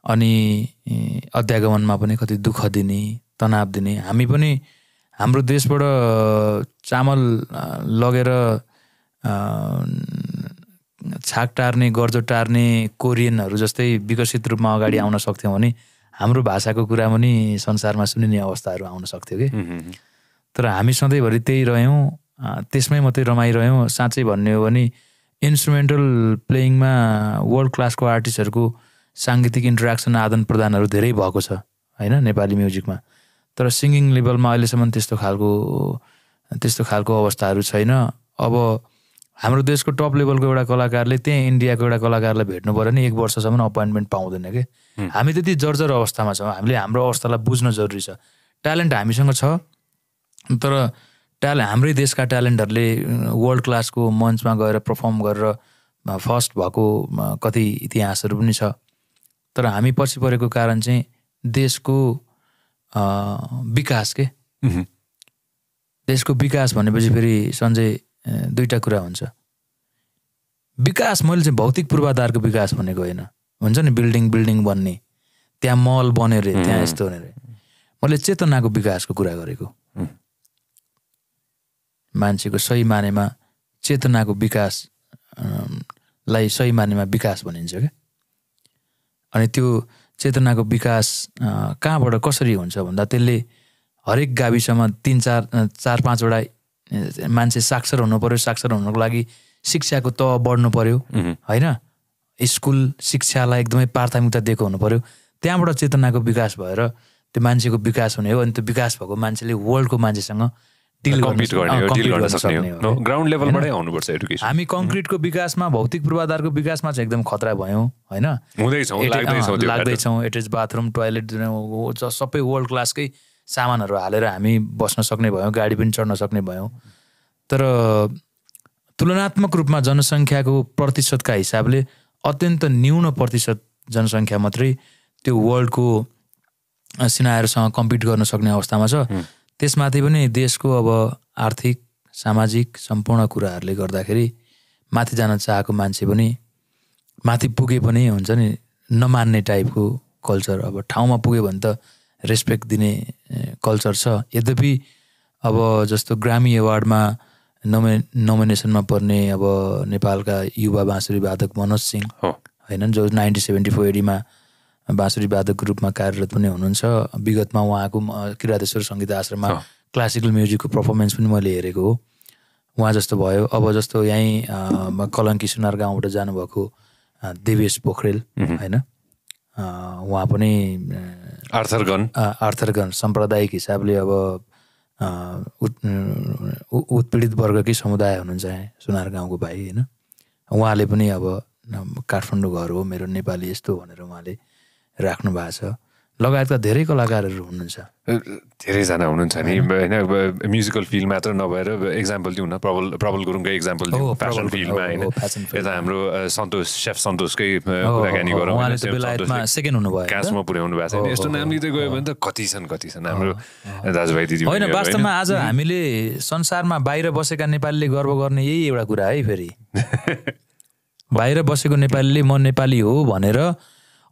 अनि अध्यागमनमा पनि कति दुःख दिने तनाव दिने हामी पनि हाम्रो देशबाट चामल लगेर छाक टार्ने गर्जो टार्ने कोरियनहरू जस्तै विकसित रूपमा अगाडि आउन सक्थ्यौँ भने हाम्रो भाषाको कुरा पनि संसारमा सुनिने अवस्थाहरू आउन सक्थ्यो कि तर हामी सधैँभरि त्यही रह्यौँ त्यसमै मात्रै रमाइरह्यौँ साँच्चै भन्ने हो भने इन्स्ट्रुमेन्टल प्लेइङमा वर्ल्ड क्लासको आर्टिस्टहरूको साङ्गीतिक इन्ट्रेक्सन आदान प्रदानहरू धेरै भएको छ होइन नेपाली म्युजिकमा तर सिङ्गिङ लेभलमा अहिलेसम्म त्यस्तो खालको त्यस्तो खालको अवस्थाहरू छैन अब हाम्रो देशको टप लेभलको एउटा कलाकारले त्यहीँ इन्डियाको एउटा कलाकारलाई भेट्नु पऱ्यो नि एक वर्षसम्म अपोइन्टमेन्ट पाउँदैन कि हामी त्यति जर्जर अवस्थामा छौँ हामीले हाम्रो अवस्थालाई बुझ्न जरुरी छ ट्यालेन्ट हामीसँग छ तर ट्याले हाम्रै देशका ट्यालेन्टहरूले वर्ल्ड क्लासको मञ्चमा गएर पर्फर्म गरेर फर्स्ट भएको कति इतिहासहरू पनि छ तर हामी पछि परेको कारण चाहिँ देशको विकास के देशको विकास भनेपछि फेरि सञ्जय दुईवटा कुरा हुन्छ विकास मैले चाहिँ भौतिक पूर्वाधारको विकास भनेको होइन हुन्छ नि बिल्डिङ बिल्डिङ बन्ने त्यहाँ मल बन्यो अरे त्यहाँ यस्तो हुने अरे मैले चेतनाको विकासको कुरा गरेको मान्छेको सही मानेमा चेतनाको विकास लाई सही मानेमा विकास भनिन्छ क्या अनि त्यो चेतनाको विकास कहाँबाट कसरी हुन्छ भन्दा त्यसले हरेक गाविसमा तिन चार चार पाँचवटा मान्छे साक्षर हुनु पऱ्यो साक्षर हुनुको लागि शिक्षाको तह बढ्नु पऱ्यो होइन स्कुल शिक्षालाई एकदमै प्राथमिकता दिएको हुनु पऱ्यो त्यहाँबाट चेतनाको विकास भएर त्यो मान्छेको विकास हुने हो अनि त्यो विकास भएको मान्छेले वर्ल्डको मान्छेसँग ग्राउन्ड लेभलबाटै आउनुपर्छ एडुकेसन हामी कङ्क्रिटको विकासमा भौतिक पूर्वाधारको विकासमा चाहिँ एकदम खतरा भयौँ होइन लाग्दैछौँ एटेज बाथरुम टोयलेट सबै वर्ल्ड क्लासकै सामानहरू हालेर हामी बस्न सक्ने भयौँ गाडी पनि चढ्न सक्ने भयौँ तर तुलनात्मक रूपमा जनसङ्ख्याको प्रतिशतका हिसाबले अत्यन्त न्यून प्रतिशत जनसङ्ख्या मात्रै त्यो वर्ल्डको सिनाहरूसँग कम्पिट गर्न सक्ने अवस्थामा छ त्यसमाथि पनि देशको अब आर्थिक सामाजिक सम्पूर्ण कुराहरूले गर्दाखेरि माथि जान चाहेको मान्छे पनि माथि पुगे पनि हुन्छ नि नमान्ने टाइपको कल्चर अब ठाउँमा पुग्यो भने त रेस्पेक्ट दिने कल्चर छ यद्यपि अब जस्तो ग्रामी एवार्डमा नोमे नोमिनेसनमा पर्ने अब नेपालका युवा बाँसुरी वादक मनोज सिंह होइन जो नाइन्टिन सेभेन्टी फोर एडीमा बाँसुरी वादकको रूपमा कार्यरत पनि हुनुहुन्छ विगतमा उहाँको किरातेश्वर सङ्गीत आश्रममा क्लासिकल म्युजिकको पर्फर्मेन्स पनि मैले हेरेको हो उहाँ जस्तो भयो अब जस्तो यहीँ कलङ्की सुनार गाउँबाट जानुभएको देवेश पोखरेल होइन उहाँ पनि आर्थरगन आर्थरगन साम्प्रदायिक हिसाबले अब उत्पीडित वर्गकै समुदाय हुनुहुन्छ यहाँ सुनार गाउँको भाइ होइन उहाँले पनि अब काठमाडौँ घर हो मेरो नेपाली यस्तो भनेर उहाँले राख्नु भएको छ लगायतका धेरै कलाकारहरू हुनुहुन्छ धेरैजना हुनुहुन्छ नि होइन म्युजिकल फिल्ड मात्र नभएर एक्जाम्पल दिउँ न प्रबल प्रबल गुरुङकै एक्जाम्पल दिउँ फेसन फिल्डमा होइन यता हाम्रो सन्तोष सेफ सन्तोषकै कुराकानी गरौँ काँचमा पुर्याउनु भएको छ यस्तो नाम लिँदै गयो भने त कति छन् कति छन् हाम्रो दाजुभाइ दिदी होइन वास्तवमा आज हामीले संसारमा बाहिर बसेका नेपालीले गर्व गर्ने यही एउटा कुरा है फेरि बाहिर बसेको नेपालीले म नेपाली हो भनेर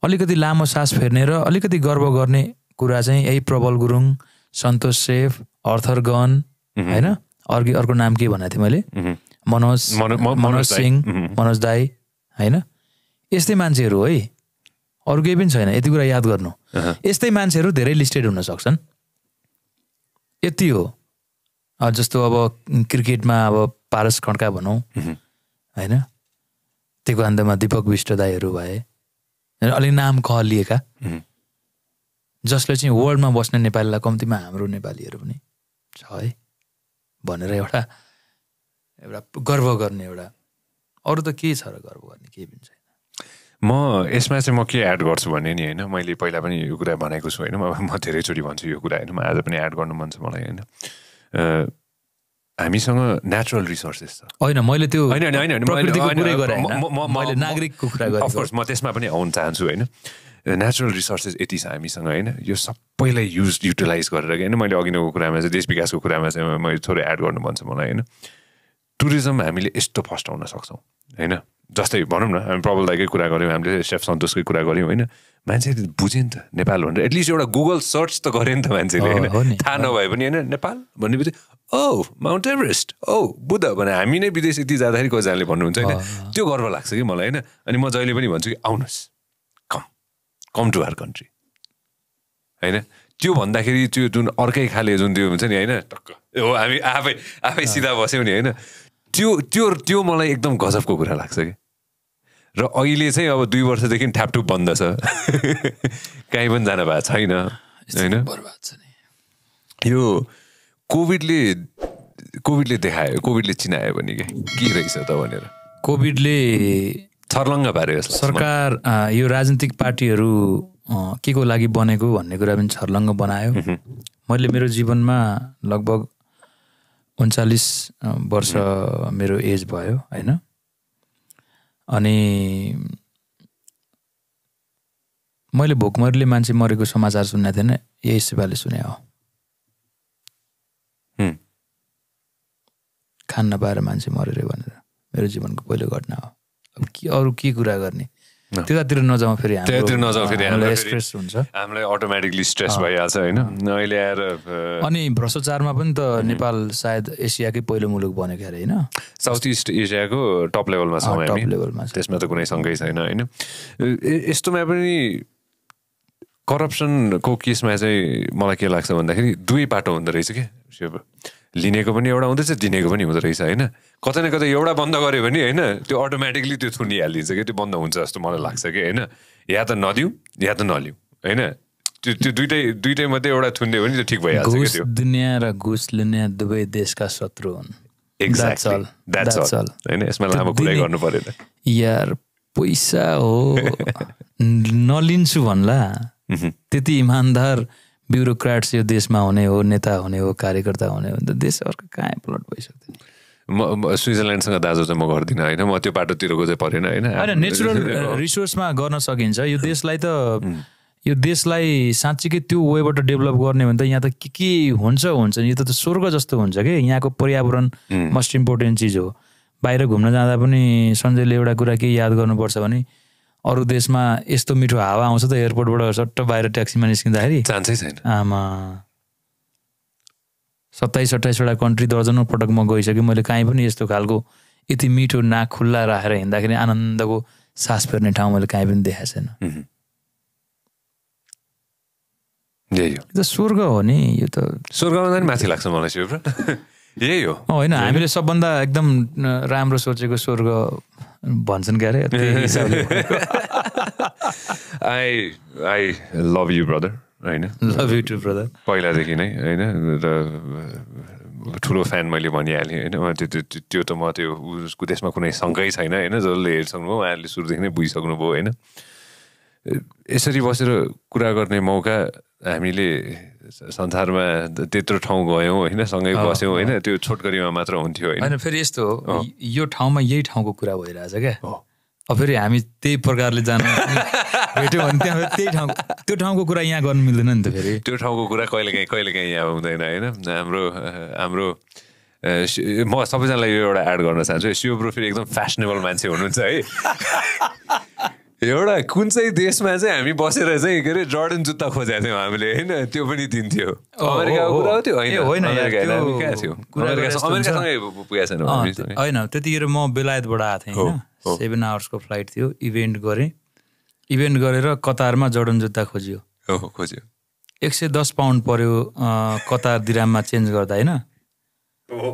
अलिकति लामो सास फेर्ने र अलिकति गर्व गर्ने कुरा चाहिँ यही प्रबल गुरुङ सन्तोष सेफ अर्थर गन होइन अर्को अर्को नाम के भनेको थिएँ मैले मनोज मनोज सिंह मनोज दाई होइन यस्तै मान्छेहरू है अरू केही पनि छैन यति कुरा याद गर्नु यस्तै मान्छेहरू धेरै लिस्टेड हुन सक्छन् यति हो जस्तो अब क्रिकेटमा अब पारस खड्का भनौँ होइन त्यो अन्तमा दिपक विष्ट दाईहरू भए अलिक नाम लिएका जसले चाहिँ वर्ल्डमा बस्ने नेपालीलाई कम्तीमा हाम्रो नेपालीहरू पनि छ है भनेर एउटा एउटा गर्व गर्ने एउटा अरू त के छ र गर्व गर्ने केही पनि छैन म यसमा चाहिँ म के एड गर्छु भने नि होइन मैले पहिला पनि यो कुरा भनेको छु होइन अब म धेरैचोटि भन्छु यो कुरा होइन म आज पनि एड गर्नु मन छ मलाई होइन हामीसँग नेचुरल रिसोर्सेस छ होइन मैले त्यो होइन होइन होइन नागरिकको कुरा अफकोर्स म त्यसमा पनि आउन चाहन्छु होइन नेचुरल रिसोर्सेस यति छ हामीसँग होइन यो सबैलाई युज युटिलाइज गरेर होइन मैले अघिको कुरामा चाहिँ देश विकासको कुरामा चाहिँ मैले थोरै एड गर्नु भन्छ मलाई होइन टुरिज्म हामीले यस्तो फस्टाउन सक्छौँ होइन जस्तै भनौँ न हामी प्रबलदाकै कुरा गऱ्यौँ हामीले सेफ सन्तोषकै कुरा गऱ्यौँ होइन मान्छेले बुझ्यो नि त नेपाल भनेर एटलिस्ट एउटा गुगल सर्च त गऱ्यो नि त मान्छेले होइन थाहा नभए पनि होइन नेपाल भन्ने बित्तिकै oh Mount Everest oh Buddha भने हामी नै विदेश यति जाँदाखेरि कतिजनाले भन्नुहुन्छ होइन त्यो गर्व लाग्छ कि मलाई होइन अनि म जहिले पनि भन्छु कि आउनुहोस् come come to our country होइन त्यो भन्दाखेरि त्यो जुन अर्कै खाले जुन त्यो हुन्छ नि होइन टक्क हो हामी आफै आफै सिधा बस्यौँ नि होइन त्यो त्यो त्यो मलाई एकदम गजबको कुरा लाग्छ कि र अहिले चाहिँ अब दुई वर्षदेखि ठ्यापटुप बन्द छ काहीँ पनि जानु भएको छैन होइन यो कोभिडले कोभिडले देखायो कोभिडले चिनायो भने क्या के रहेछ त भनेर कोभिडले छर्लङ्ग पार्यो सरकार यो राजनीतिक पार्टीहरू के को लागि बनेको भन्ने कुरा पनि छर्लङ्ग बनायो मैले मेरो जीवनमा लगभग उन्चालिस वर्ष मेरो एज भयो होइन अनि मैले भोकमरीले मान्छे मरेको समाचार सुनेको थिएन यही सिपाले सुने हो खान नपाएर मान्छे मरेर भनेर मेरो जीवनको पहिलो घटना हो अब के अरू के कुरा गर्ने त्यतातिर नजाउँ फेरि त्यतातिर नजाउँ फेरि स्ट्रेस हुन्छ हामीलाई अटोमेटिकली स्ट्रेस भइहाल्छ होइन अहिले आएर अनि भ्रष्टाचारमा पनि त नेपाल सायद एसियाकै पहिलो मुलुक बनेको अरे होइन साउथ इस्ट एसियाको टप लेभलमा छ त्यसमा त कुनै सँगै छैन होइन यस्तोमा पनि करप्सनको केसमा चाहिँ मलाई के लाग्छ भन्दाखेरि दुवै बाटो हुँदो रहेछ क्या लिनेको पनि एउटा हुँदैछ दिनेको पनि हुँदो रहेछ होइन कतै न कतै एउटा बन्द गऱ्यो भने होइन त्यो अटोमेटिकली त्यो थुनिहालिदिन्छ कि त्यो बन्द हुन्छ जस्तो मलाई लाग्छ कि होइन या त नदिउँ या त नलिउँ होइन त्यो त्यो दुइटै दुइटै मात्रै एउटा थुनिदियो भने त्यो ठिक भइहाल्छ दुनियाँ र घुस लिने दुवै देशका शत्रु हुन् यार पैसा हो नलिन्छु भन्ला त्यति इमान्दार ब्युरोक्राट्स यो देशमा हुने हो नेता हुने हो कार्यकर्ता हुने हो त देश अर्को कहाँ पलट भइसक्दैन म स्विजरल्यान्डसँग दाजु चाहिँ म गर्दिनँ होइन म त्यो बाटोतिरको चाहिँ परेन होइन होइन नेचुरल रिसोर्समा गर्न सकिन्छ यो देशलाई त यो देशलाई साँच्चीकै त्यो वेबाट डेभलप गर्ने भने त यहाँ त के के हुन्छ हुन्छ यो त स्वर्ग जस्तो हुन्छ कि यहाँको पर्यावरण मोस्ट इम्पोर्टेन्ट चिज हो बाहिर घुम्न जाँदा पनि सञ्जयले एउटा कुरा के याद गर्नुपर्छ भने अरू देशमा यस्तो मिठो हावा आउँछ त एयरपोर्टबाट सट्ट बाहिर ट्याक्सीमा निस्किँदाखेरि चान्सै छैन आमा सत्ताइस अट्ठाइसवटा कन्ट्री दर्जनौँ पटक म गइसकेँ मैले काहीँ पनि यस्तो खालको यति मिठो नाक खुल्ला राखेर हिँड्दाखेरि आनन्दको सास फेर्ने ठाउँ मैले काहीँ पनि देखाएको छैन यही त स्वर्ग हो नि यो त स्वर्गमा माथि लाग्छ मलाई यही हो होइन हामीले सबभन्दा एकदम राम्रो सोचेको स्वर्ग भन्छन् क्या I I love you brother होइन लभ यु टु ब्रदर पहिलादेखि नै होइन र ठुलो फ्यान मैले भनिहालेँ होइन त्यो त्यो त म त्यो उसको त्यसमा कुनै शङ्कै छैन होइन जसले हेरिसक्नुभयो उहाँहरूले सुरुदेखि नै बुझिसक्नुभयो होइन यसरी बसेर कुरा गर्ने मौका हामीले संसारमा त्यत्रो ठाउँ गयौँ होइन सँगै बस्यौँ होइन त्यो छोटकरीमा मात्र हुन्थ्यो होइन फेरि यस्तो यो ठाउँमा यही ठाउँको कुरा भइरहेछ क्या अब फेरि हामी त्यही प्रकारले जानु भेट्यौँ भने त्यहाँ त्यही ठाउँ त्यो ठाउँको कुरा यहाँ गर्नु मिल्दैन नि त फेरि त्यो ठाउँको कुरा कहिले कहिलेकाहीँ यहाँ हुँदैन होइन हाम्रो हाम्रो म सबैजनालाई यो एउटा एड गर्न चाहन्छु शिव फेरि एकदम फेसनेबल मान्छे हुनुहुन्छ है एउटा कुन चाहिँ देशमा चाहिँ हामी बसेर चाहिँ के अरे जर्डन जुत्ता खोजेको थियौँ हामीले होइन त्यो पनि दिन्थ्यो अमेरिकाको कुरा हो त्यो होइन होइन त्यतिखेर म बेलायतबाट आएको थिएँ होइन सेभेन आवर्सको फ्लाइट थियो इभेन्ट गरेँ इभेन्ट गरेर कतारमा जर्डन जुत्ता खोजियो खोज्यो एक सय दस पाउन्ड पर्यो कतार दिराममा चेन्ज गर्दा होइन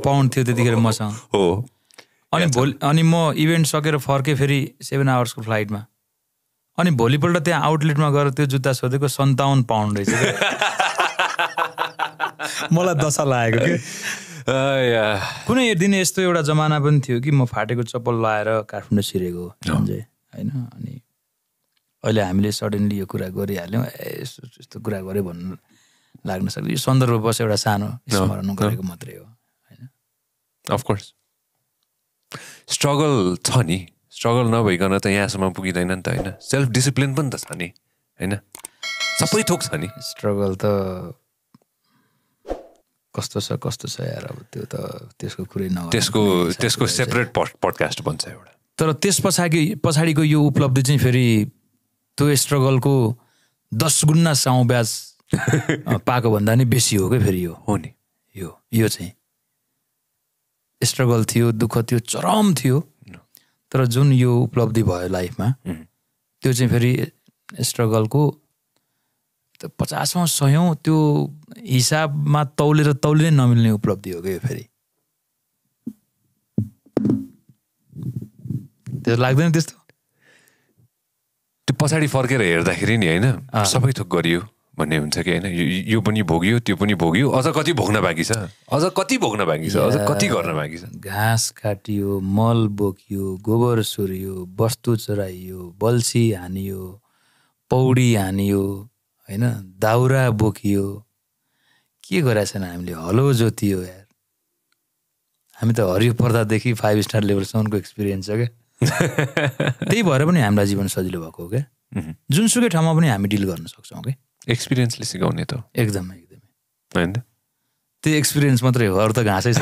पाउन्ड थियो त्यतिखेर मसँग हो अनि भोलि अनि म इभेन्ट सकेर फर्केँ फेरि सेभेन आवर्सको फ्लाइटमा अनि भोलिपल्ट त्यहाँ आउटलेटमा गएर त्यो जुत्ता सोधेको सन्ताउन्न पाउन्ड रहेछ मलाई दशा लागेको कि कुनै दिन यस्तो एउटा जमाना पनि थियो कि म फाटेको चप्पल लगाएर काठमाडौँ सिरेको होइन अनि अहिले हामीले सडनली यो कुरा गरिहाल्यौँ ए यस्तो यस्तो कुरा गऱ्यो भन्नु लाग्न सक्छ यो सन्दर्भ बस एउटा सानो स्मरण गरेको मात्रै हो होइन अफकोर्स स्ट्रगल छ नि स्ट्रगल नभइकन त यहाँसम्म पुगिँदैन नि त होइन सेल्फ डिसिप्लिन पनि त छ नि होइन सबै थोक छ नि स्ट्रगल त कस्तो छ कस्तो छ यार अब त्यो त त्यसको कुरै न त्यसको त्यसको सेपरेट पडकास्ट बन्छ एउटा तर त्यस पछाडि पछाडिको यो उपलब्धि चाहिँ फेरि त्यो स्ट्रगलको दस गुन्ना साउ ब्याज पाएको भन्दा नि बेसी हो क्या फेरि यो हो नि यो यो चाहिँ स्ट्रगल थियो दुःख थियो चरम थियो तर जुन यो उपलब्धि भयो लाइफमा त्यो चाहिँ फेरि स्ट्रगलको पचासौँ सयौँ त्यो हिसाबमा तौलेर तौलिनै नमिल्ने उपलब्धि हो क्या फेरि त्यो लाग्दैन त्यस्तो त्यो पछाडि फर्केर हेर्दाखेरि नि होइन सबै थोक गरियो भन्ने हुन्छ कि होइन यो पनि भोग्यो त्यो पनि भोग्यो अझ कति भोग्न बाँकी छ अझ कति भोग्न बाँकी छ अझ कति गर्न बाँकी छ घाँस काटियो मल बोकियो गोबर सुर्यो वस्तु चराइयो बल्छी हानियो पौडी हानियो होइन दाउरा बोकियो के गरेका छैन हामीले हलो जोतियो यार हामी त हरियो पर्दादेखि फाइभ स्टार लेभलसम्मको एक्सपिरियन्स छ क्या त्यही भएर पनि हामीलाई जीवन सजिलो भएको हो क्या जुनसुकै ठाउँमा पनि हामी डिल गर्न सक्छौँ क्या एक्सपिरियन्सले सिकाउने त एकदमै एकदमै होइन त्यो एक्सपिरियन्स मात्रै हो अरू त घाँसै छ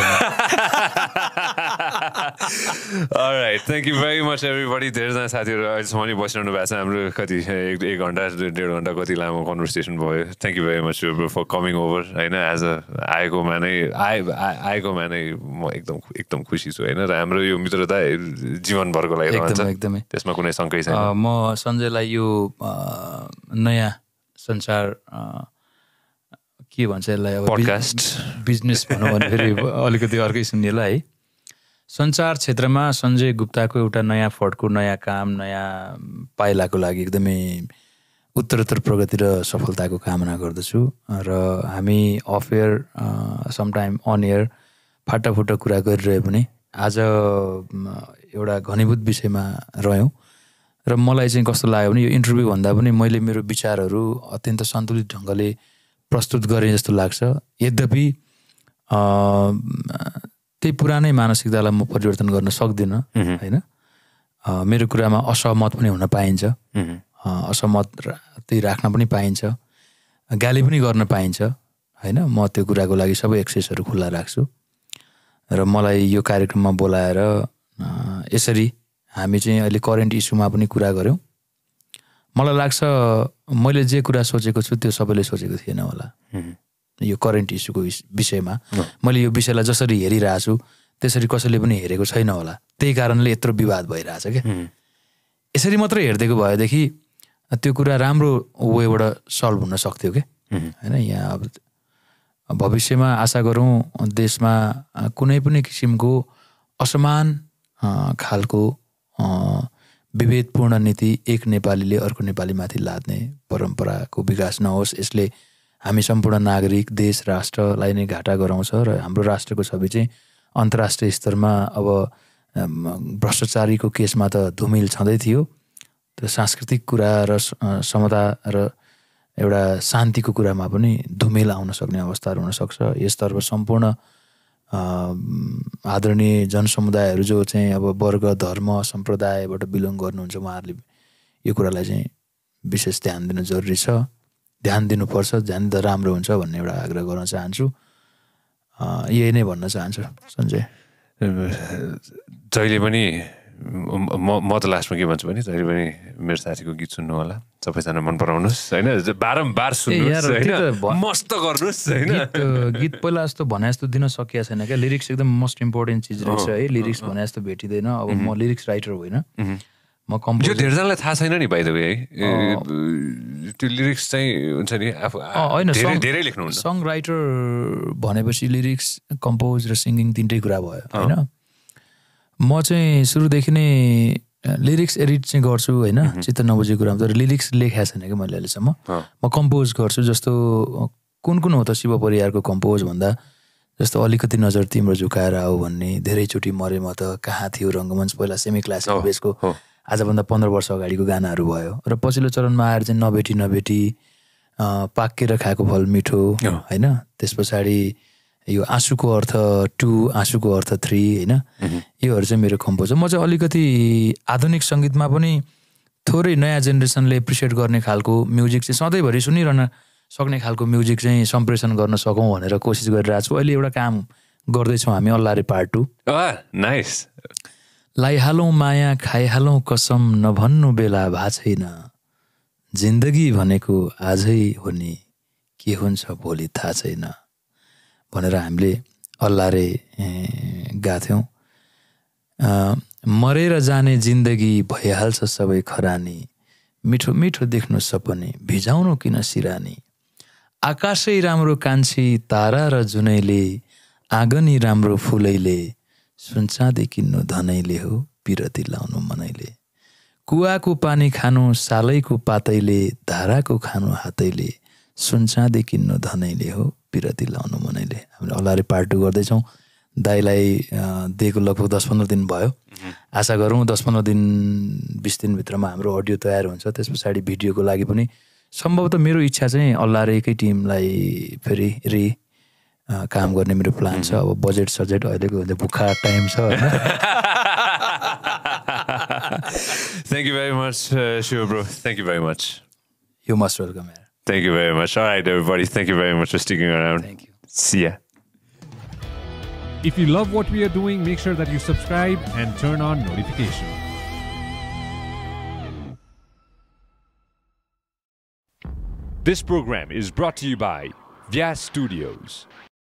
right thank you very much buddy धेरैजना साथीहरू अहिलेसम्म पनि बसिरहनु भएको छ हाम्रो कति एक एक घन्टा डेढ घन्टा कति लामो कन्भर्सेसन भयो thank you very much for coming over होइन एज अ आएकोमा नै आए आएकोमा नै म एकदम एकदम खुसी छु होइन र हाम्रो यो मित्रता जीवनभरको लागि रहन्छ त्यसमा कुनै शङ्कै छ म सञ्जयलाई यो नयाँ संसार के भन्छ यसलाई अब बिजनेस भनौँ भने फेरि अलिकति अर्कै सुनिएला है सञ्चार क्षेत्रमा सञ्जय गुप्ताको एउटा नयाँ फड्को नयाँ काम नयाँ पाइलाको लागि एकदमै उत्तरोत्तर प्रगति र सफलताको कामना गर्दछु र हामी off air sometime on air फाटाफुटा कुरा गरिरह्यो भने आज एउटा घनीभूत विषयमा रह्यौँ र मलाई चाहिँ कस्तो लाग्यो भने यो इन्टरभ्यू भन्दा पनि मैले मेरो विचारहरू अत्यन्त सन्तुलित ढङ्गले प्रस्तुत गरेँ जस्तो लाग्छ यद्यपि त्यही पुरानै मानसिकतालाई म परिवर्तन गर्न सक्दिनँ होइन मेरो कुरामा असहमत पनि हुन पाइन्छ असहमत त्यही राख्न पनि पाइन्छ गाली पनि गर्न पाइन्छ होइन म त्यो कुराको लागि सबै एक्सेसहरू खुल्ला राख्छु र मलाई यो कार्यक्रममा बोलाएर यसरी हामी चाहिँ अहिले करेन्ट इस्युमा पनि कुरा गऱ्यौँ मलाई लाग्छ मैले जे कुरा सोचेको छु त्यो सबैले सोचेको थिएन होला यो करेन्ट इस्युको विषयमा मैले यो विषयलाई जसरी हेरिरहेछु त्यसरी कसैले पनि हेरेको छैन होला त्यही कारणले यत्रो विवाद भइरहेछ क्या यसरी मात्रै हेरिदिएको भएदेखि त्यो कुरा राम्रो वेबाट सल्भ हुन सक्थ्यो क्या होइन यहाँ अब भविष्यमा आशा गरौँ देशमा कुनै पनि किसिमको असमान खालको विभेदपूर्ण नीति एक नेपालीले अर्को नेपालीमाथि लाद्ने परम्पराको विकास नहोस् यसले हामी सम्पूर्ण नागरिक देश राष्ट्रलाई नै घाटा गराउँछ र हाम्रो राष्ट्रको छवि चाहिँ अन्तर्राष्ट्रिय स्तरमा अब भ्रष्टाचारीको केसमा त धुमिल छँदै थियो त्यो सांस्कृतिक कुरा र समता र एउटा शान्तिको कुरामा पनि धुमिल आउन सक्ने अवस्थाहरू हुनसक्छ यसतर्फ सम्पूर्ण आदरणीय जनसमुदायहरू जो चाहिँ अब वर्ग धर्म सम्प्रदायबाट बिलोङ गर्नुहुन्छ उहाँहरूले यो कुरालाई चाहिँ विशेष ध्यान दिनु जरुरी छ ध्यान दिनुपर्छ ध्यान दिँदा राम्रो हुन्छ भन्ने एउटा आग्रह गर्न चाहन्छु यही नै भन्न चाहन्छु सञ्जय जहिले पनि म म त लास्टमा के भन्छु भने जहिले पनि मेरो साथीको गीत सुन्नु होला सबैजना मन पराउनुहोस् होइन बारम्बार मस्त गर्नुहोस् होइन गीत पहिला जस्तो भने जस्तो दिन सकिएको छैन क्या लिरिक्स एकदम मोस्ट इम्पोर्टेन्ट चिज रहेछ है लिरिक्स भने जस्तो भेटिँदैन अब म लिरिक्स राइटर होइन म कम्पोज धेरैजनालाई थाहा छैन नि भाइ तपाईँ है त्यो लिरिक्स चाहिँ हुन्छ नि आफू धेरै लेख्नु सङ्ग राइटर भनेपछि लिरिक्स कम्पोज र सिङ्गिङ तिनटै कुरा भयो होइन म चाहिँ सुरुदेखि नै लिरिक्स एडिट चाहिँ गर्छु होइन चित्त नबुझेको कुरामा तर लिरिक्स लेखाएको छैन कि मैले अहिलेसम्म म कम्पोज गर्छु जस्तो कुन कुन हो त शिव परिवारको कम्पोज भन्दा जस्तो अलिकति नजर तिम्रो झुकाएर आऊ भन्ने धेरैचोटि मरे म त कहाँ थियो रङ्गमञ्च पहिला सेमी क्लास बेसको आजभन्दा पन्ध्र वर्ष अगाडिको गानाहरू भयो र पछिल्लो चरणमा आएर चाहिँ नभेटी नभेटी पाकेर खाएको फल मिठो होइन त्यस पछाडि यो आँसुको अर्थ टु आँसुको अर्थ थ्री होइन योहरू चाहिँ मेरो कम्पोज म चाहिँ अलिकति आधुनिक सङ्गीतमा पनि थोरै नयाँ जेनेरेसनले एप्रिसिएट गर्ने खालको म्युजिक चाहिँ सधैँभरि सुनिरहन सक्ने खालको म्युजिक चाहिँ सम्प्रेषण गर्न सकौँ भनेर कोसिस गरिरहेको छु अहिले एउटा काम गर्दैछौँ हामी अल्लारे पार्ट टू नाइस लाइहालौँ माया खाइहालौँ कसम नभन्नु बेला भएको छैन जिन्दगी भनेको आजै हो नि के हुन्छ भोलि थाहा छैन भनेर हामीले अल्लारे गाथ्यौँ मरेर जाने जिन्दगी भइहाल्छ सबै खरानी मिठो मिठो देख्नु सपने भिजाउनु किन सिरानी आकाशै राम्रो कान्छी तारा र जुनैले आँगनी राम्रो फुलैले सुनचाँदी किन्नु धनैले हो पिरती लाउनु मनैले कुवाको पानी खानु सालैको पातैले धाराको खानु हातैले सुनचाँदी किन्नु धनैले हो पिराती लाउनु मनैले हामीले अलारे पार्ट टू गर्दैछौँ दाईलाई दिएको लगभग दस पन्ध्र दिन भयो आशा गरौँ दस पन्ध्र दिन बिस दिनभित्रमा हाम्रो अडियो तयार हुन्छ त्यस पछाडि भिडियोको लागि पनि सम्भवतः मेरो इच्छा चाहिँ अल्लारेकै टिमलाई फेरि रि काम गर्ने मेरो प्लान छ अब बजेट सजेट अहिलेको भुखा टाइम छ thank you very much uh, bro thank you very very much. Must welcome हेर Thank you very much. All right, everybody. Thank you very much for sticking around. Thank you. See ya. If you love what we are doing, make sure that you subscribe and turn on notifications. This program is brought to you by Vyas Studios.